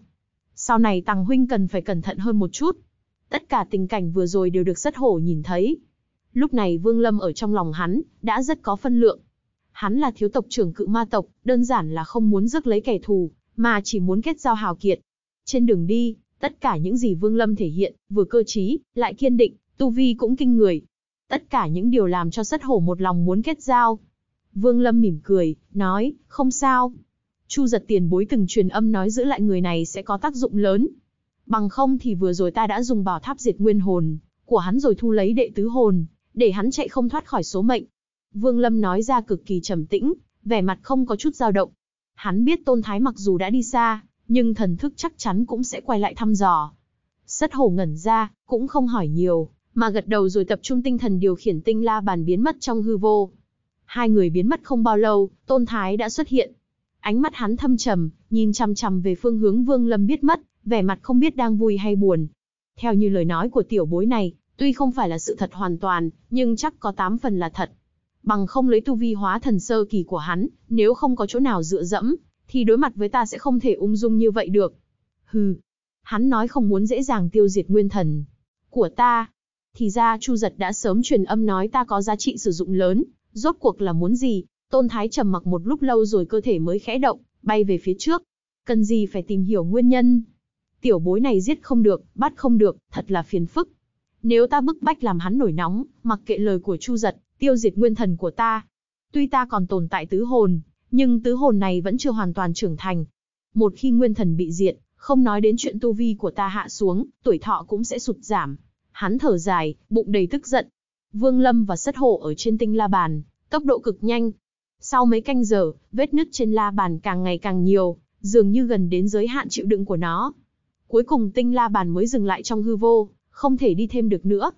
Sau này Tằng huynh cần phải cẩn thận hơn một chút. Tất cả tình cảnh vừa rồi đều được rất hổ nhìn thấy. Lúc này Vương Lâm ở trong lòng hắn, đã rất có phân lượng. Hắn là thiếu tộc trưởng cự ma tộc, đơn giản là không muốn rước lấy kẻ thù, mà chỉ muốn kết giao hào kiệt. Trên đường đi, tất cả những gì Vương Lâm thể hiện, vừa cơ trí, lại kiên định, tu vi cũng kinh người. Tất cả những điều làm cho Sắt Hổ một lòng muốn kết giao. Vương Lâm mỉm cười, nói, không sao. Chu giật tiền bối từng truyền âm nói giữ lại người này sẽ có tác dụng lớn. Bằng không thì vừa rồi ta đã dùng bảo tháp diệt nguyên hồn, của hắn rồi thu lấy đệ tứ hồn, để hắn chạy không thoát khỏi số mệnh. Vương Lâm nói ra cực kỳ trầm tĩnh, vẻ mặt không có chút dao động, Hắn biết Tôn Thái mặc dù đã đi xa, nhưng thần thức chắc chắn cũng sẽ quay lại thăm dò. Sất hổ ngẩn ra, cũng không hỏi nhiều, mà gật đầu rồi tập trung tinh thần điều khiển tinh la bàn biến mất trong hư vô. Hai người biến mất không bao lâu, Tôn Thái đã xuất hiện. Ánh mắt hắn thâm trầm, nhìn chằm chằm về phương hướng Vương Lâm biết mất, vẻ mặt không biết đang vui hay buồn. Theo như lời nói của tiểu bối này, tuy không phải là sự thật hoàn toàn, nhưng chắc có tám phần là thật bằng không lấy tu vi hóa thần sơ kỳ của hắn, nếu không có chỗ nào dựa dẫm, thì đối mặt với ta sẽ không thể ung dung như vậy được. Hừ, hắn nói không muốn dễ dàng tiêu diệt nguyên thần của ta. Thì ra Chu Giật đã sớm truyền âm nói ta có giá trị sử dụng lớn, rốt cuộc là muốn gì? Tôn Thái trầm mặc một lúc lâu rồi cơ thể mới khẽ động, bay về phía trước. Cần gì phải tìm hiểu nguyên nhân? Tiểu bối này giết không được, bắt không được, thật là phiền phức. Nếu ta bức bách làm hắn nổi nóng, mặc kệ lời của Chu Giật, tiêu diệt nguyên thần của ta. Tuy ta còn tồn tại tứ hồn, nhưng tứ hồn này vẫn chưa hoàn toàn trưởng thành. Một khi nguyên thần bị diệt, không nói đến chuyện tu vi của ta hạ xuống, tuổi thọ cũng sẽ sụt giảm. Hắn thở dài, bụng đầy tức giận. Vương Lâm và Sất Hồ ở trên tinh la bàn, tốc độ cực nhanh. Sau mấy canh giờ, vết nứt trên la bàn càng ngày càng nhiều, dường như gần đến giới hạn chịu đựng của nó. Cuối cùng tinh la bàn mới dừng lại trong hư vô, không thể đi thêm được nữa.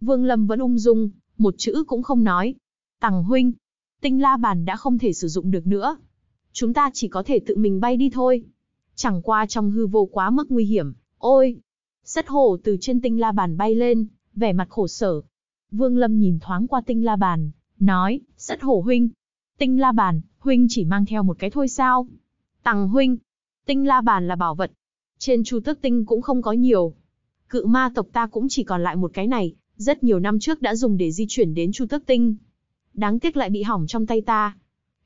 Vương Lâm vẫn ung dung, một chữ cũng không nói. Tằng huynh, tinh la bàn đã không thể sử dụng được nữa. Chúng ta chỉ có thể tự mình bay đi thôi. Chẳng qua trong hư vô quá mức nguy hiểm, ôi! Sất hổ từ trên tinh la bàn bay lên, vẻ mặt khổ sở. Vương Lâm nhìn thoáng qua tinh la bàn, nói, sất hổ huynh. Tinh la bàn, huynh chỉ mang theo một cái thôi sao? Tằng huynh, tinh la bàn là bảo vật. Trên chu tước tinh cũng không có nhiều. Cự ma tộc ta cũng chỉ còn lại một cái này, rất nhiều năm trước đã dùng để di chuyển đến Chu Tước Tinh. Đáng tiếc lại bị hỏng trong tay ta.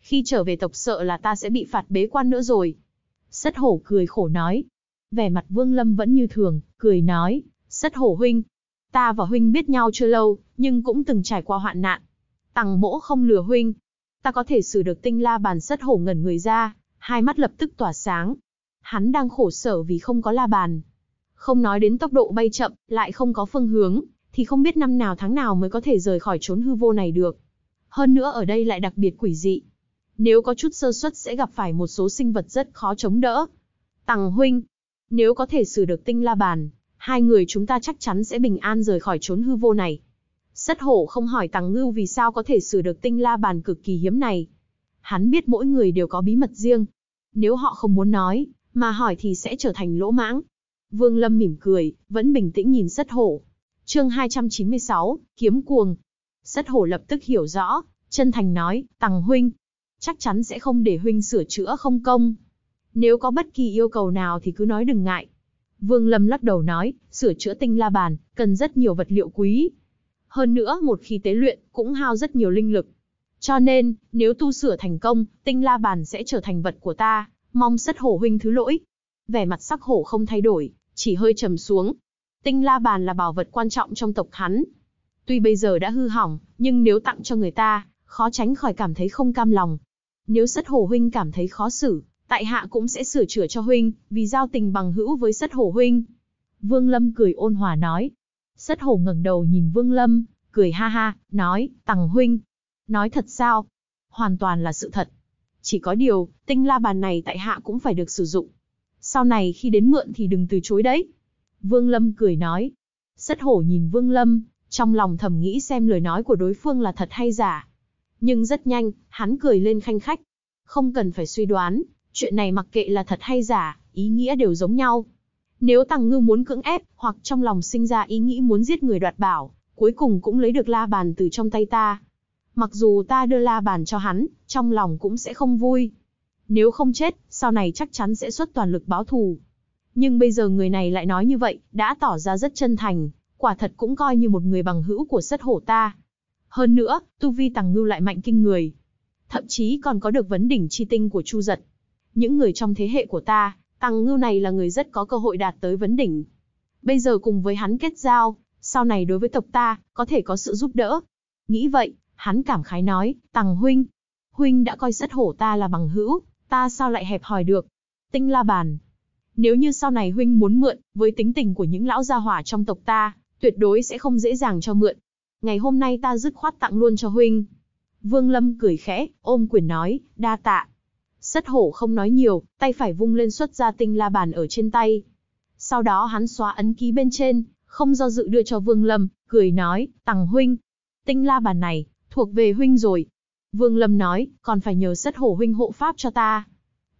Khi trở về tộc sợ là ta sẽ bị phạt bế quan nữa rồi. Sất hổ cười khổ nói. Vẻ mặt Vương Lâm vẫn như thường, cười nói. Sất hổ huynh. Ta và huynh biết nhau chưa lâu, nhưng cũng từng trải qua hoạn nạn. Tằng mỗ không lừa huynh. Ta có thể xử được tinh la bàn sất hổ ngẩn người ra, hai mắt lập tức tỏa sáng. Hắn đang khổ sở vì không có la bàn. Không nói đến tốc độ bay chậm, lại không có phương hướng, thì không biết năm nào tháng nào mới có thể rời khỏi trốn hư vô này được. Hơn nữa ở đây lại đặc biệt quỷ dị. Nếu có chút sơ suất sẽ gặp phải một số sinh vật rất khó chống đỡ. Tằng huynh, nếu có thể xử được tinh la bàn, hai người chúng ta chắc chắn sẽ bình an rời khỏi trốn hư vô này. Sất hổ không hỏi tàng ngưu vì sao có thể xử được tinh la bàn cực kỳ hiếm này. Hắn biết mỗi người đều có bí mật riêng. Nếu họ không muốn nói, mà hỏi thì sẽ trở thành lỗ mãng. Vương Lâm mỉm cười, vẫn bình tĩnh nhìn sất hổ. Chương 296, kiếm cuồng. Sắt hổ lập tức hiểu rõ, chân thành nói, Tằng huynh, chắc chắn sẽ không để huynh sửa chữa không công. Nếu có bất kỳ yêu cầu nào thì cứ nói đừng ngại. Vương Lâm lắc đầu nói, sửa chữa tinh la bàn, cần rất nhiều vật liệu quý. Hơn nữa một khi tế luyện, cũng hao rất nhiều linh lực. Cho nên, nếu tu sửa thành công, tinh la bàn sẽ trở thành vật của ta, mong sất hổ huynh thứ lỗi. Vẻ mặt sắc hổ không thay đổi, chỉ hơi trầm xuống, Tinh la bàn là bảo vật quan trọng trong tộc hắn. Tuy bây giờ đã hư hỏng, nhưng nếu tặng cho người ta, khó tránh khỏi cảm thấy không cam lòng. Nếu Sắt hổ huynh cảm thấy khó xử, tại hạ cũng sẽ sửa chữa cho huynh, vì giao tình bằng hữu với Sắt hổ huynh. Vương Lâm cười ôn hòa nói. Sắt hổ ngẩng đầu nhìn Vương Lâm, cười ha ha, nói, tằng huynh. Nói thật sao? Hoàn toàn là sự thật. Chỉ có điều, tinh la bàn này tại hạ cũng phải được sử dụng. Sau này khi đến mượn thì đừng từ chối đấy. Vương Lâm cười nói. Sất hổ nhìn Vương Lâm, trong lòng thầm nghĩ xem lời nói của đối phương là thật hay giả. Nhưng rất nhanh, hắn cười lên khanh khách. Không cần phải suy đoán, chuyện này mặc kệ là thật hay giả, ý nghĩa đều giống nhau. Nếu Tằng Ngư muốn cưỡng ép, hoặc trong lòng sinh ra ý nghĩ muốn giết người đoạt bảo, cuối cùng cũng lấy được la bàn từ trong tay ta. Mặc dù ta đưa la bàn cho hắn, trong lòng cũng sẽ không vui. Nếu không chết, sau này chắc chắn sẽ xuất toàn lực báo thù. Nhưng bây giờ người này lại nói như vậy, đã tỏ ra rất chân thành, quả thật cũng coi như một người bằng hữu của sất hổ ta. Hơn nữa, tu vi tàng ngưu lại mạnh kinh người. Thậm chí còn có được vấn đỉnh chi tinh của Chu Giật. Những người trong thế hệ của ta, tàng ngưu này là người rất có cơ hội đạt tới vấn đỉnh. Bây giờ cùng với hắn kết giao, sau này đối với tộc ta, có thể có sự giúp đỡ. Nghĩ vậy, hắn cảm khái nói, tàng huynh. Huynh đã coi sất hổ ta là bằng hữu, ta sao lại hẹp hòi được. Tinh la bàn, nếu như sau này huynh muốn mượn, với tính tình của những lão gia hỏa trong tộc ta, tuyệt đối sẽ không dễ dàng cho mượn. Ngày hôm nay ta dứt khoát tặng luôn cho huynh. Vương Lâm cười khẽ, ôm quyền nói, đa tạ. Sất hổ không nói nhiều, tay phải vung lên xuất ra tinh la bàn ở trên tay. Sau đó hắn xóa ấn ký bên trên, không do dự đưa cho Vương Lâm, cười nói, tặng huynh. Tinh la bàn này, thuộc về huynh rồi. Vương Lâm nói, còn phải nhờ sất hổ huynh hộ pháp cho ta.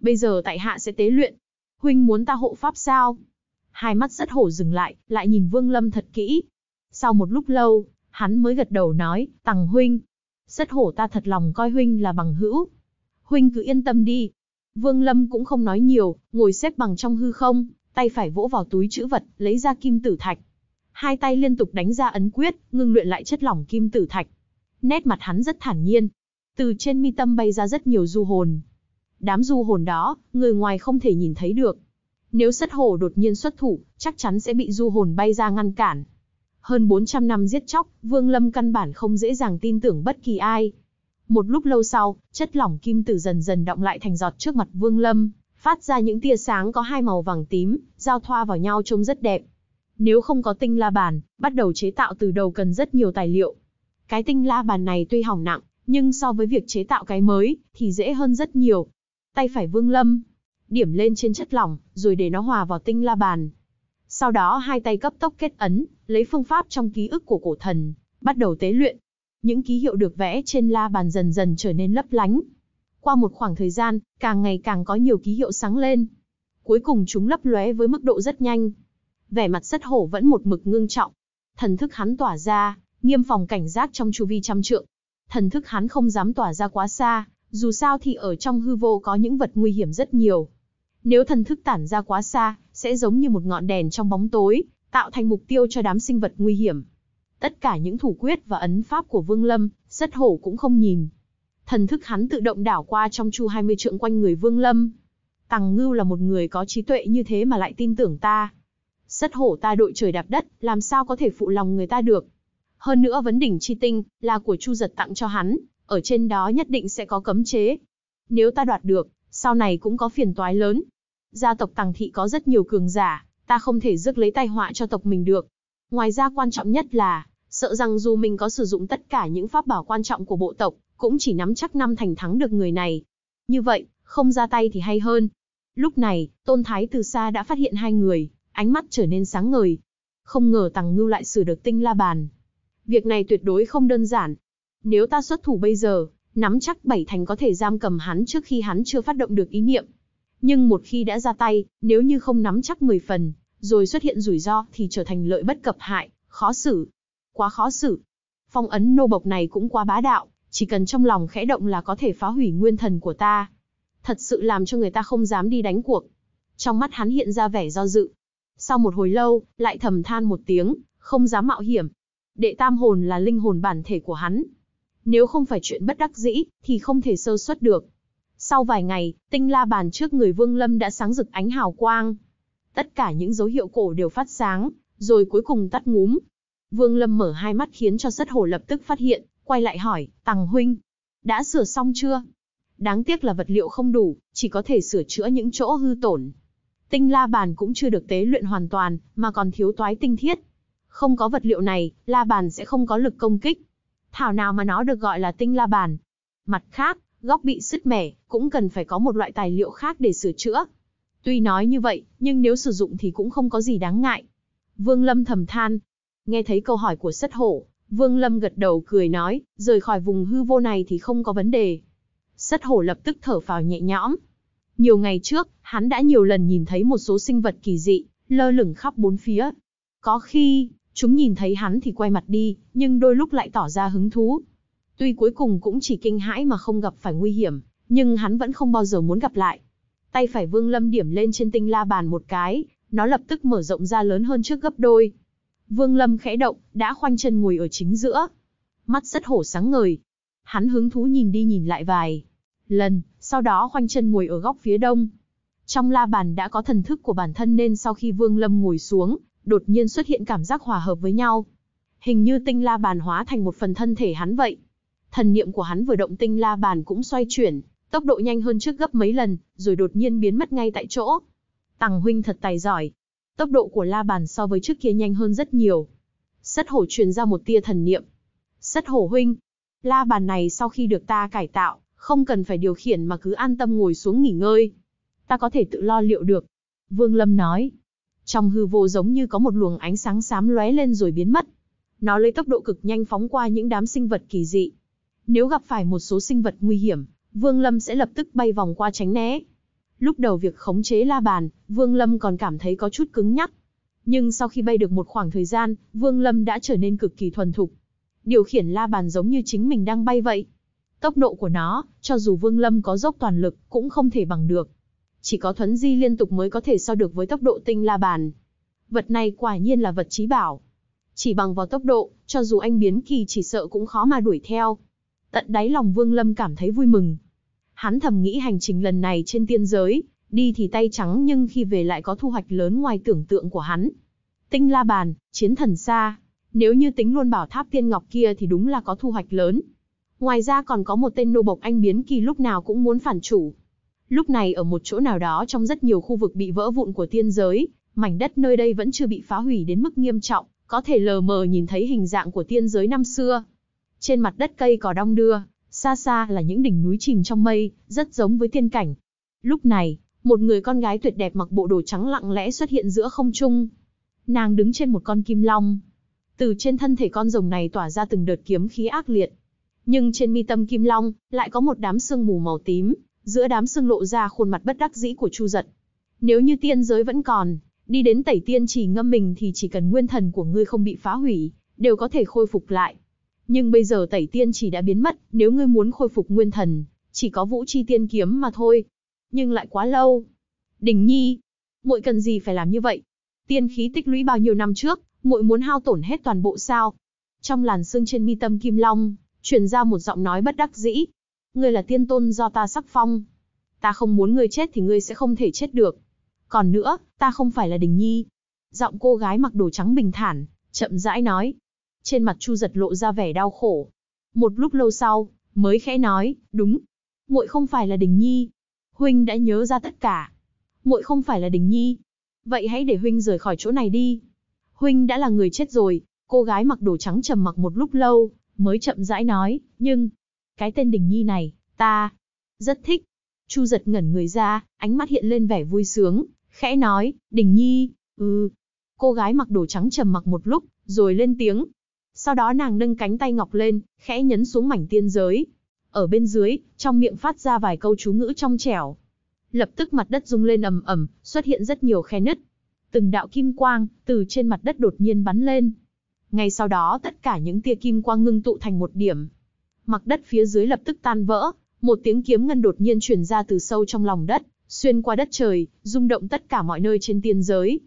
Bây giờ tại hạ sẽ tế luyện, huynh muốn ta hộ pháp sao? Hai mắt rất hổ dừng lại, lại nhìn Vương Lâm thật kỹ. Sau một lúc lâu, hắn mới gật đầu nói, tằng huynh. Rất hổ ta thật lòng coi huynh là bằng hữu. Huynh cứ yên tâm đi. Vương Lâm cũng không nói nhiều, ngồi xếp bằng trong hư không, tay phải vỗ vào túi chữ vật, lấy ra kim tử thạch. Hai tay liên tục đánh ra ấn quyết, ngưng luyện lại chất lỏng kim tử thạch. Nét mặt hắn rất thản nhiên. Từ trên mi tâm bay ra rất nhiều du hồn, đám du hồn đó, người ngoài không thể nhìn thấy được. Nếu sất hổ đột nhiên xuất thủ, chắc chắn sẽ bị du hồn bay ra ngăn cản. Hơn 400 năm giết chóc, Vương Lâm căn bản không dễ dàng tin tưởng bất kỳ ai. Một lúc lâu sau, chất lỏng kim tử dần dần động lại thành giọt trước mặt Vương Lâm, phát ra những tia sáng có hai màu vàng tím, giao thoa vào nhau trông rất đẹp. Nếu không có tinh la bàn, bắt đầu chế tạo từ đầu cần rất nhiều tài liệu. Cái tinh la bàn này tuy hỏng nặng, nhưng so với việc chế tạo cái mới, thì dễ hơn rất nhiều, Tay phải Vương Lâm, điểm lên trên chất lỏng, rồi để nó hòa vào tinh la bàn. Sau đó hai tay cấp tốc kết ấn, lấy phương pháp trong ký ức của cổ thần, bắt đầu tế luyện. Những ký hiệu được vẽ trên la bàn dần dần trở nên lấp lánh. Qua một khoảng thời gian, càng ngày càng có nhiều ký hiệu sáng lên. Cuối cùng chúng lấp lóe với mức độ rất nhanh. Vẻ mặt rất hổ vẫn một mực ngưng trọng. Thần thức hắn tỏa ra, nghiêm phòng cảnh giác trong chu vi trăm trượng. Thần thức hắn không dám tỏa ra quá xa, dù sao thì ở trong hư vô có những vật nguy hiểm rất nhiều. Nếu thần thức tản ra quá xa, sẽ giống như một ngọn đèn trong bóng tối, tạo thành mục tiêu cho đám sinh vật nguy hiểm. Tất cả những thủ quyết và ấn pháp của Vương Lâm, rất hổ cũng không nhìn. Thần thức hắn tự động đảo qua trong chu 20 trượng quanh người Vương Lâm. Tằng Ngưu là một người có trí tuệ như thế mà lại tin tưởng ta. Sất hổ ta đội trời đạp đất, làm sao có thể phụ lòng người ta được. Hơn nữa vấn đỉnh chi tinh, là của Chu Giật tặng cho hắn, ở trên đó nhất định sẽ có cấm chế. Nếu ta đoạt được, sau này cũng có phiền toái lớn. Gia tộc Tằng Thị có rất nhiều cường giả, ta không thể rước lấy tai họa cho tộc mình được. Ngoài ra quan trọng nhất là, sợ rằng dù mình có sử dụng tất cả những pháp bảo quan trọng của bộ tộc, cũng chỉ nắm chắc năm thành thắng được người này. Như vậy, không ra tay thì hay hơn. Lúc này, Tôn Thái từ xa đã phát hiện hai người, ánh mắt trở nên sáng ngời. Không ngờ Tằng Ngưu lại sửa được tinh la bàn. Việc này tuyệt đối không đơn giản. Nếu ta xuất thủ bây giờ, nắm chắc bảy thành có thể giam cầm hắn trước khi hắn chưa phát động được ý niệm. Nhưng một khi đã ra tay, nếu như không nắm chắc 10 phần, rồi xuất hiện rủi ro thì trở thành lợi bất cập hại, khó xử. Quá khó xử. Phong ấn nô bộc này cũng quá bá đạo, chỉ cần trong lòng khẽ động là có thể phá hủy nguyên thần của ta. Thật sự làm cho người ta không dám đi đánh cuộc. Trong mắt hắn hiện ra vẻ do dự. Sau một hồi lâu, lại thầm than một tiếng, không dám mạo hiểm. Đệ tam hồn là linh hồn bản thể của hắn, nếu không phải chuyện bất đắc dĩ, thì không thể sơ xuất được. Sau vài ngày, tinh la bàn trước người Vương Lâm đã sáng rực ánh hào quang. Tất cả những dấu hiệu cổ đều phát sáng, rồi cuối cùng tắt ngúm. Vương Lâm mở hai mắt khiến cho sất hồ lập tức phát hiện, quay lại hỏi, Tằng Huynh, đã sửa xong chưa? Đáng tiếc là vật liệu không đủ, chỉ có thể sửa chữa những chỗ hư tổn. Tinh la bàn cũng chưa được tế luyện hoàn toàn, mà còn thiếu toái tinh thiết. Không có vật liệu này, la bàn sẽ không có lực công kích. Thảo nào mà nó được gọi là tinh la bàn. Mặt khác, góc bị sứt mẻ, cũng cần phải có một loại tài liệu khác để sửa chữa. Tuy nói như vậy, nhưng nếu sử dụng thì cũng không có gì đáng ngại. Vương Lâm thầm than. Nghe thấy câu hỏi của sất hổ, Vương Lâm gật đầu cười nói, rời khỏi vùng hư vô này thì không có vấn đề. Sất hổ lập tức thở phào nhẹ nhõm. Nhiều ngày trước, hắn đã nhiều lần nhìn thấy một số sinh vật kỳ dị, lơ lửng khắp bốn phía. Có khi, Chúng nhìn thấy hắn thì quay mặt đi, nhưng đôi lúc lại tỏ ra hứng thú. Tuy cuối cùng cũng chỉ kinh hãi mà không gặp phải nguy hiểm, nhưng hắn vẫn không bao giờ muốn gặp lại. Tay phải Vương Lâm điểm lên trên tinh la bàn một cái, nó lập tức mở rộng ra lớn hơn trước gấp đôi. Vương Lâm khẽ động, đã khoanh chân ngồi ở chính giữa. Mắt rất hổ sáng ngời. Hắn hứng thú nhìn đi nhìn lại vài lần, sau đó khoanh chân ngồi ở góc phía đông. Trong la bàn đã có thần thức của bản thân nên sau khi Vương Lâm ngồi xuống, đột nhiên xuất hiện cảm giác hòa hợp với nhau. Hình như tinh la bàn hóa thành một phần thân thể hắn vậy. Thần niệm của hắn vừa động tinh la bàn cũng xoay chuyển, tốc độ nhanh hơn trước gấp mấy lần, rồi đột nhiên biến mất ngay tại chỗ. Tằng huynh thật tài giỏi. Tốc độ của la bàn so với trước kia nhanh hơn rất nhiều. Sất hổ truyền ra một tia thần niệm. Sất hổ huynh, la bàn này sau khi được ta cải tạo, không cần phải điều khiển mà cứ an tâm ngồi xuống nghỉ ngơi. Ta có thể tự lo liệu được. Vương Lâm nói, trong hư vô giống như có một luồng ánh sáng xám lóe lên rồi biến mất. Nó lấy tốc độ cực nhanh phóng qua những đám sinh vật kỳ dị. Nếu gặp phải một số sinh vật nguy hiểm, Vương Lâm sẽ lập tức bay vòng qua tránh né. Lúc đầu việc khống chế la bàn, Vương Lâm còn cảm thấy có chút cứng nhắc. Nhưng sau khi bay được một khoảng thời gian, Vương Lâm đã trở nên cực kỳ thuần thục. Điều khiển la bàn giống như chính mình đang bay vậy. Tốc độ của nó, cho dù Vương Lâm có dốc toàn lực, cũng không thể bằng được chỉ có thuấn di liên tục mới có thể so được với tốc độ tinh la bàn. Vật này quả nhiên là vật trí bảo. Chỉ bằng vào tốc độ, cho dù anh biến kỳ chỉ sợ cũng khó mà đuổi theo. Tận đáy lòng Vương Lâm cảm thấy vui mừng. Hắn thầm nghĩ hành trình lần này trên tiên giới, đi thì tay trắng nhưng khi về lại có thu hoạch lớn ngoài tưởng tượng của hắn. Tinh la bàn, chiến thần xa, nếu như tính luôn bảo tháp tiên ngọc kia thì đúng là có thu hoạch lớn. Ngoài ra còn có một tên nô bộc anh biến kỳ lúc nào cũng muốn phản chủ, Lúc này ở một chỗ nào đó trong rất nhiều khu vực bị vỡ vụn của tiên giới, mảnh đất nơi đây vẫn chưa bị phá hủy đến mức nghiêm trọng, có thể lờ mờ nhìn thấy hình dạng của tiên giới năm xưa. Trên mặt đất cây cỏ đong đưa, xa xa là những đỉnh núi chìm trong mây, rất giống với tiên cảnh. Lúc này, một người con gái tuyệt đẹp mặc bộ đồ trắng lặng lẽ xuất hiện giữa không trung. Nàng đứng trên một con kim long. Từ trên thân thể con rồng này tỏa ra từng đợt kiếm khí ác liệt. Nhưng trên mi tâm kim long, lại có một đám sương mù màu tím, giữa đám sương lộ ra khuôn mặt bất đắc dĩ của Chu Giật. Nếu như tiên giới vẫn còn, đi đến tẩy tiên chỉ ngâm mình thì chỉ cần nguyên thần của ngươi không bị phá hủy, đều có thể khôi phục lại. Nhưng bây giờ tẩy tiên chỉ đã biến mất, nếu ngươi muốn khôi phục nguyên thần, chỉ có vũ chi tiên kiếm mà thôi. Nhưng lại quá lâu. Đình nhi, muội cần gì phải làm như vậy? Tiên khí tích lũy bao nhiêu năm trước, muội muốn hao tổn hết toàn bộ sao? Trong làn xương trên mi tâm Kim Long, truyền ra một giọng nói bất đắc dĩ, ngươi là tiên tôn do ta sắc phong. Ta không muốn ngươi chết thì ngươi sẽ không thể chết được. Còn nữa, ta không phải là Đình Nhi. Giọng cô gái mặc đồ trắng bình thản, chậm rãi nói. Trên mặt Chu giật lộ ra vẻ đau khổ. Một lúc lâu sau, mới khẽ nói, đúng. muội không phải là Đình Nhi. Huynh đã nhớ ra tất cả. muội không phải là Đình Nhi. Vậy hãy để Huynh rời khỏi chỗ này đi. Huynh đã là người chết rồi. Cô gái mặc đồ trắng trầm mặc một lúc lâu, mới chậm rãi nói, nhưng, cái tên Đình Nhi này, ta rất thích. Chu giật ngẩn người ra, ánh mắt hiện lên vẻ vui sướng, khẽ nói, Đình Nhi, ừ. Cô gái mặc đồ trắng trầm mặc một lúc, rồi lên tiếng. Sau đó nàng nâng cánh tay ngọc lên, khẽ nhấn xuống mảnh tiên giới. Ở bên dưới, trong miệng phát ra vài câu chú ngữ trong trẻo. Lập tức mặt đất rung lên ầm ầm, xuất hiện rất nhiều khe nứt. Từng đạo kim quang, từ trên mặt đất đột nhiên bắn lên. Ngay sau đó tất cả những tia kim quang ngưng tụ thành một điểm, Mặt đất phía dưới lập tức tan vỡ, một tiếng kiếm ngân đột nhiên truyền ra từ sâu trong lòng đất, xuyên qua đất trời, rung động tất cả mọi nơi trên tiên giới.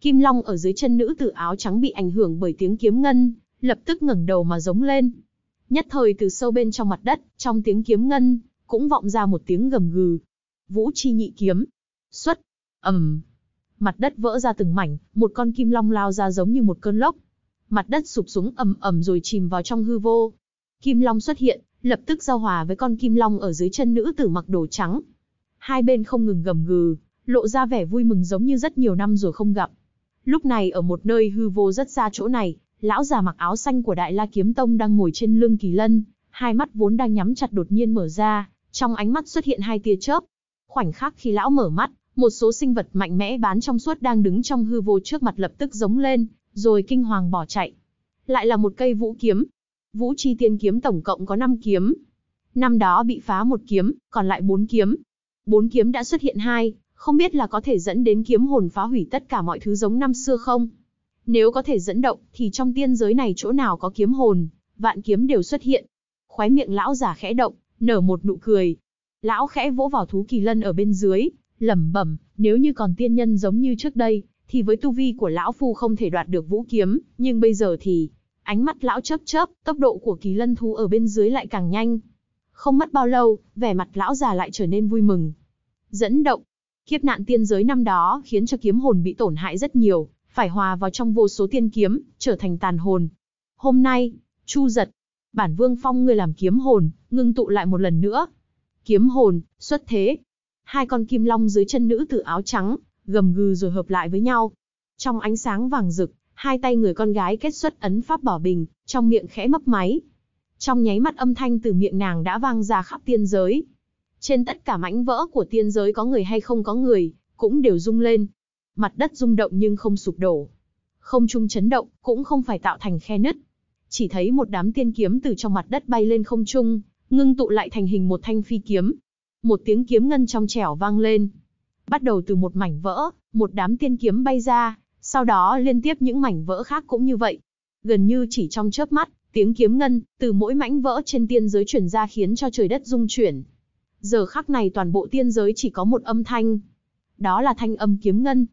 Kim Long ở dưới chân nữ tử áo trắng bị ảnh hưởng bởi tiếng kiếm ngân, lập tức ngẩng đầu mà giống lên. Nhất thời từ sâu bên trong mặt đất, trong tiếng kiếm ngân, cũng vọng ra một tiếng gầm gừ. Vũ chi nhị kiếm. Xuất. ầm, Mặt đất vỡ ra từng mảnh, một con kim long lao ra giống như một cơn lốc. Mặt đất sụp xuống ầm ầm rồi chìm vào trong hư vô. Kim Long xuất hiện, lập tức giao hòa với con Kim Long ở dưới chân nữ tử mặc đồ trắng. Hai bên không ngừng gầm gừ, lộ ra vẻ vui mừng giống như rất nhiều năm rồi không gặp. Lúc này ở một nơi hư vô rất xa chỗ này, lão già mặc áo xanh của Đại La Kiếm Tông đang ngồi trên lưng kỳ lân, hai mắt vốn đang nhắm chặt đột nhiên mở ra, trong ánh mắt xuất hiện hai tia chớp. Khoảnh khắc khi lão mở mắt, một số sinh vật mạnh mẽ bán trong suốt đang đứng trong hư vô trước mặt lập tức giống lên, rồi kinh hoàng bỏ chạy. Lại là một cây vũ kiếm, Vũ Chi Tiên kiếm tổng cộng có 5 kiếm. Năm đó bị phá một kiếm, còn lại 4 kiếm. 4 kiếm đã xuất hiện hai, không biết là có thể dẫn đến kiếm hồn phá hủy tất cả mọi thứ giống năm xưa không? Nếu có thể dẫn động, thì trong tiên giới này chỗ nào có kiếm hồn, vạn kiếm đều xuất hiện. Khóe miệng lão giả khẽ động, nở một nụ cười. Lão khẽ vỗ vào thú kỳ lân ở bên dưới, lẩm bẩm, nếu như còn tiên nhân giống như trước đây, thì với tu vi của lão phu không thể đoạt được vũ kiếm, nhưng bây giờ thì Ánh mắt lão chớp chớp, tốc độ của kỳ lân thú ở bên dưới lại càng nhanh. Không mất bao lâu, vẻ mặt lão già lại trở nên vui mừng. Dẫn động. Kiếp nạn tiên giới năm đó khiến cho kiếm hồn bị tổn hại rất nhiều, phải hòa vào trong vô số tiên kiếm, trở thành tàn hồn. Hôm nay, Chu giật, bản vương phong ngươi làm kiếm hồn, ngưng tụ lại một lần nữa. Kiếm hồn, xuất thế. Hai con kim long dưới chân nữ tử áo trắng, gầm gừ rồi hợp lại với nhau. Trong ánh sáng vàng rực, hai tay người con gái kết xuất ấn pháp bỏ bình, trong miệng khẽ mấp máy. Trong nháy mắt âm thanh từ miệng nàng đã vang ra khắp tiên giới. Trên tất cả mảnh vỡ của tiên giới có người hay không có người, cũng đều rung lên. Mặt đất rung động nhưng không sụp đổ. Không trung chấn động, cũng không phải tạo thành khe nứt. Chỉ thấy một đám tiên kiếm từ trong mặt đất bay lên không trung, ngưng tụ lại thành hình một thanh phi kiếm. Một tiếng kiếm ngân trong trẻo vang lên. Bắt đầu từ một mảnh vỡ, một đám tiên kiếm bay ra, sau đó liên tiếp những mảnh vỡ khác cũng như vậy. Gần như chỉ trong chớp mắt, tiếng kiếm ngân từ mỗi mảnh vỡ trên tiên giới truyền ra khiến cho trời đất rung chuyển. Giờ khắc này toàn bộ tiên giới chỉ có một âm thanh, đó là thanh âm kiếm ngân.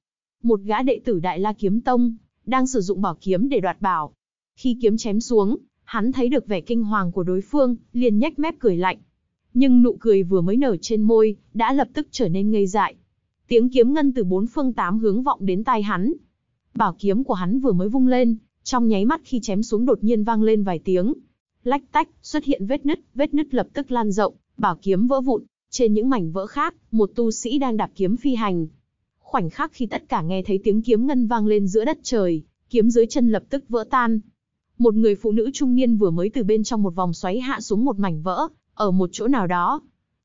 Một gã đệ tử Đại La kiếm tông đang sử dụng bảo kiếm để đoạt bảo. Khi kiếm chém xuống, hắn thấy được vẻ kinh hoàng của đối phương, liền nhếch mép cười lạnh. Nhưng nụ cười vừa mới nở trên môi, đã lập tức trở nên ngây dại. Tiếng kiếm ngân từ bốn phương tám hướng vọng đến tai hắn, Bảo kiếm của hắn vừa mới vung lên, trong nháy mắt khi chém xuống đột nhiên vang lên vài tiếng. Lách tách, xuất hiện vết nứt, vết nứt lập tức lan rộng, bảo kiếm vỡ vụn, trên những mảnh vỡ khác, một tu sĩ đang đạp kiếm phi hành. Khoảnh khắc khi tất cả nghe thấy tiếng kiếm ngân vang lên giữa đất trời, kiếm dưới chân lập tức vỡ tan. Một người phụ nữ trung niên vừa mới từ bên trong một vòng xoáy hạ xuống một mảnh vỡ, ở một chỗ nào đó.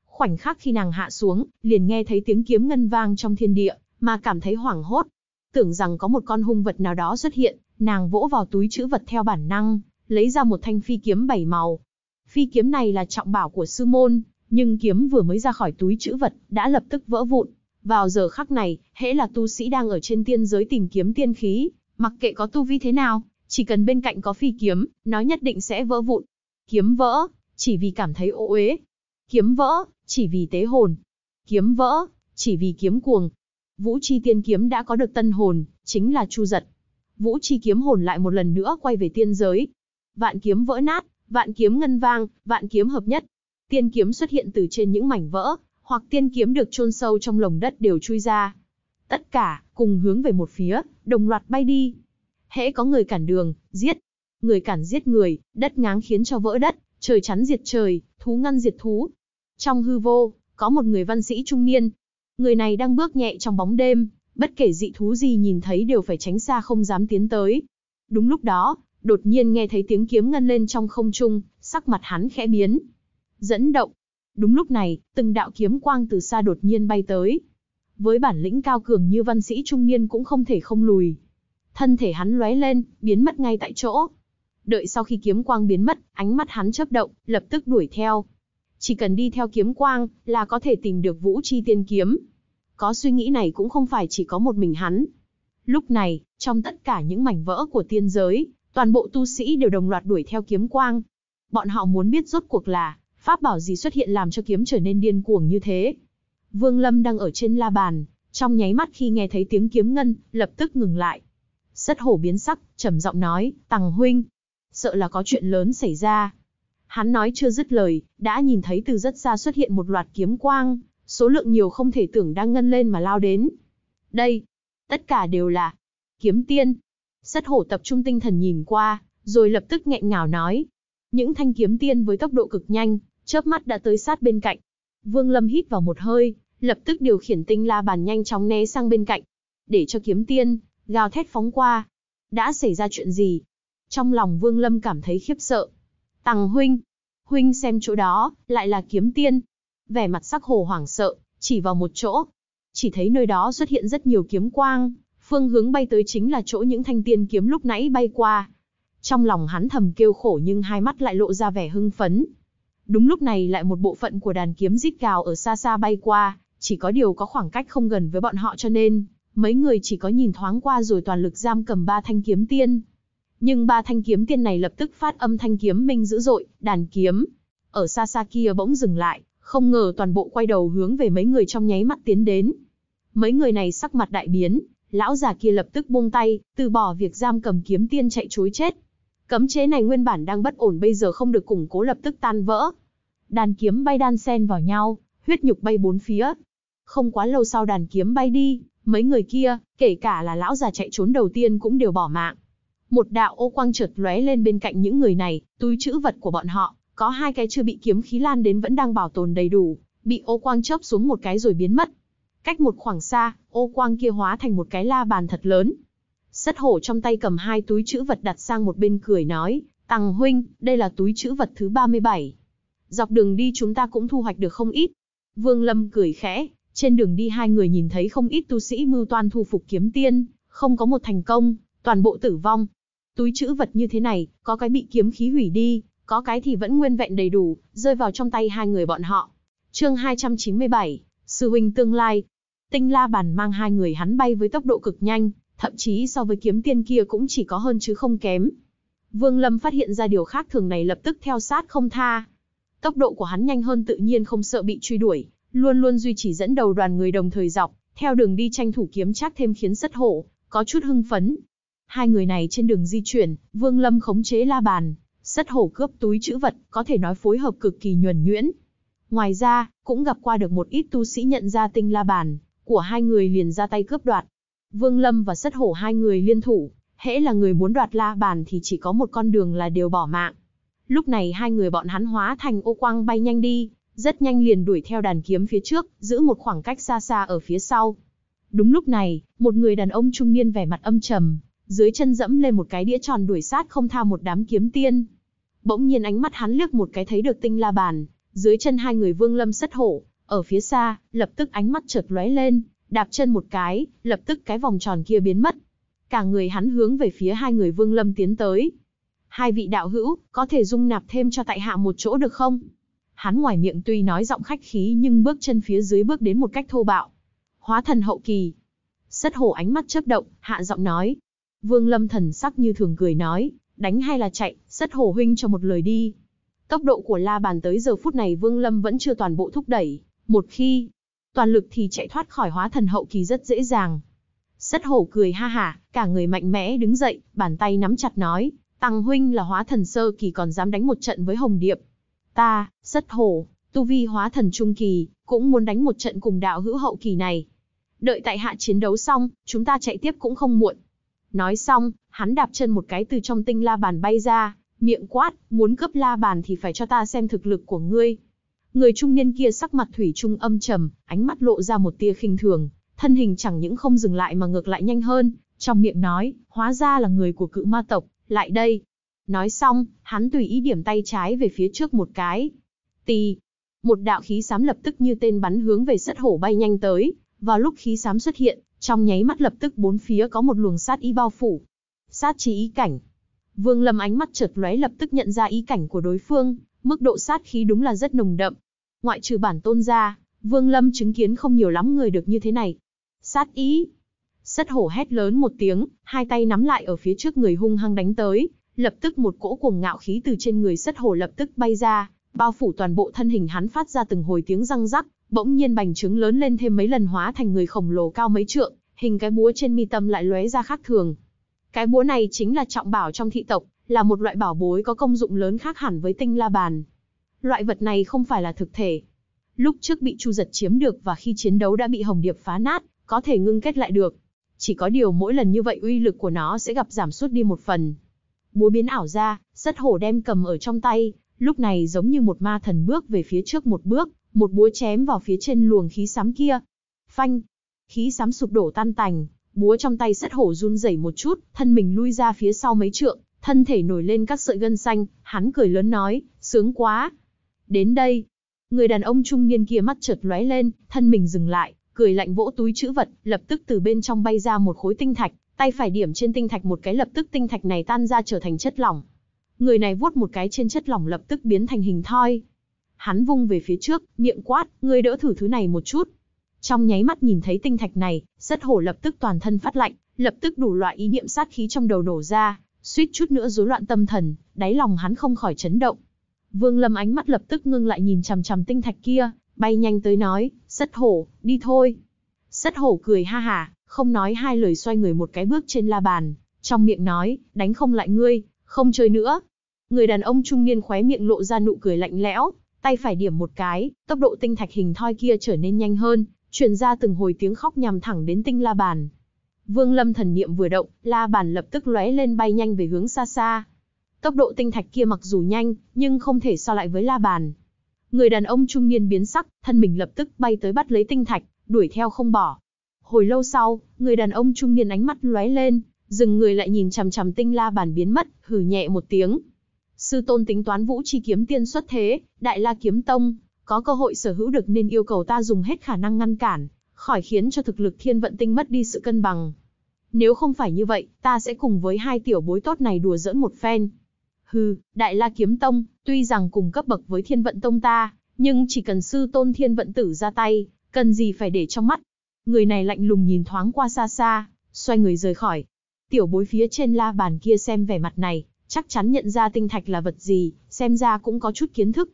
Khoảnh khắc khi nàng hạ xuống, liền nghe thấy tiếng kiếm ngân vang trong thiên địa, mà cảm thấy hoảng hốt, tưởng rằng có một con hung vật nào đó xuất hiện, nàng vỗ vào túi chữ vật theo bản năng, lấy ra một thanh phi kiếm bảy màu. Phi kiếm này là trọng bảo của sư môn, nhưng kiếm vừa mới ra khỏi túi chữ vật, đã lập tức vỡ vụn. Vào giờ khắc này, hễ là tu sĩ đang ở trên tiên giới tìm kiếm tiên khí, mặc kệ có tu vi thế nào, chỉ cần bên cạnh có phi kiếm, nó nhất định sẽ vỡ vụn. Kiếm vỡ, chỉ vì cảm thấy ô uế. Kiếm vỡ, chỉ vì tế hồn. Kiếm vỡ, chỉ vì kiếm cuồng. Vũ Chi Tiên Kiếm đã có được tân hồn, chính là Chu Giật. Vũ Chi Kiếm hồn lại một lần nữa quay về tiên giới. Vạn kiếm vỡ nát, vạn kiếm ngân vang, vạn kiếm hợp nhất. Tiên kiếm xuất hiện từ trên những mảnh vỡ, hoặc tiên kiếm được chôn sâu trong lồng đất đều chui ra. Tất cả cùng hướng về một phía, đồng loạt bay đi. Hễ có người cản đường, giết. Người cản giết người, đất ngáng khiến cho vỡ đất, trời chắn diệt trời, thú ngăn diệt thú. Trong hư vô, có một người văn sĩ trung niên, Người này đang bước nhẹ trong bóng đêm, bất kể dị thú gì nhìn thấy đều phải tránh xa không dám tiến tới. Đúng lúc đó, đột nhiên nghe thấy tiếng kiếm ngân lên trong không trung, sắc mặt hắn khẽ biến. Dẫn động. Đúng lúc này, từng đạo kiếm quang từ xa đột nhiên bay tới. Với bản lĩnh cao cường như văn sĩ trung niên cũng không thể không lùi. Thân thể hắn lóe lên, biến mất ngay tại chỗ. Đợi sau khi kiếm quang biến mất, ánh mắt hắn chớp động, lập tức đuổi theo. Chỉ cần đi theo kiếm quang, là có thể tìm được vũ chi tiên kiếm, có suy nghĩ này cũng không phải chỉ có một mình hắn. Lúc này, trong tất cả những mảnh vỡ của tiên giới, toàn bộ tu sĩ đều đồng loạt đuổi theo kiếm quang. Bọn họ muốn biết rốt cuộc là, pháp bảo gì xuất hiện làm cho kiếm trở nên điên cuồng như thế. Vương Lâm đang ở trên la bàn, trong nháy mắt khi nghe thấy tiếng kiếm ngân, lập tức ngừng lại. Sất hổ biến sắc, trầm giọng nói, Tằng huynh, sợ là có chuyện lớn xảy ra. Hắn nói chưa dứt lời, đã nhìn thấy từ rất xa xuất hiện một loạt kiếm quang, số lượng nhiều không thể tưởng đang ngân lên mà lao đến. Đây, tất cả đều là kiếm tiên. Sắt hổ tập trung tinh thần nhìn qua, rồi lập tức nghẹn ngào nói. Những thanh kiếm tiên với tốc độ cực nhanh, chớp mắt đã tới sát bên cạnh. Vương Lâm hít vào một hơi, lập tức điều khiển tinh la bàn nhanh chóng né sang bên cạnh, để cho kiếm tiên, gào thét phóng qua. Đã xảy ra chuyện gì? Trong lòng Vương Lâm cảm thấy khiếp sợ. Tằng huynh, huynh xem chỗ đó, lại là kiếm tiên vẻ mặt sắc hồ hoảng sợ, chỉ vào một chỗ. Chỉ thấy nơi đó xuất hiện rất nhiều kiếm quang, phương hướng bay tới chính là chỗ những thanh tiên kiếm lúc nãy bay qua. Trong lòng hắn thầm kêu khổ nhưng hai mắt lại lộ ra vẻ hưng phấn. Đúng lúc này lại một bộ phận của đàn kiếm rít gào ở xa xa bay qua, chỉ có điều có khoảng cách không gần với bọn họ cho nên, mấy người chỉ có nhìn thoáng qua rồi toàn lực giam cầm ba thanh kiếm tiên. Nhưng ba thanh kiếm tiên này lập tức phát âm thanh kiếm minh dữ dội, đàn kiếm. Ở xa xa kia bỗng dừng lại, không ngờ toàn bộ quay đầu hướng về mấy người trong nháy mắt tiến đến. Mấy người này sắc mặt đại biến, lão già kia lập tức buông tay, từ bỏ việc giam cầm kiếm tiên chạy chối chết. Cấm chế này nguyên bản đang bất ổn bây giờ không được củng cố lập tức tan vỡ. Đàn kiếm bay đan sen vào nhau, huyết nhục bay bốn phía. Không quá lâu sau đàn kiếm bay đi, mấy người kia, kể cả là lão già chạy trốn đầu tiên cũng đều bỏ mạng. Một đạo ô quang chợt lóe lên bên cạnh những người này, túi chữ vật của bọn họ, có hai cái chưa bị kiếm khí lan đến vẫn đang bảo tồn đầy đủ, bị ô quang chớp xuống một cái rồi biến mất. Cách một khoảng xa, ô quang kia hóa thành một cái la bàn thật lớn. Sất hổ trong tay cầm hai túi chữ vật đặt sang một bên cười nói, Tằng huynh, đây là túi chữ vật thứ 37. Dọc đường đi chúng ta cũng thu hoạch được không ít. Vương Lâm cười khẽ, trên đường đi hai người nhìn thấy không ít tu sĩ mưu toan thu phục kiếm tiên, không có một thành công, toàn bộ tử vong. Túi chữ vật như thế này, có cái bị kiếm khí hủy đi, có cái thì vẫn nguyên vẹn đầy đủ, rơi vào trong tay hai người bọn họ. chương 297, Sư huynh tương lai. Tinh la bàn mang hai người hắn bay với tốc độ cực nhanh, thậm chí so với kiếm tiên kia cũng chỉ có hơn chứ không kém. Vương Lâm phát hiện ra điều khác thường này lập tức theo sát không tha. Tốc độ của hắn nhanh hơn tự nhiên không sợ bị truy đuổi, luôn luôn duy trì dẫn đầu đoàn người đồng thời dọc, theo đường đi tranh thủ kiếm chắc thêm khiến rất hổ, có chút hưng phấn. Hai người này trên đường di chuyển, Vương Lâm khống chế la bàn, rất hổ cướp túi chữ vật, có thể nói phối hợp cực kỳ nhuần nhuyễn. Ngoài ra, cũng gặp qua được một ít tu sĩ nhận ra tinh la bàn, của hai người liền ra tay cướp đoạt. Vương Lâm và Sất Hổ hai người liên thủ, hễ là người muốn đoạt la bàn thì chỉ có một con đường là đều bỏ mạng. Lúc này hai người bọn hắn hóa thành ô quang bay nhanh đi, rất nhanh liền đuổi theo đàn kiếm phía trước, giữ một khoảng cách xa xa ở phía sau. Đúng lúc này, một người đàn ông trung niên vẻ mặt âm trầm, dưới chân dẫm lên một cái đĩa tròn đuổi sát không tha một đám kiếm tiên, Bỗng nhiên ánh mắt hắn liếc một cái thấy được tinh la bàn, dưới chân hai người vương lâm sất hổ, ở phía xa, lập tức ánh mắt chợt lóe lên, đạp chân một cái, lập tức cái vòng tròn kia biến mất. Cả người hắn hướng về phía hai người vương lâm tiến tới. Hai vị đạo hữu, có thể dung nạp thêm cho tại hạ một chỗ được không? Hắn ngoài miệng tuy nói giọng khách khí nhưng bước chân phía dưới bước đến một cách thô bạo. Hóa thần hậu kỳ. Sất hổ ánh mắt chớp động, hạ giọng nói. Vương lâm thần sắc như thường cười nói đánh hay là chạy, rất hổ huynh cho một lời đi. Tốc độ của la bàn tới giờ phút này Vương Lâm vẫn chưa toàn bộ thúc đẩy, một khi toàn lực thì chạy thoát khỏi hóa thần hậu kỳ rất dễ dàng. Rất hổ cười ha hả, cả người mạnh mẽ đứng dậy, bàn tay nắm chặt nói, Tăng huynh là hóa thần sơ kỳ còn dám đánh một trận với Hồng Điệp. Ta, rất hổ, tu vi hóa thần trung kỳ, cũng muốn đánh một trận cùng đạo hữu hậu kỳ này. Đợi tại hạ chiến đấu xong, chúng ta chạy tiếp cũng không muộn. Nói xong, hắn đạp chân một cái từ trong tinh la bàn bay ra, miệng quát, muốn cướp la bàn thì phải cho ta xem thực lực của ngươi. Người trung niên kia sắc mặt thủy trung âm trầm, ánh mắt lộ ra một tia khinh thường, thân hình chẳng những không dừng lại mà ngược lại nhanh hơn, trong miệng nói, hóa ra là người của cự ma tộc, lại đây. Nói xong, hắn tùy ý điểm tay trái về phía trước một cái. Tì, một đạo khí sám lập tức như tên bắn hướng về sắt hổ bay nhanh tới, vào lúc khí sám xuất hiện, trong nháy mắt lập tức bốn phía có một luồng sát ý bao phủ, sát chi ý cảnh. Vương Lâm ánh mắt chợt lóe lập tức nhận ra ý cảnh của đối phương, mức độ sát khí đúng là rất nồng đậm. Ngoại trừ bản tôn ra, Vương Lâm chứng kiến không nhiều lắm người được như thế này. Sát ý. Sắt hổ hét lớn một tiếng, hai tay nắm lại ở phía trước người hung hăng đánh tới, lập tức một cỗ cuồng ngạo khí từ trên người sắt hổ lập tức bay ra, bao phủ toàn bộ thân hình hắn phát ra từng hồi tiếng răng rắc, bỗng nhiên bành trướng lớn lên thêm mấy lần hóa thành người khổng lồ cao mấy trượng, hình cái búa trên mi tâm lại lóe ra khác thường. Cái búa này chính là trọng bảo trong thị tộc, là một loại bảo bối có công dụng lớn khác hẳn với tinh la bàn. Loại vật này không phải là thực thể. Lúc trước bị Chu Giật chiếm được và khi chiến đấu đã bị Hồng Điệp phá nát, có thể ngưng kết lại được. Chỉ có điều mỗi lần như vậy uy lực của nó sẽ gặp giảm sút đi một phần. Búa biến ảo ra, rất hổ đem cầm ở trong tay, lúc này giống như một ma thần bước về phía trước một bước, một búa chém vào phía trên luồng khí xám kia. Phanh! Khí xám sụp đổ tan tành, búa trong tay sắt hổ run rẩy một chút, thân mình lui ra phía sau mấy trượng, thân thể nổi lên các sợi gân xanh, hắn cười lớn nói, sướng quá. Đến đây, người đàn ông trung niên kia mắt chợt lóe lên, thân mình dừng lại, cười lạnh vỗ túi chữ vật, lập tức từ bên trong bay ra một khối tinh thạch, tay phải điểm trên tinh thạch một cái lập tức tinh thạch này tan ra trở thành chất lỏng. Người này vuốt một cái trên chất lỏng lập tức biến thành hình thoi. Hắn vung về phía trước, miệng quát, người đỡ thử thứ này một chút, trong nháy mắt nhìn thấy tinh thạch này, rất hổ lập tức toàn thân phát lạnh, lập tức đủ loại ý niệm sát khí trong đầu nổ ra, suýt chút nữa rối loạn tâm thần, đáy lòng hắn không khỏi chấn động. Vương Lâm ánh mắt lập tức ngưng lại nhìn chằm chằm tinh thạch kia, bay nhanh tới nói, "Sắt hổ, đi thôi." Sắt hổ cười ha hả, không nói hai lời xoay người một cái bước trên la bàn, trong miệng nói, "Đánh không lại ngươi, không chơi nữa." Người đàn ông trung niên khóe miệng lộ ra nụ cười lạnh lẽo, tay phải điểm một cái, tốc độ tinh thạch hình thoi kia trở nên nhanh hơn, truyền ra từng hồi tiếng khóc nhằm thẳng đến tinh la bàn. Vương Lâm thần niệm vừa động, la bàn lập tức lóe lên bay nhanh về hướng xa xa. Tốc độ tinh thạch kia mặc dù nhanh, nhưng không thể so lại với la bàn. Người đàn ông trung niên biến sắc, thân mình lập tức bay tới bắt lấy tinh thạch, đuổi theo không bỏ. Hồi lâu sau, người đàn ông trung niên ánh mắt lóe lên, dừng người lại nhìn chằm chằm tinh la bàn biến mất, hừ nhẹ một tiếng. Sư tôn tính toán vũ chi kiếm tiên xuất thế, đại la kiếm tông, có cơ hội sở hữu được nên yêu cầu ta dùng hết khả năng ngăn cản, khỏi khiến cho thực lực thiên vận tinh mất đi sự cân bằng. Nếu không phải như vậy, ta sẽ cùng với hai tiểu bối tốt này đùa giỡn một phen. Hừ, Đại La Kiếm Tông, tuy rằng cùng cấp bậc với thiên vận tông ta, nhưng chỉ cần sư tôn thiên vận tử ra tay, cần gì phải để trong mắt. Người này lạnh lùng nhìn thoáng qua xa xa, xoay người rời khỏi. Tiểu bối phía trên la bàn kia xem vẻ mặt này, chắc chắn nhận ra tinh thạch là vật gì, xem ra cũng có chút kiến thức.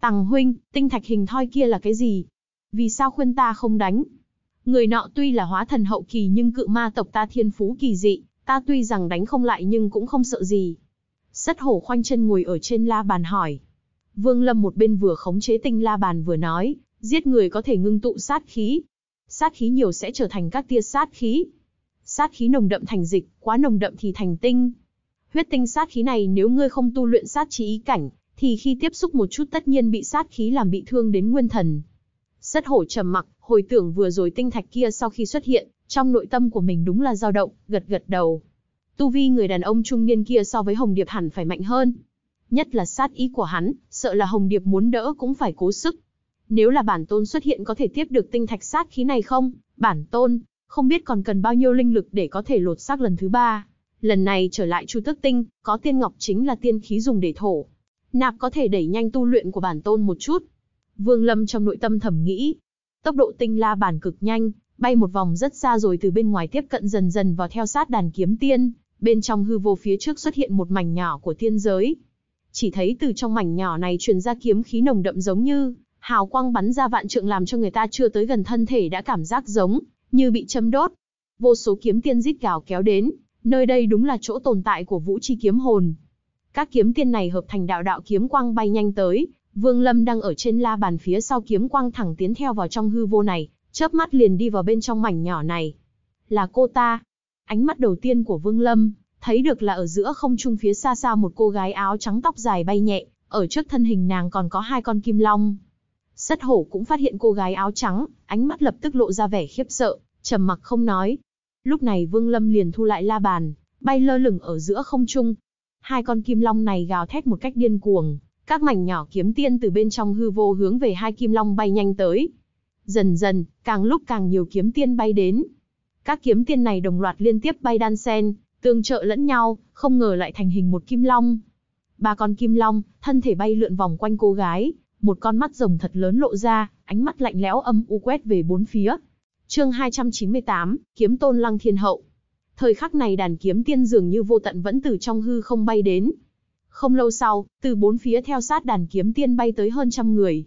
Tằng huynh, tinh thạch hình thoi kia là cái gì? Vì sao khuyên ta không đánh? Người nọ tuy là hóa thần hậu kỳ nhưng cự ma tộc ta thiên phú kỳ dị, ta tuy rằng đánh không lại nhưng cũng không sợ gì. Sất hổ khoanh chân ngồi ở trên la bàn hỏi. Vương Lâm một bên vừa khống chế tinh la bàn vừa nói, giết người có thể ngưng tụ sát khí. Sát khí nhiều sẽ trở thành các tia sát khí. Sát khí nồng đậm thành dịch, quá nồng đậm thì thành tinh. Huyết tinh sát khí này nếu ngươi không tu luyện sát trí ý cảnh, thì khi tiếp xúc một chút tất nhiên bị sát khí làm bị thương đến nguyên thần. Rất hổ trầm mặc, hồi tưởng vừa rồi tinh thạch kia sau khi xuất hiện, trong nội tâm của mình đúng là dao động, gật gật đầu. Tu vi người đàn ông trung niên kia so với Hồng Điệp hẳn phải mạnh hơn. Nhất là sát ý của hắn, sợ là Hồng Điệp muốn đỡ cũng phải cố sức. Nếu là bản tôn xuất hiện có thể tiếp được tinh thạch sát khí này không? Bản tôn, không biết còn cần bao nhiêu linh lực để có thể lột xác lần thứ ba. Lần này trở lại Chu Tức Tinh, có tiên ngọc chính là tiên khí dùng để thổ, nạp có thể đẩy nhanh tu luyện của bản tôn một chút. Vương Lâm trong nội tâm thầm nghĩ, tốc độ tinh la bản cực nhanh, bay một vòng rất xa rồi từ bên ngoài tiếp cận dần dần vào theo sát đàn kiếm tiên, bên trong hư vô phía trước xuất hiện một mảnh nhỏ của tiên giới. Chỉ thấy từ trong mảnh nhỏ này truyền ra kiếm khí nồng đậm giống như hào quang bắn ra vạn trượng làm cho người ta chưa tới gần thân thể đã cảm giác giống như bị châm đốt. Vô số kiếm tiên rít gào kéo đến, nơi đây đúng là chỗ tồn tại của Vũ Chi kiếm hồn, các kiếm tiên này hợp thành đạo đạo kiếm quang bay nhanh tới, Vương Lâm đang ở trên la bàn phía sau kiếm quang thẳng tiến theo vào trong hư vô này, chớp mắt liền đi vào bên trong mảnh nhỏ này. Là cô ta. Ánh mắt đầu tiên của Vương Lâm, thấy được là ở giữa không trung phía xa xa một cô gái áo trắng tóc dài bay nhẹ, ở trước thân hình nàng còn có hai con kim long. Sắt hổ cũng phát hiện cô gái áo trắng, ánh mắt lập tức lộ ra vẻ khiếp sợ, trầm mặc không nói. Lúc này Vương Lâm liền thu lại la bàn, bay lơ lửng ở giữa không trung, hai con kim long này gào thét một cách điên cuồng, các mảnh nhỏ kiếm tiên từ bên trong hư vô hướng về hai kim long bay nhanh tới. Dần dần, càng lúc càng nhiều kiếm tiên bay đến. Các kiếm tiên này đồng loạt liên tiếp bay đan sen, tương trợ lẫn nhau, không ngờ lại thành hình một kim long. Ba con kim long, thân thể bay lượn vòng quanh cô gái, một con mắt rồng thật lớn lộ ra, ánh mắt lạnh lẽo âm u quét về bốn phía. Chương 298, Kiếm Tôn Lăng Thiên Hậu. Thời khắc này đàn kiếm tiên dường như vô tận vẫn từ trong hư không bay đến. Không lâu sau, từ bốn phía theo sát đàn kiếm tiên bay tới hơn trăm người.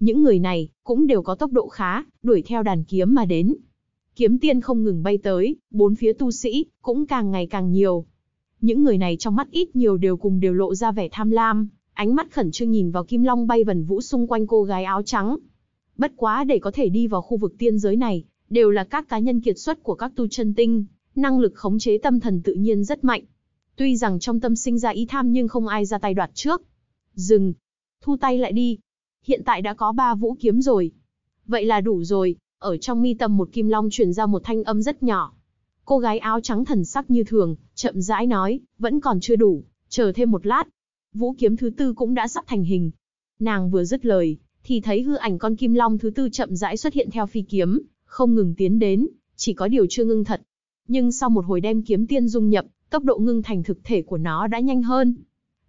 Những người này, cũng đều có tốc độ khá, đuổi theo đàn kiếm mà đến. Kiếm tiên không ngừng bay tới, bốn phía tu sĩ, cũng càng ngày càng nhiều. Những người này trong mắt ít nhiều đều cùng đều lộ ra vẻ tham lam, ánh mắt khẩn trương nhìn vào kim long bay vần vũ xung quanh cô gái áo trắng. Bất quá để có thể đi vào khu vực tiên giới này, đều là các cá nhân kiệt xuất của các tu chân tinh, năng lực khống chế tâm thần tự nhiên rất mạnh. Tuy rằng trong tâm sinh ra ý tham nhưng không ai ra tay đoạt trước. Dừng. Thu tay lại đi. Hiện tại đã có ba vũ kiếm rồi. Vậy là đủ rồi. Ở trong mi tâm một kim long truyền ra một thanh âm rất nhỏ. Cô gái áo trắng thần sắc như thường, chậm rãi nói, vẫn còn chưa đủ, chờ thêm một lát. Vũ kiếm thứ tư cũng đã sắp thành hình. Nàng vừa dứt lời, thì thấy hư ảnh con kim long thứ tư chậm rãi xuất hiện theo phi kiếm, không ngừng tiến đến, chỉ có điều chưa ngưng thật, nhưng sau một hồi đem kiếm tiên dung nhập, tốc độ ngưng thành thực thể của nó đã nhanh hơn.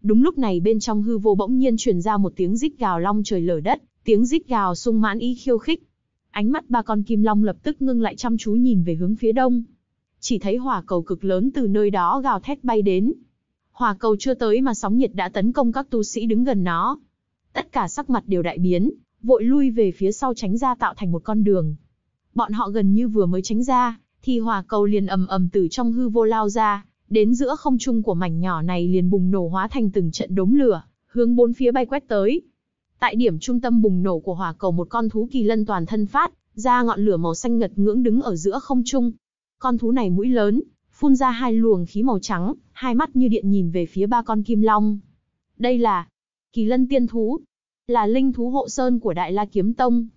Đúng lúc này bên trong hư vô bỗng nhiên truyền ra một tiếng rít gào long trời lở đất, tiếng rít gào sung mãn ý khiêu khích. Ánh mắt ba con kim long lập tức ngưng lại chăm chú nhìn về hướng phía đông. Chỉ thấy hỏa cầu cực lớn từ nơi đó gào thét bay đến. Hỏa cầu chưa tới mà sóng nhiệt đã tấn công các tu sĩ đứng gần nó. Tất cả sắc mặt đều đại biến, vội lui về phía sau tránh ra tạo thành một con đường. Bọn họ gần như vừa mới tránh ra, thì hỏa cầu liền ầm ầm từ trong hư vô lao ra, đến giữa không trung của mảnh nhỏ này liền bùng nổ hóa thành từng trận đốm lửa, hướng bốn phía bay quét tới. Tại điểm trung tâm bùng nổ của hỏa cầu một con thú kỳ lân toàn thân phát ra ngọn lửa màu xanh ngật ngưỡng đứng ở giữa không trung. Con thú này mũi lớn, phun ra hai luồng khí màu trắng, hai mắt như điện nhìn về phía ba con kim long. Đây là kỳ lân tiên thú, là linh thú hộ sơn của Đại La Kiếm Tông.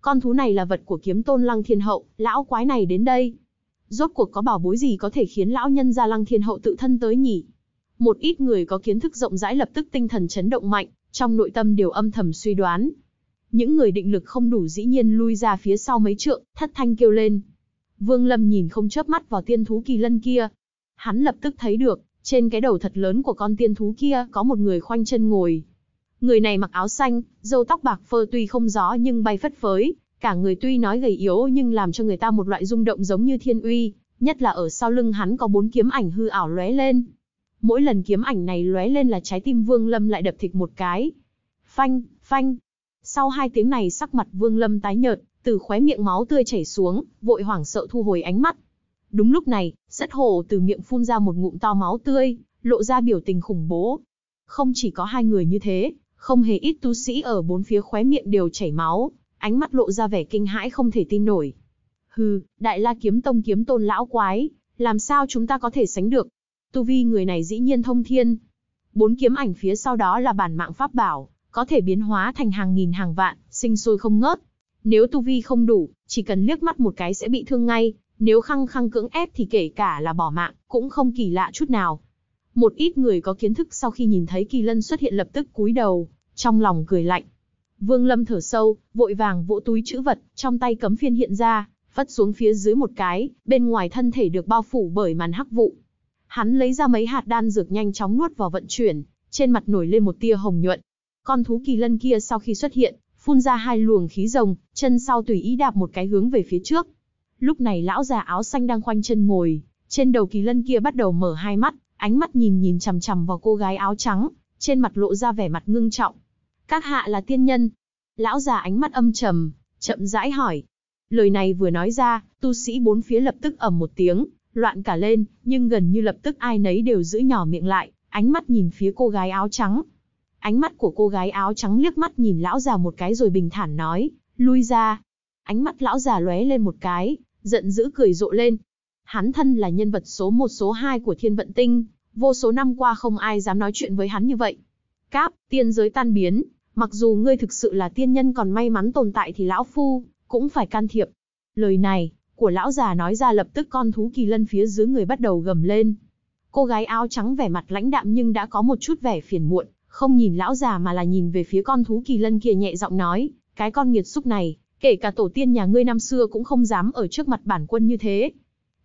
Con thú này là vật của kiếm tôn Lăng Thiên Hậu, lão quái này đến đây, Rốt cuộc có bảo bối gì có thể khiến lão nhân gia lăng thiên hậu tự thân tới nhỉ? Một ít người có kiến thức rộng rãi lập tức tinh thần chấn động mạnh, trong nội tâm đều âm thầm suy đoán. Những người định lực không đủ dĩ nhiên lui ra phía sau mấy trượng, thất thanh kêu lên. Vương Lâm nhìn không chớp mắt vào tiên thú kỳ lân kia. Hắn lập tức thấy được, trên cái đầu thật lớn của con tiên thú kia có một người khoanh chân ngồi. Người này mặc áo xanh, râu tóc bạc phơ tuy không gió nhưng bay phất phới, Cả người tuy nói gầy yếu nhưng làm cho người ta một loại rung động giống như thiên uy, nhất là ở sau lưng hắn có bốn kiếm ảnh hư ảo lóe lên. Mỗi lần kiếm ảnh này lóe lên là trái tim Vương Lâm lại đập thịch một cái. Phanh, phanh. Sau hai tiếng này sắc mặt Vương Lâm tái nhợt, từ khóe miệng máu tươi chảy xuống, vội hoảng sợ thu hồi ánh mắt. Đúng lúc này, rất hổ từ miệng phun ra một ngụm to máu tươi, lộ ra biểu tình khủng bố. Không chỉ có hai người như thế, không hề ít tu sĩ ở bốn phía khóe miệng đều chảy máu, ánh mắt lộ ra vẻ kinh hãi không thể tin nổi. Hừ, đại la kiếm tông kiếm tôn lão quái, làm sao chúng ta có thể sánh được? Tu vi người này dĩ nhiên thông thiên. Bốn kiếm ảnh phía sau đó là bản mạng pháp bảo, có thể biến hóa thành hàng nghìn hàng vạn, sinh sôi không ngớt. Nếu tu vi không đủ, chỉ cần liếc mắt một cái sẽ bị thương ngay, nếu khăng khăng cưỡng ép thì kể cả là bỏ mạng, cũng không kỳ lạ chút nào. Một ít người có kiến thức sau khi nhìn thấy kỳ lân xuất hiện lập tức cúi đầu, trong lòng cười lạnh, Vương Lâm thở sâu, vội vàng vỗ túi chữ vật, trong tay cấm phiên hiện ra, vắt xuống phía dưới một cái, bên ngoài thân thể được bao phủ bởi màn hắc vụ. Hắn lấy ra mấy hạt đan dược nhanh chóng nuốt vào vận chuyển, trên mặt nổi lên một tia hồng nhuận. Con thú kỳ lân kia sau khi xuất hiện, phun ra hai luồng khí rồng, chân sau tùy ý đạp một cái hướng về phía trước. Lúc này lão già áo xanh đang khoanh chân ngồi, trên đầu kỳ lân kia bắt đầu mở hai mắt, ánh mắt nhìn nhìn chằm chằm vào cô gái áo trắng, trên mặt lộ ra vẻ mặt ngưng trọng. Các hạ là tiên nhân. Lão già ánh mắt âm trầm, chậm rãi hỏi. Lời này vừa nói ra, tu sĩ bốn phía lập tức ầm một tiếng, loạn cả lên, nhưng gần như lập tức ai nấy đều giữ nhỏ miệng lại, ánh mắt nhìn phía cô gái áo trắng. Ánh mắt của cô gái áo trắng liếc mắt nhìn lão già một cái rồi bình thản nói, lui ra. Ánh mắt lão già lóe lên một cái, giận dữ cười rộ lên. Hắn thân là nhân vật số một số hai của thiên vận tinh, vô số năm qua không ai dám nói chuyện với hắn như vậy. Cáp, tiên giới tan biến, mặc dù ngươi thực sự là tiên nhân còn may mắn tồn tại thì lão phu cũng phải can thiệp. Lời này của lão già nói ra lập tức con thú kỳ lân phía dưới người bắt đầu gầm lên. Cô gái áo trắng vẻ mặt lãnh đạm nhưng đã có một chút vẻ phiền muộn, không nhìn lão già mà là nhìn về phía con thú kỳ lân kia nhẹ giọng nói, cái con nghiệt xúc này, kể cả tổ tiên nhà ngươi năm xưa cũng không dám ở trước mặt bản quân như thế.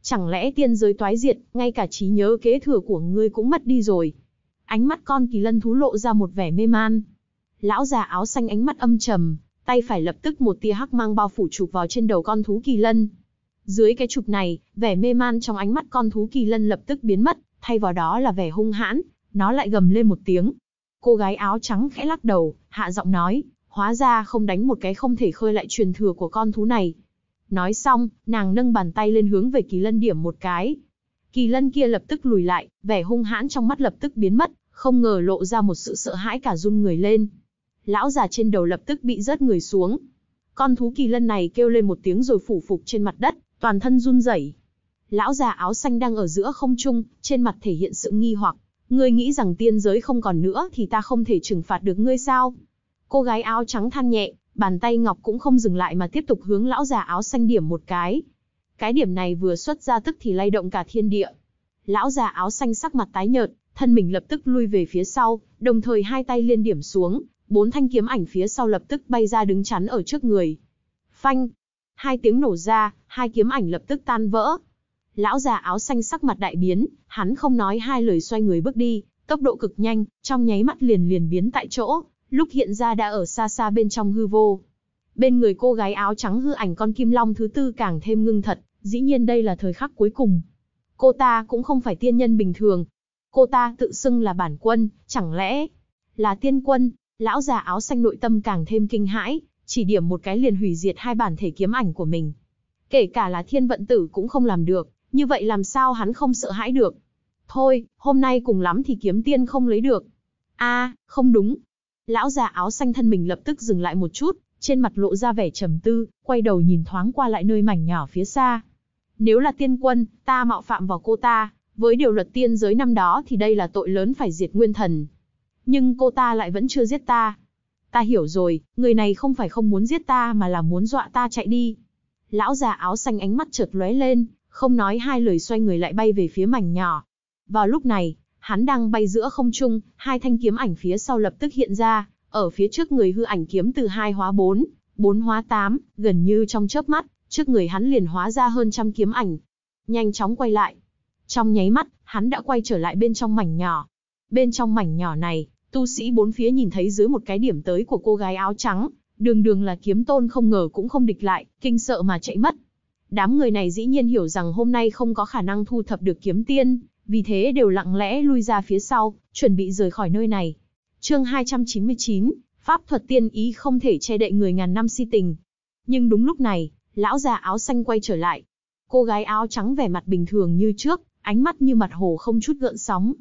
Chẳng lẽ tiên giới toái diệt, ngay cả trí nhớ kế thừa của ngươi cũng mất đi rồi. Ánh mắt con kỳ lân thú lộ ra một vẻ mê man, lão già áo xanh ánh mắt âm trầm, tay phải lập tức một tia hắc mang bao phủ chụp vào trên đầu con thú kỳ lân. Dưới cái chụp này, vẻ mê man trong ánh mắt con thú kỳ lân lập tức biến mất, thay vào đó là vẻ hung hãn, nó lại gầm lên một tiếng. Cô gái áo trắng khẽ lắc đầu, hạ giọng nói, hóa ra không đánh một cái không thể khơi lại truyền thừa của con thú này. Nói xong, nàng nâng bàn tay lên hướng về kỳ lân điểm một cái. Kỳ lân kia lập tức lùi lại, vẻ hung hãn trong mắt lập tức biến mất, không ngờ lộ ra một sự sợ hãi cả run người lên lão già trên đầu lập tức bị rớt người xuống. Con thú kỳ lân này kêu lên một tiếng rồi phủ phục trên mặt đất, toàn thân run rẩy. Lão già áo xanh đang ở giữa không trung, trên mặt thể hiện sự nghi hoặc, ngươi nghĩ rằng tiên giới không còn nữa thì ta không thể trừng phạt được ngươi sao? Cô gái áo trắng than nhẹ, bàn tay ngọc cũng không dừng lại mà tiếp tục hướng lão già áo xanh điểm một cái. Cái điểm này vừa xuất ra tức thì lay động cả thiên địa. Lão già áo xanh sắc mặt tái nhợt, thân mình lập tức lui về phía sau, đồng thời hai tay liên điểm xuống, bốn thanh kiếm ảnh phía sau lập tức bay ra đứng chắn ở trước người. Phanh! Hai tiếng nổ ra, hai kiếm ảnh lập tức tan vỡ. Lão già áo xanh sắc mặt đại biến, hắn không nói hai lời xoay người bước đi, tốc độ cực nhanh, trong nháy mắt liền liền biến tại chỗ, lúc hiện ra đã ở xa xa bên trong hư vô. Bên người cô gái áo trắng hư ảnh con kim long thứ tư càng thêm ngưng thật, dĩ nhiên đây là thời khắc cuối cùng. Cô ta cũng không phải tiên nhân bình thường. Cô ta tự xưng là bản quân, chẳng lẽ là tiên quân? Lão già áo xanh nội tâm càng thêm kinh hãi, chỉ điểm một cái liền hủy diệt hai bản thể kiếm ảnh của mình. Kể cả là thiên vận tử cũng không làm được, như vậy làm sao hắn không sợ hãi được. Thôi, hôm nay cùng lắm thì kiếm tiên không lấy được. a không đúng. Lão già áo xanh thân mình lập tức dừng lại một chút, trên mặt lộ ra vẻ trầm tư, quay đầu nhìn thoáng qua lại nơi mảnh nhỏ phía xa. Nếu là tiên quân, ta mạo phạm vào cô ta, với điều luật tiên giới năm đó thì đây là tội lớn phải diệt nguyên thần, nhưng cô ta lại vẫn chưa giết ta. Ta hiểu rồi, người này không phải không muốn giết ta mà là muốn dọa ta chạy đi. Lão già áo xanh ánh mắt chợt lóe lên, không nói hai lời xoay người lại bay về phía mảnh nhỏ. Vào lúc này, hắn đang bay giữa không trung, hai thanh kiếm ảnh phía sau lập tức hiện ra, ở phía trước người hư ảnh kiếm từ hai hóa bốn, bốn hóa tám, gần như trong chớp mắt, trước người hắn liền hóa ra hơn trăm kiếm ảnh. Nhanh chóng quay lại. Trong nháy mắt, hắn đã quay trở lại bên trong mảnh nhỏ. Bên trong mảnh nhỏ này, Tu sĩ bốn phía nhìn thấy dưới một cái điểm tới của cô gái áo trắng, đường đường là kiếm tôn không ngờ cũng không địch lại, kinh sợ mà chạy mất. Đám người này dĩ nhiên hiểu rằng hôm nay không có khả năng thu thập được kiếm tiên, vì thế đều lặng lẽ lui ra phía sau, chuẩn bị rời khỏi nơi này. Chương 299, pháp thuật tiên ý không thể che đậy người ngàn năm si tình. Nhưng đúng lúc này, lão già áo xanh quay trở lại. Cô gái áo trắng vẻ mặt bình thường như trước, ánh mắt như mặt hồ không chút gợn sóng,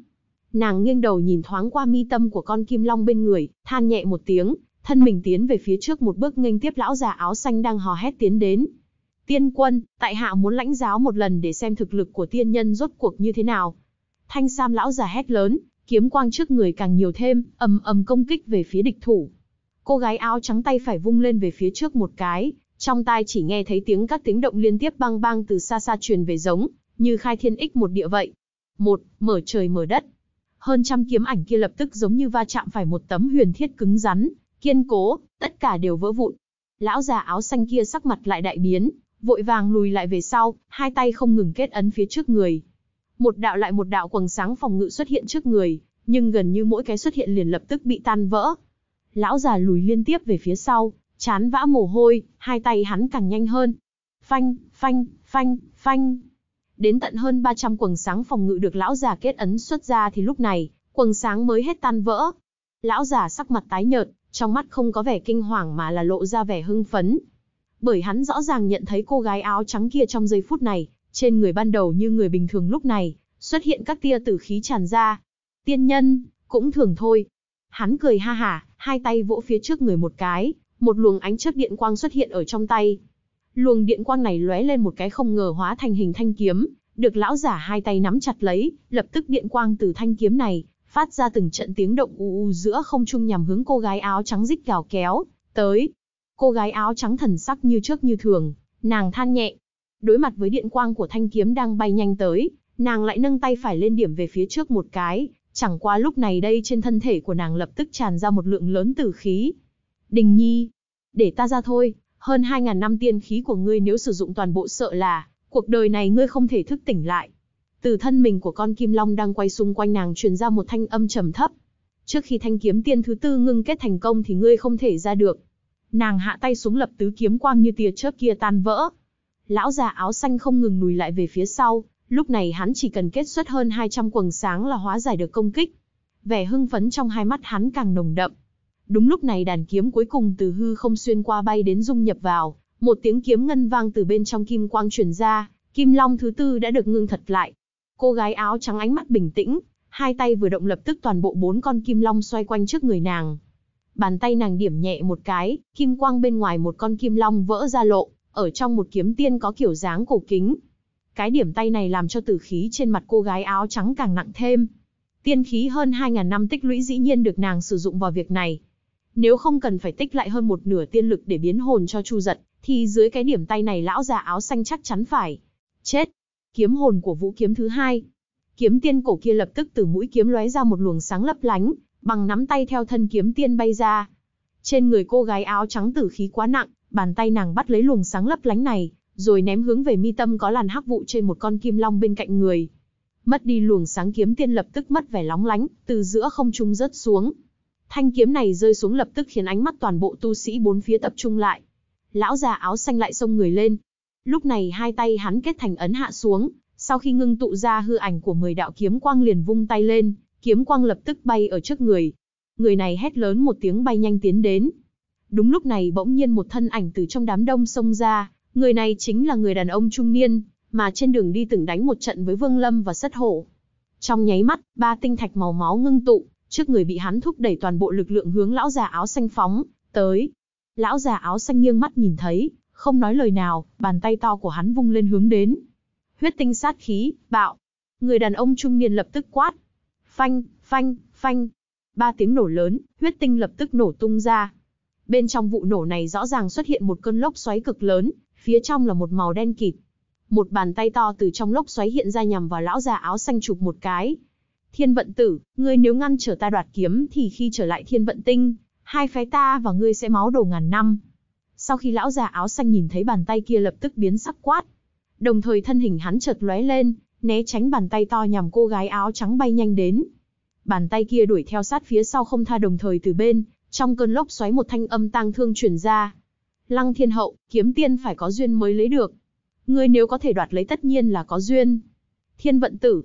Nàng nghiêng đầu nhìn thoáng qua mi tâm của con kim long bên người, than nhẹ một tiếng, thân mình tiến về phía trước một bước nghênh tiếp lão già áo xanh đang hò hét tiến đến. Tiên quân, tại hạ muốn lãnh giáo một lần để xem thực lực của tiên nhân rốt cuộc như thế nào. Thanh sam lão già hét lớn, kiếm quang trước người càng nhiều thêm, ầm ầm công kích về phía địch thủ. Cô gái áo trắng tay phải vung lên về phía trước một cái, trong tai chỉ nghe thấy tiếng các tiếng động liên tiếp bang bang từ xa xa truyền về giống, như khai thiên ích một địa vậy. Một, mở trời mở đất, hơn trăm kiếm ảnh kia lập tức giống như va chạm phải một tấm huyền thiết cứng rắn, kiên cố, tất cả đều vỡ vụn. Lão già áo xanh kia sắc mặt lại đại biến, vội vàng lùi lại về sau, hai tay không ngừng kết ấn phía trước người. Một đạo lại một đạo quầng sáng phòng ngự xuất hiện trước người, nhưng gần như mỗi cái xuất hiện liền lập tức bị tan vỡ. Lão già lùi liên tiếp về phía sau, chán vã mồ hôi, hai tay hắn càng nhanh hơn. Phanh, phanh, phanh, phanh, đến tận hơn 300 quầng sáng phòng ngự được lão già kết ấn xuất ra thì lúc này, quầng sáng mới hết tan vỡ. Lão già sắc mặt tái nhợt, trong mắt không có vẻ kinh hoàng mà là lộ ra vẻ hưng phấn. Bởi hắn rõ ràng nhận thấy cô gái áo trắng kia trong giây phút này, trên người ban đầu như người bình thường lúc này, xuất hiện các tia tử khí tràn ra. Tiên nhân, cũng thường thôi. Hắn cười ha hả, hai tay vỗ phía trước người một cái, một luồng ánh chớp điện quang xuất hiện ở trong tay, Luồng điện quang này lóe lên một cái không ngờ hóa thành hình thanh kiếm, được lão giả hai tay nắm chặt lấy, lập tức điện quang từ thanh kiếm này, phát ra từng trận tiếng động u u giữa không trung nhằm hướng cô gái áo trắng rít gào kéo, tới. Cô gái áo trắng thần sắc như trước như thường, nàng than nhẹ. Đối mặt với điện quang của thanh kiếm đang bay nhanh tới, nàng lại nâng tay phải lên điểm về phía trước một cái, chẳng qua lúc này đây trên thân thể của nàng lập tức tràn ra một lượng lớn tử khí. Đình Nhi, để ta ra thôi, hơn 2.000 năm tiên khí của ngươi nếu sử dụng toàn bộ sợ là, cuộc đời này ngươi không thể thức tỉnh lại. Từ thân mình của con kim long đang quay xung quanh nàng truyền ra một thanh âm trầm thấp. Trước khi thanh kiếm tiên thứ tư ngưng kết thành công thì ngươi không thể ra được. Nàng hạ tay xuống lập tứ kiếm quang như tia chớp kia tan vỡ. Lão già áo xanh không ngừng lùi lại về phía sau, lúc này hắn chỉ cần kết xuất hơn 200 quầng sáng là hóa giải được công kích. Vẻ hưng phấn trong hai mắt hắn càng nồng đậm. Đúng lúc này đàn kiếm cuối cùng từ hư không xuyên qua bay đến dung nhập vào, một tiếng kiếm ngân vang từ bên trong kim quang truyền ra, kim long thứ tư đã được ngưng thật lại. Cô gái áo trắng ánh mắt bình tĩnh, hai tay vừa động lập tức toàn bộ bốn con kim long xoay quanh trước người nàng. Bàn tay nàng điểm nhẹ một cái, kim quang bên ngoài một con kim long vỡ ra lộ, ở trong một kiếm tiên có kiểu dáng cổ kính. Cái điểm tay này làm cho tử khí trên mặt cô gái áo trắng càng nặng thêm. Tiên khí hơn hai ngàn năm tích lũy dĩ nhiên được nàng sử dụng vào việc này, nếu không cần phải tích lại hơn một nửa tiên lực để biến hồn cho Chu giật, thì dưới cái điểm tay này lão già áo xanh chắc chắn phải. Chết! Kiếm hồn của vũ kiếm thứ hai. Kiếm tiên cổ kia lập tức từ mũi kiếm lóe ra một luồng sáng lấp lánh, bằng nắm tay theo thân kiếm tiên bay ra. Trên người cô gái áo trắng tử khí quá nặng, bàn tay nàng bắt lấy luồng sáng lấp lánh này, rồi ném hướng về mi tâm có làn hắc vụ trên một con kim long bên cạnh người. Mất đi luồng sáng kiếm tiên lập tức mất vẻ lóng lánh, từ giữa không trung rớt xuống. Thanh kiếm này rơi xuống lập tức khiến ánh mắt toàn bộ tu sĩ bốn phía tập trung lại. Lão già áo xanh lại xông người lên. Lúc này hai tay hắn kết thành ấn hạ xuống, sau khi ngưng tụ ra hư ảnh của 10 đạo kiếm quang liền vung tay lên, kiếm quang lập tức bay ở trước người. Người này hét lớn một tiếng bay nhanh tiến đến. Đúng lúc này bỗng nhiên một thân ảnh từ trong đám đông xông ra, người này chính là người đàn ông trung niên, mà trên đường đi từng đánh một trận với Vương Lâm và Sất Hổ. Trong nháy mắt, ba tinh thạch màu máu ngưng tụ, trước người bị hắn thúc đẩy toàn bộ lực lượng hướng lão già áo xanh phóng tới. Lão già áo xanh nghiêng mắt nhìn thấy, không nói lời nào, bàn tay to của hắn vung lên hướng đến. Huyết tinh sát khí, bạo. Người đàn ông trung niên lập tức quát. Phanh, phanh, phanh. Ba tiếng nổ lớn, huyết tinh lập tức nổ tung ra. Bên trong vụ nổ này rõ ràng xuất hiện một cơn lốc xoáy cực lớn, phía trong là một màu đen kịt. Một bàn tay to từ trong lốc xoáy hiện ra nhằm vào lão già áo xanh chụp một cái, Thiên vận tử, ngươi nếu ngăn trở ta đoạt kiếm thì khi trở lại thiên vận tinh, hai phái ta và ngươi sẽ máu đổ ngàn năm. Sau khi lão già áo xanh nhìn thấy bàn tay kia lập tức biến sắc quát. Đồng thời thân hình hắn chợt lóe lên, né tránh bàn tay to nhằm cô gái áo trắng bay nhanh đến. Bàn tay kia đuổi theo sát phía sau không tha đồng thời từ bên, trong cơn lốc xoáy một thanh âm tang thương truyền ra. Lăng thiên hậu, kiếm tiên phải có duyên mới lấy được. Ngươi nếu có thể đoạt lấy tất nhiên là có duyên. Thiên vận tử,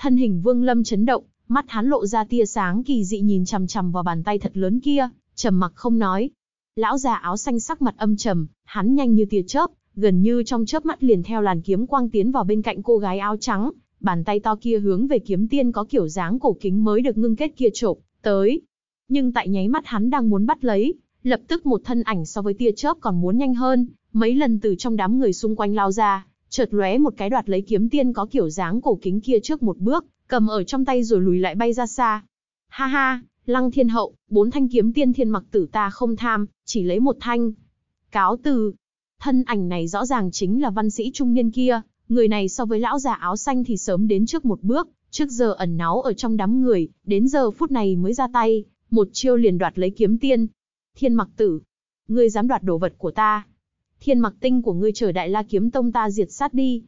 Thân hình Vương Lâm chấn động, mắt hắn lộ ra tia sáng kỳ dị nhìn chằm chằm vào bàn tay thật lớn kia, trầm mặc không nói. Lão già áo xanh sắc mặt âm trầm, hắn nhanh như tia chớp, gần như trong chớp mắt liền theo làn kiếm quang tiến vào bên cạnh cô gái áo trắng, bàn tay to kia hướng về kiếm tiên có kiểu dáng cổ kính mới được ngưng kết kia chộp tới. Nhưng tại nháy mắt hắn đang muốn bắt lấy, lập tức một thân ảnh so với tia chớp còn muốn nhanh hơn, mấy lần từ trong đám người xung quanh lao ra, chợt lóe một cái đoạt lấy kiếm tiên có kiểu dáng cổ kính kia trước một bước, cầm ở trong tay rồi lùi lại bay ra xa. Ha ha, Lăng Thiên Hậu, bốn thanh kiếm tiên thiên mặc tử ta không tham, chỉ lấy một thanh. Cáo từ, thân ảnh này rõ ràng chính là văn sĩ trung niên kia, người này so với lão già áo xanh thì sớm đến trước một bước, trước giờ ẩn náu ở trong đám người, đến giờ phút này mới ra tay, một chiêu liền đoạt lấy kiếm tiên. Thiên mặc tử, ngươi dám đoạt đồ vật của ta, thiên mặc tinh của ngươi chờ đại la kiếm tông ta diệt sát đi.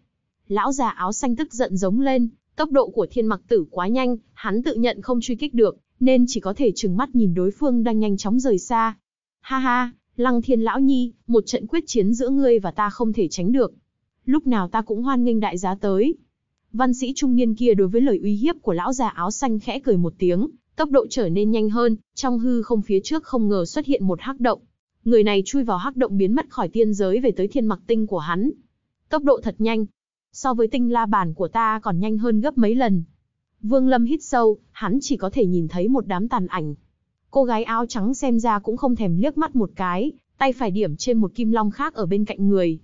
Lão già áo xanh tức giận giống lên, tốc độ của thiên mặc tử quá nhanh, hắn tự nhận không truy kích được, nên chỉ có thể trừng mắt nhìn đối phương đang nhanh chóng rời xa. Ha ha, lăng thiên lão nhi, một trận quyết chiến giữa ngươi và ta không thể tránh được. Lúc nào ta cũng hoan nghênh đại giá tới. Văn sĩ trung niên kia đối với lời uy hiếp của lão già áo xanh khẽ cười một tiếng, tốc độ trở nên nhanh hơn, trong hư không phía trước không ngờ xuất hiện một hắc động người này chui vào hắc động biến mất khỏi tiên giới về tới thiên mặc tinh của hắn. Tốc độ thật nhanh, so với tinh la bàn của ta còn nhanh hơn gấp mấy lần. Vương Lâm hít sâu, hắn chỉ có thể nhìn thấy một đám tàn ảnh. Cô gái áo trắng xem ra cũng không thèm liếc mắt một cái, tay phải điểm trên một kim long khác ở bên cạnh người.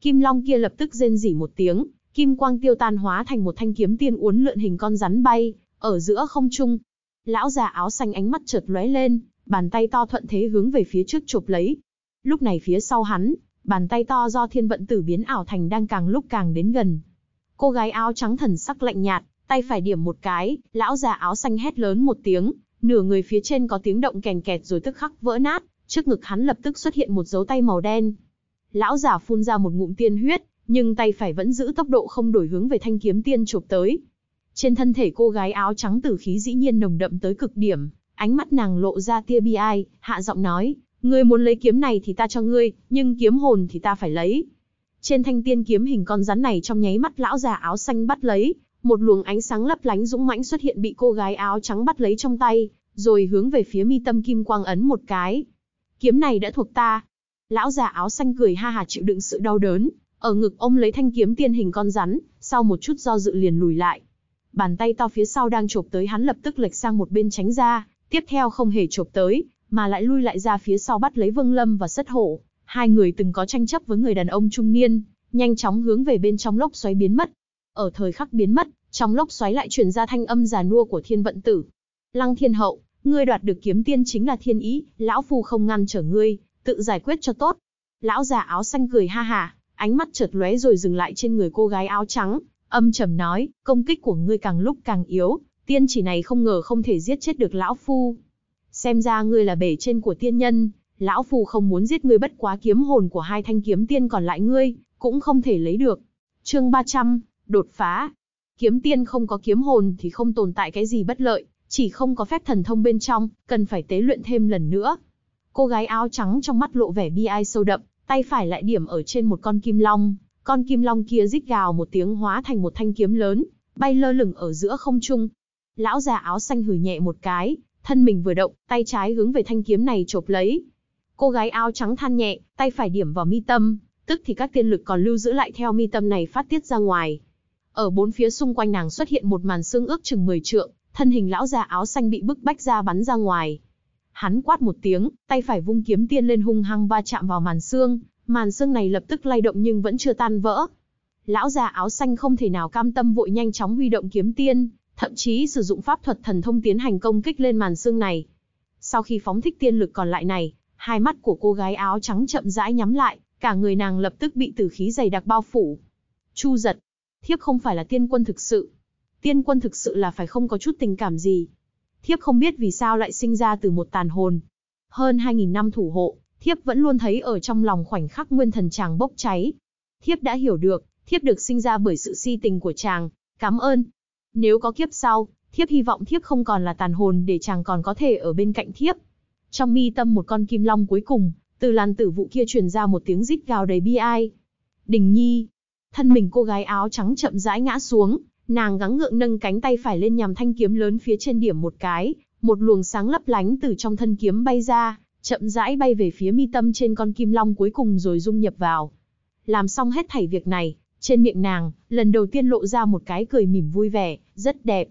Kim long kia lập tức rên rỉ một tiếng, kim quang tiêu tan hóa thành một thanh kiếm tiên uốn lượn hình con rắn bay, ở giữa không trung. Lão già áo xanh ánh mắt chợt lóe lên, bàn tay to thuận thế hướng về phía trước chụp lấy. Lúc này phía sau hắn, bàn tay to do thiên vận tử biến ảo thành đang càng lúc càng đến gần. Cô gái áo trắng thần sắc lạnh nhạt, tay phải điểm một cái, lão già áo xanh hét lớn một tiếng, nửa người phía trên có tiếng động kèn kẹt rồi tức khắc vỡ nát, trước ngực hắn lập tức xuất hiện một dấu tay màu đen. Lão già phun ra một ngụm tiên huyết, nhưng tay phải vẫn giữ tốc độ không đổi hướng về thanh kiếm tiên chụp tới. Trên thân thể cô gái áo trắng tử khí dĩ nhiên nồng đậm tới cực điểm, Ánh mắt nàng lộ ra tia bi ai, hạ giọng nói, ngươi muốn lấy kiếm này thì ta cho ngươi, nhưng kiếm hồn thì ta phải lấy. Trên thanh tiên kiếm hình con rắn này trong nháy mắt lão già áo xanh bắt lấy, một luồng ánh sáng lấp lánh dũng mãnh xuất hiện bị cô gái áo trắng bắt lấy trong tay, rồi hướng về phía mi tâm kim quang ấn một cái. Kiếm này đã thuộc ta. Lão già áo xanh cười ha hà chịu đựng sự đau đớn, ở ngực ôm lấy thanh kiếm tiên hình con rắn, sau một chút do dự liền lùi lại. Bàn tay to phía sau đang chộp tới hắn lập tức lệch sang một bên tránh ra, Tiếp theo không hề chộp tới, mà lại lui lại ra phía sau bắt lấy Vương Lâm và Sất Hổ. Hai người từng có tranh chấp với người đàn ông trung niên, nhanh chóng hướng về bên trong lốc xoáy biến mất. Ở thời khắc biến mất, trong lốc xoáy lại truyền ra thanh âm già nua của Thiên Vận Tử. Lăng Thiên Hậu, ngươi đoạt được kiếm tiên chính là thiên ý, lão phu không ngăn trở ngươi, tự giải quyết cho tốt. Lão già áo xanh cười ha ha ánh mắt chợt lóe rồi dừng lại trên người cô gái áo trắng, âm trầm nói, công kích của ngươi càng lúc càng yếu, tiên chỉ này không ngờ không thể giết chết được lão phu. Xem ra ngươi là bể trên của tiên nhân, lão phu không muốn giết ngươi bất quá kiếm hồn của hai thanh kiếm tiên còn lại ngươi, cũng không thể lấy được. Chương 300, đột phá. Kiếm tiên không có kiếm hồn thì không tồn tại cái gì bất lợi, chỉ không có phép thần thông bên trong, cần phải tế luyện thêm lần nữa. Cô gái áo trắng trong mắt lộ vẻ bi ai sâu đậm, tay phải lại điểm ở trên một con kim long, con kim long kia rít gào một tiếng hóa thành một thanh kiếm lớn, bay lơ lửng ở giữa không trung, Lão già áo xanh hử nhẹ một cái, thân mình vừa động, tay trái hướng về thanh kiếm này chộp lấy. Cô gái áo trắng than nhẹ, tay phải điểm vào mi tâm, tức thì các tiên lực còn lưu giữ lại theo mi tâm này phát tiết ra ngoài. Ở bốn phía xung quanh nàng xuất hiện một màn xương ước chừng 10 trượng, thân hình lão già áo xanh bị bức bách ra bắn ra ngoài. Hắn quát một tiếng, tay phải vung kiếm tiên lên hung hăng va chạm vào màn xương, màn xương này lập tức lay động nhưng vẫn chưa tan vỡ. Lão già áo xanh không thể nào cam tâm vội nhanh chóng huy động kiếm tiên, thậm chí sử dụng pháp thuật thần thông tiến hành công kích lên màn xương này. Sau khi phóng thích tiên lực còn lại này, hai mắt của cô gái áo trắng chậm rãi nhắm lại, cả người nàng lập tức bị tử khí dày đặc bao phủ. Chu giật, thiếp không phải là tiên quân thực sự. Tiên quân thực sự là phải không có chút tình cảm gì. Thiếp không biết vì sao lại sinh ra từ một tàn hồn. Hơn 2.000 năm thủ hộ, thiếp vẫn luôn thấy ở trong lòng khoảnh khắc nguyên thần chàng bốc cháy. Thiếp đã hiểu được, thiếp được sinh ra bởi sự si tình của chàng. Cảm ơn, nếu có kiếp sau, thiếp hy vọng thiếp không còn là tàn hồn để chàng còn có thể ở bên cạnh thiếp. Trong mi tâm một con kim long cuối cùng, từ làn tử vụ kia truyền ra một tiếng rít gào đầy bi ai. Đình Nhi, thân mình cô gái áo trắng chậm rãi ngã xuống, nàng gắng ngượng nâng cánh tay phải lên nhằm thanh kiếm lớn phía trên điểm một cái, một luồng sáng lấp lánh từ trong thân kiếm bay ra, chậm rãi bay về phía mi tâm trên con kim long cuối cùng rồi dung nhập vào. Làm xong hết thảy việc này, trên miệng nàng, lần đầu tiên lộ ra một cái cười mỉm vui vẻ, rất đẹp.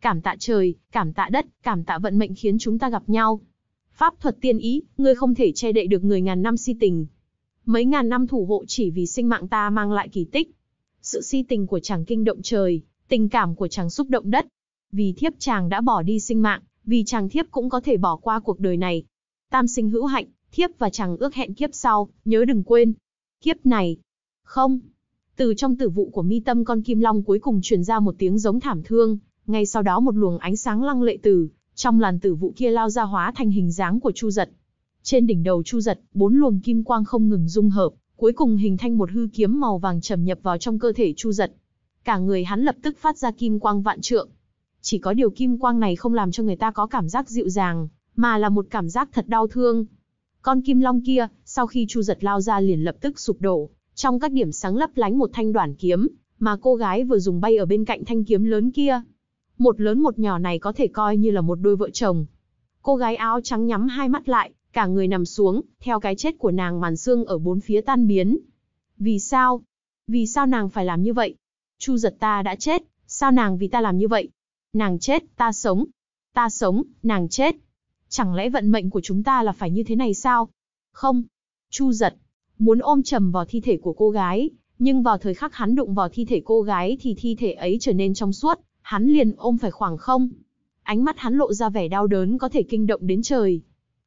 Cảm tạ trời, cảm tạ đất, cảm tạ vận mệnh khiến chúng ta gặp nhau. Pháp thuật tiên ý, ngươi không thể che đậy được người ngàn năm si tình. Mấy ngàn năm thủ hộ chỉ vì sinh mạng ta mang lại kỳ tích. Sự si tình của chàng kinh động trời, tình cảm của chàng xúc động đất. Vì thiếp chàng đã bỏ đi sinh mạng, vì chàng thiếp cũng có thể bỏ qua cuộc đời này. Tam sinh hữu hạnh, thiếp và chàng ước hẹn kiếp sau, nhớ đừng quên. Kiếp này, không, từ trong tử vụ của mi tâm con kim long cuối cùng truyền ra một tiếng giống thảm thương, ngay sau đó một luồng ánh sáng lăng lệ từ trong làn tử vụ kia lao ra hóa thành hình dáng của Chu Giật. Trên đỉnh đầu Chu Giật, bốn luồng kim quang không ngừng dung hợp, cuối cùng hình thành một hư kiếm màu vàng trầm nhập vào trong cơ thể Chu Giật. Cả người hắn lập tức phát ra kim quang vạn trượng. Chỉ có điều kim quang này không làm cho người ta có cảm giác dịu dàng, mà là một cảm giác thật đau thương. Con kim long kia, sau khi Chu Giật lao ra liền lập tức sụp đổ, trong các điểm sáng lấp lánh một thanh đoản kiếm, mà cô gái vừa dùng bay ở bên cạnh thanh kiếm lớn kia. Một lớn một nhỏ này có thể coi như là một đôi vợ chồng. Cô gái áo trắng nhắm hai mắt lại, cả người nằm xuống, theo cái chết của nàng màn xương ở bốn phía tan biến. Vì sao? Vì sao nàng phải làm như vậy? Chu giật ta đã chết, sao nàng vì ta làm như vậy? Nàng chết, ta sống. Ta sống, nàng chết. Chẳng lẽ vận mệnh của chúng ta là phải như thế này sao? Không. Chu giật, muốn ôm chầm vào thi thể của cô gái, nhưng vào thời khắc hắn đụng vào thi thể cô gái thì thi thể ấy trở nên trong suốt, hắn liền ôm phải khoảng không. Ánh mắt hắn lộ ra vẻ đau đớn có thể kinh động đến trời,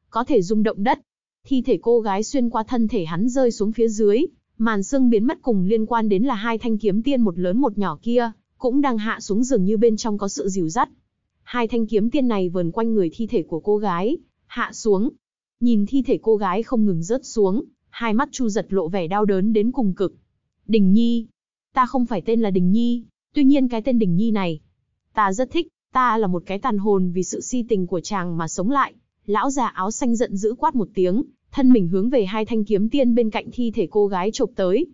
có thể rung động đất. Thi thể cô gái xuyên qua thân thể hắn rơi xuống phía dưới, màn xương biến mất cùng liên quan đến là hai thanh kiếm tiên một lớn một nhỏ kia, cũng đang hạ xuống dường như bên trong có sự dìu dắt. Hai thanh kiếm tiên này vờn quanh người thi thể của cô gái, hạ xuống. Nhìn thi thể cô gái không ngừng rớt xuống, hai mắt Chu giật lộ vẻ đau đớn đến cùng cực. Đình Nhi, ta không phải tên là Đình Nhi, tuy nhiên cái tên Đình Nhi này, ta rất thích, ta là một cái tàn hồn vì sự si tình của chàng mà sống lại. Lão già áo xanh giận dữ quát một tiếng, thân mình hướng về hai thanh kiếm tiên bên cạnh thi thể cô gái chộp tới.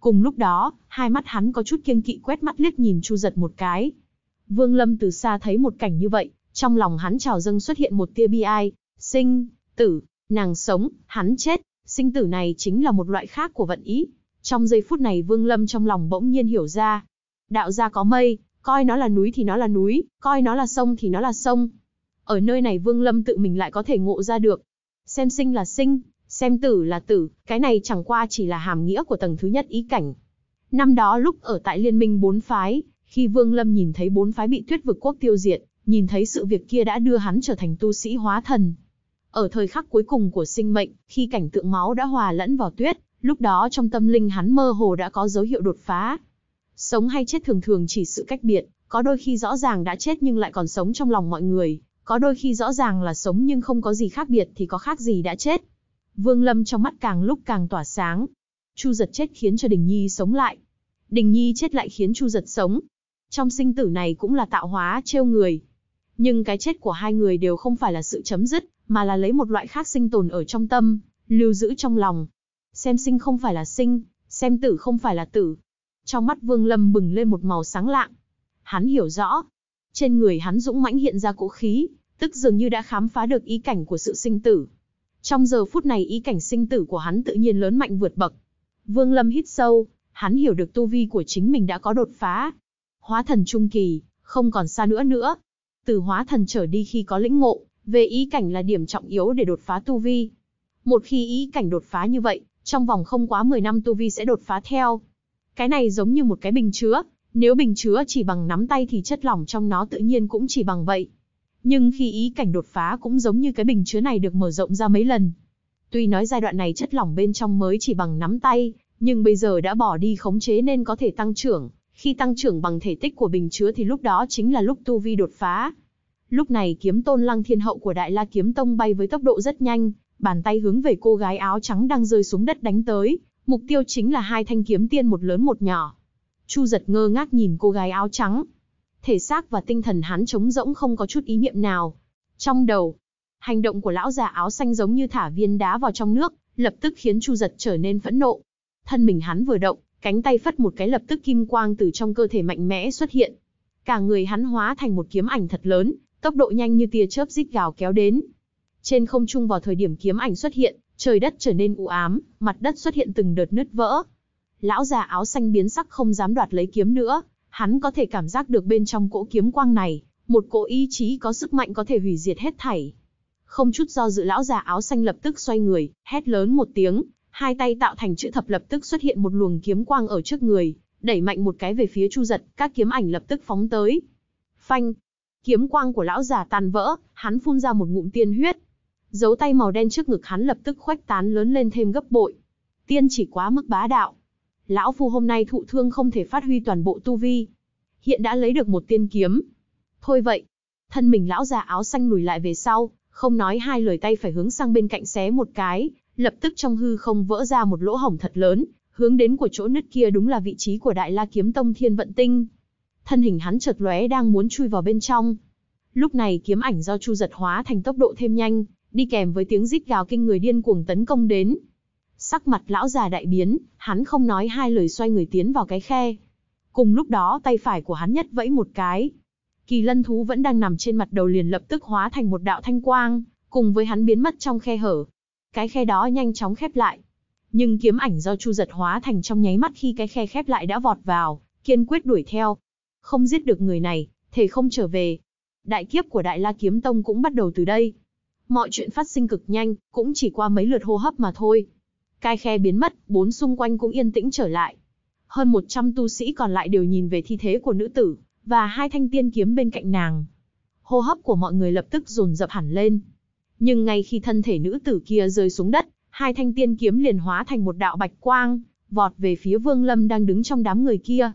Cùng lúc đó, hai mắt hắn có chút kiêng kỵ quét mắt liếc nhìn Chu giật một cái. Vương Lâm từ xa thấy một cảnh như vậy, trong lòng hắn trào dâng xuất hiện một tia bi ai, sinh, tử, nàng sống, hắn chết, Sinh tử này chính là một loại khác của vận ý. Trong giây phút này Vương Lâm trong lòng bỗng nhiên hiểu ra. Đạo gia có mây, coi nó là núi thì nó là núi, coi nó là sông thì nó là sông. Ở nơi này Vương Lâm tự mình lại có thể ngộ ra được. Xem sinh là sinh, xem tử là tử, cái này chẳng qua chỉ là hàm nghĩa của tầng thứ nhất ý cảnh. Năm đó lúc ở tại liên minh bốn phái, khi Vương Lâm nhìn thấy bốn phái bị tuyết vực quốc tiêu diệt, nhìn thấy sự việc kia đã đưa hắn trở thành tu sĩ hóa thần, ở thời khắc cuối cùng của sinh mệnh, khi cảnh tượng máu đã hòa lẫn vào tuyết, lúc đó trong tâm linh hắn mơ hồ đã có dấu hiệu đột phá. Sống hay chết thường thường chỉ sự cách biệt, có đôi khi rõ ràng đã chết nhưng lại còn sống trong lòng mọi người, có đôi khi rõ ràng là sống nhưng không có gì khác biệt thì có khác gì đã chết. Vương Lâm trong mắt càng lúc càng tỏa sáng. Chu giật chết khiến cho Đình Nhi sống lại. Đình Nhi chết lại khiến Chu giật sống. Trong sinh tử này cũng là tạo hóa trêu người. Nhưng cái chết của hai người đều không phải là sự chấm dứt, mà là lấy một loại khác sinh tồn ở trong tâm, lưu giữ trong lòng. Xem sinh không phải là sinh, xem tử không phải là tử. Trong mắt Vương Lâm bừng lên một màu sáng lạng. Hắn hiểu rõ. Trên người hắn dũng mãnh hiện ra cỗ khí, tức dường như đã khám phá được ý cảnh của sự sinh tử. Trong giờ phút này ý cảnh sinh tử của hắn tự nhiên lớn mạnh vượt bậc. Vương Lâm hít sâu, hắn hiểu được tu vi của chính mình đã có đột phá. Hóa thần trung kỳ, không còn xa nữa nữa, từ hóa thần trở đi khi có lĩnh ngộ, về ý cảnh là điểm trọng yếu để đột phá tu vi. Một khi ý cảnh đột phá như vậy, trong vòng không quá 10 năm tu vi sẽ đột phá theo. Cái này giống như một cái bình chứa, nếu bình chứa chỉ bằng nắm tay thì chất lỏng trong nó tự nhiên cũng chỉ bằng vậy. Nhưng khi ý cảnh đột phá cũng giống như cái bình chứa này được mở rộng ra mấy lần. Tuy nói giai đoạn này chất lỏng bên trong mới chỉ bằng nắm tay, nhưng bây giờ đã bỏ đi khống chế nên có thể tăng trưởng, khi tăng trưởng bằng thể tích của bình chứa thì lúc đó chính là lúc tu vi đột phá. Lúc này kiếm tôn lăng thiên hậu của Đại La Kiếm Tông bay với tốc độ rất nhanh, bàn tay hướng về cô gái áo trắng đang rơi xuống đất đánh tới, mục tiêu chính là hai thanh kiếm tiên một lớn một nhỏ. Chu giật ngơ ngác nhìn cô gái áo trắng. Thể xác và tinh thần hắn trống rỗng không có chút ý niệm nào. Trong đầu, hành động của lão già áo xanh giống như thả viên đá vào trong nước, lập tức khiến Chu giật trở nên phẫn nộ. Thân mình hắn vừa động, Cánh tay phất một cái lập tức kim quang từ trong cơ thể mạnh mẽ xuất hiện. Cả người hắn hóa thành một kiếm ảnh thật lớn, tốc độ nhanh như tia chớp rít gào kéo đến. Trên không trung vào thời điểm kiếm ảnh xuất hiện, trời đất trở nên u ám, mặt đất xuất hiện từng đợt nứt vỡ. Lão già áo xanh biến sắc không dám đoạt lấy kiếm nữa, hắn có thể cảm giác được bên trong cỗ kiếm quang này, một cỗ ý chí có sức mạnh có thể hủy diệt hết thảy. Không chút do dự lão già áo xanh lập tức xoay người, hét lớn một tiếng, hai tay tạo thành chữ thập lập tức xuất hiện một luồng kiếm quang ở trước người, đẩy mạnh một cái về phía Chu Giật, các kiếm ảnh lập tức phóng tới. Phanh! Kiếm quang của lão giả tan vỡ, hắn phun ra một ngụm tiên huyết. Dấu tay màu đen trước ngực hắn lập tức khoách tán lớn lên thêm gấp bội. Tiên chỉ quá mức bá đạo. Lão phu hôm nay thụ thương không thể phát huy toàn bộ tu vi. Hiện đã lấy được một tiên kiếm. Thôi vậy. Thân mình lão già áo xanh lùi lại về sau, không nói hai lời tay phải hướng sang bên cạnh xé một cái, lập tức trong hư không vỡ ra một lỗ hổng thật lớn, hướng đến của chỗ nứt kia đúng là vị trí của Đại La kiếm tông Thiên vận tinh. Thân hình hắn chợt lóe đang muốn chui vào bên trong. Lúc này kiếm ảnh do Chu giật hóa thành tốc độ thêm nhanh, đi kèm với tiếng rít gào kinh người điên cuồng tấn công đến. Sắc mặt lão già đại biến, hắn không nói hai lời xoay người tiến vào cái khe. Cùng lúc đó tay phải của hắn nhất vẫy một cái. Kỳ lân thú vẫn đang nằm trên mặt đầu liền lập tức hóa thành một đạo thanh quang, cùng với hắn biến mất trong khe hở, cái khe đó nhanh chóng khép lại. Nhưng kiếm ảnh do Chu Giật hóa thành trong nháy mắt khi cái khe khép lại đã vọt vào, kiên quyết đuổi theo. Không giết được người này, thể không trở về. Đại kiếp của Đại La Kiếm Tông cũng bắt đầu từ đây. Mọi chuyện phát sinh cực nhanh, cũng chỉ qua mấy lượt hô hấp mà thôi. Cái khe biến mất, bốn xung quanh cũng yên tĩnh trở lại. Hơn 100 tu sĩ còn lại đều nhìn về thi thế của nữ tử, và hai thanh tiên kiếm bên cạnh nàng. Hô hấp của mọi người lập tức dồn dập hẳn lên, nhưng ngay khi thân thể nữ tử kia rơi xuống đất, hai thanh tiên kiếm liền hóa thành một đạo bạch quang, vọt về phía Vương Lâm đang đứng trong đám người kia,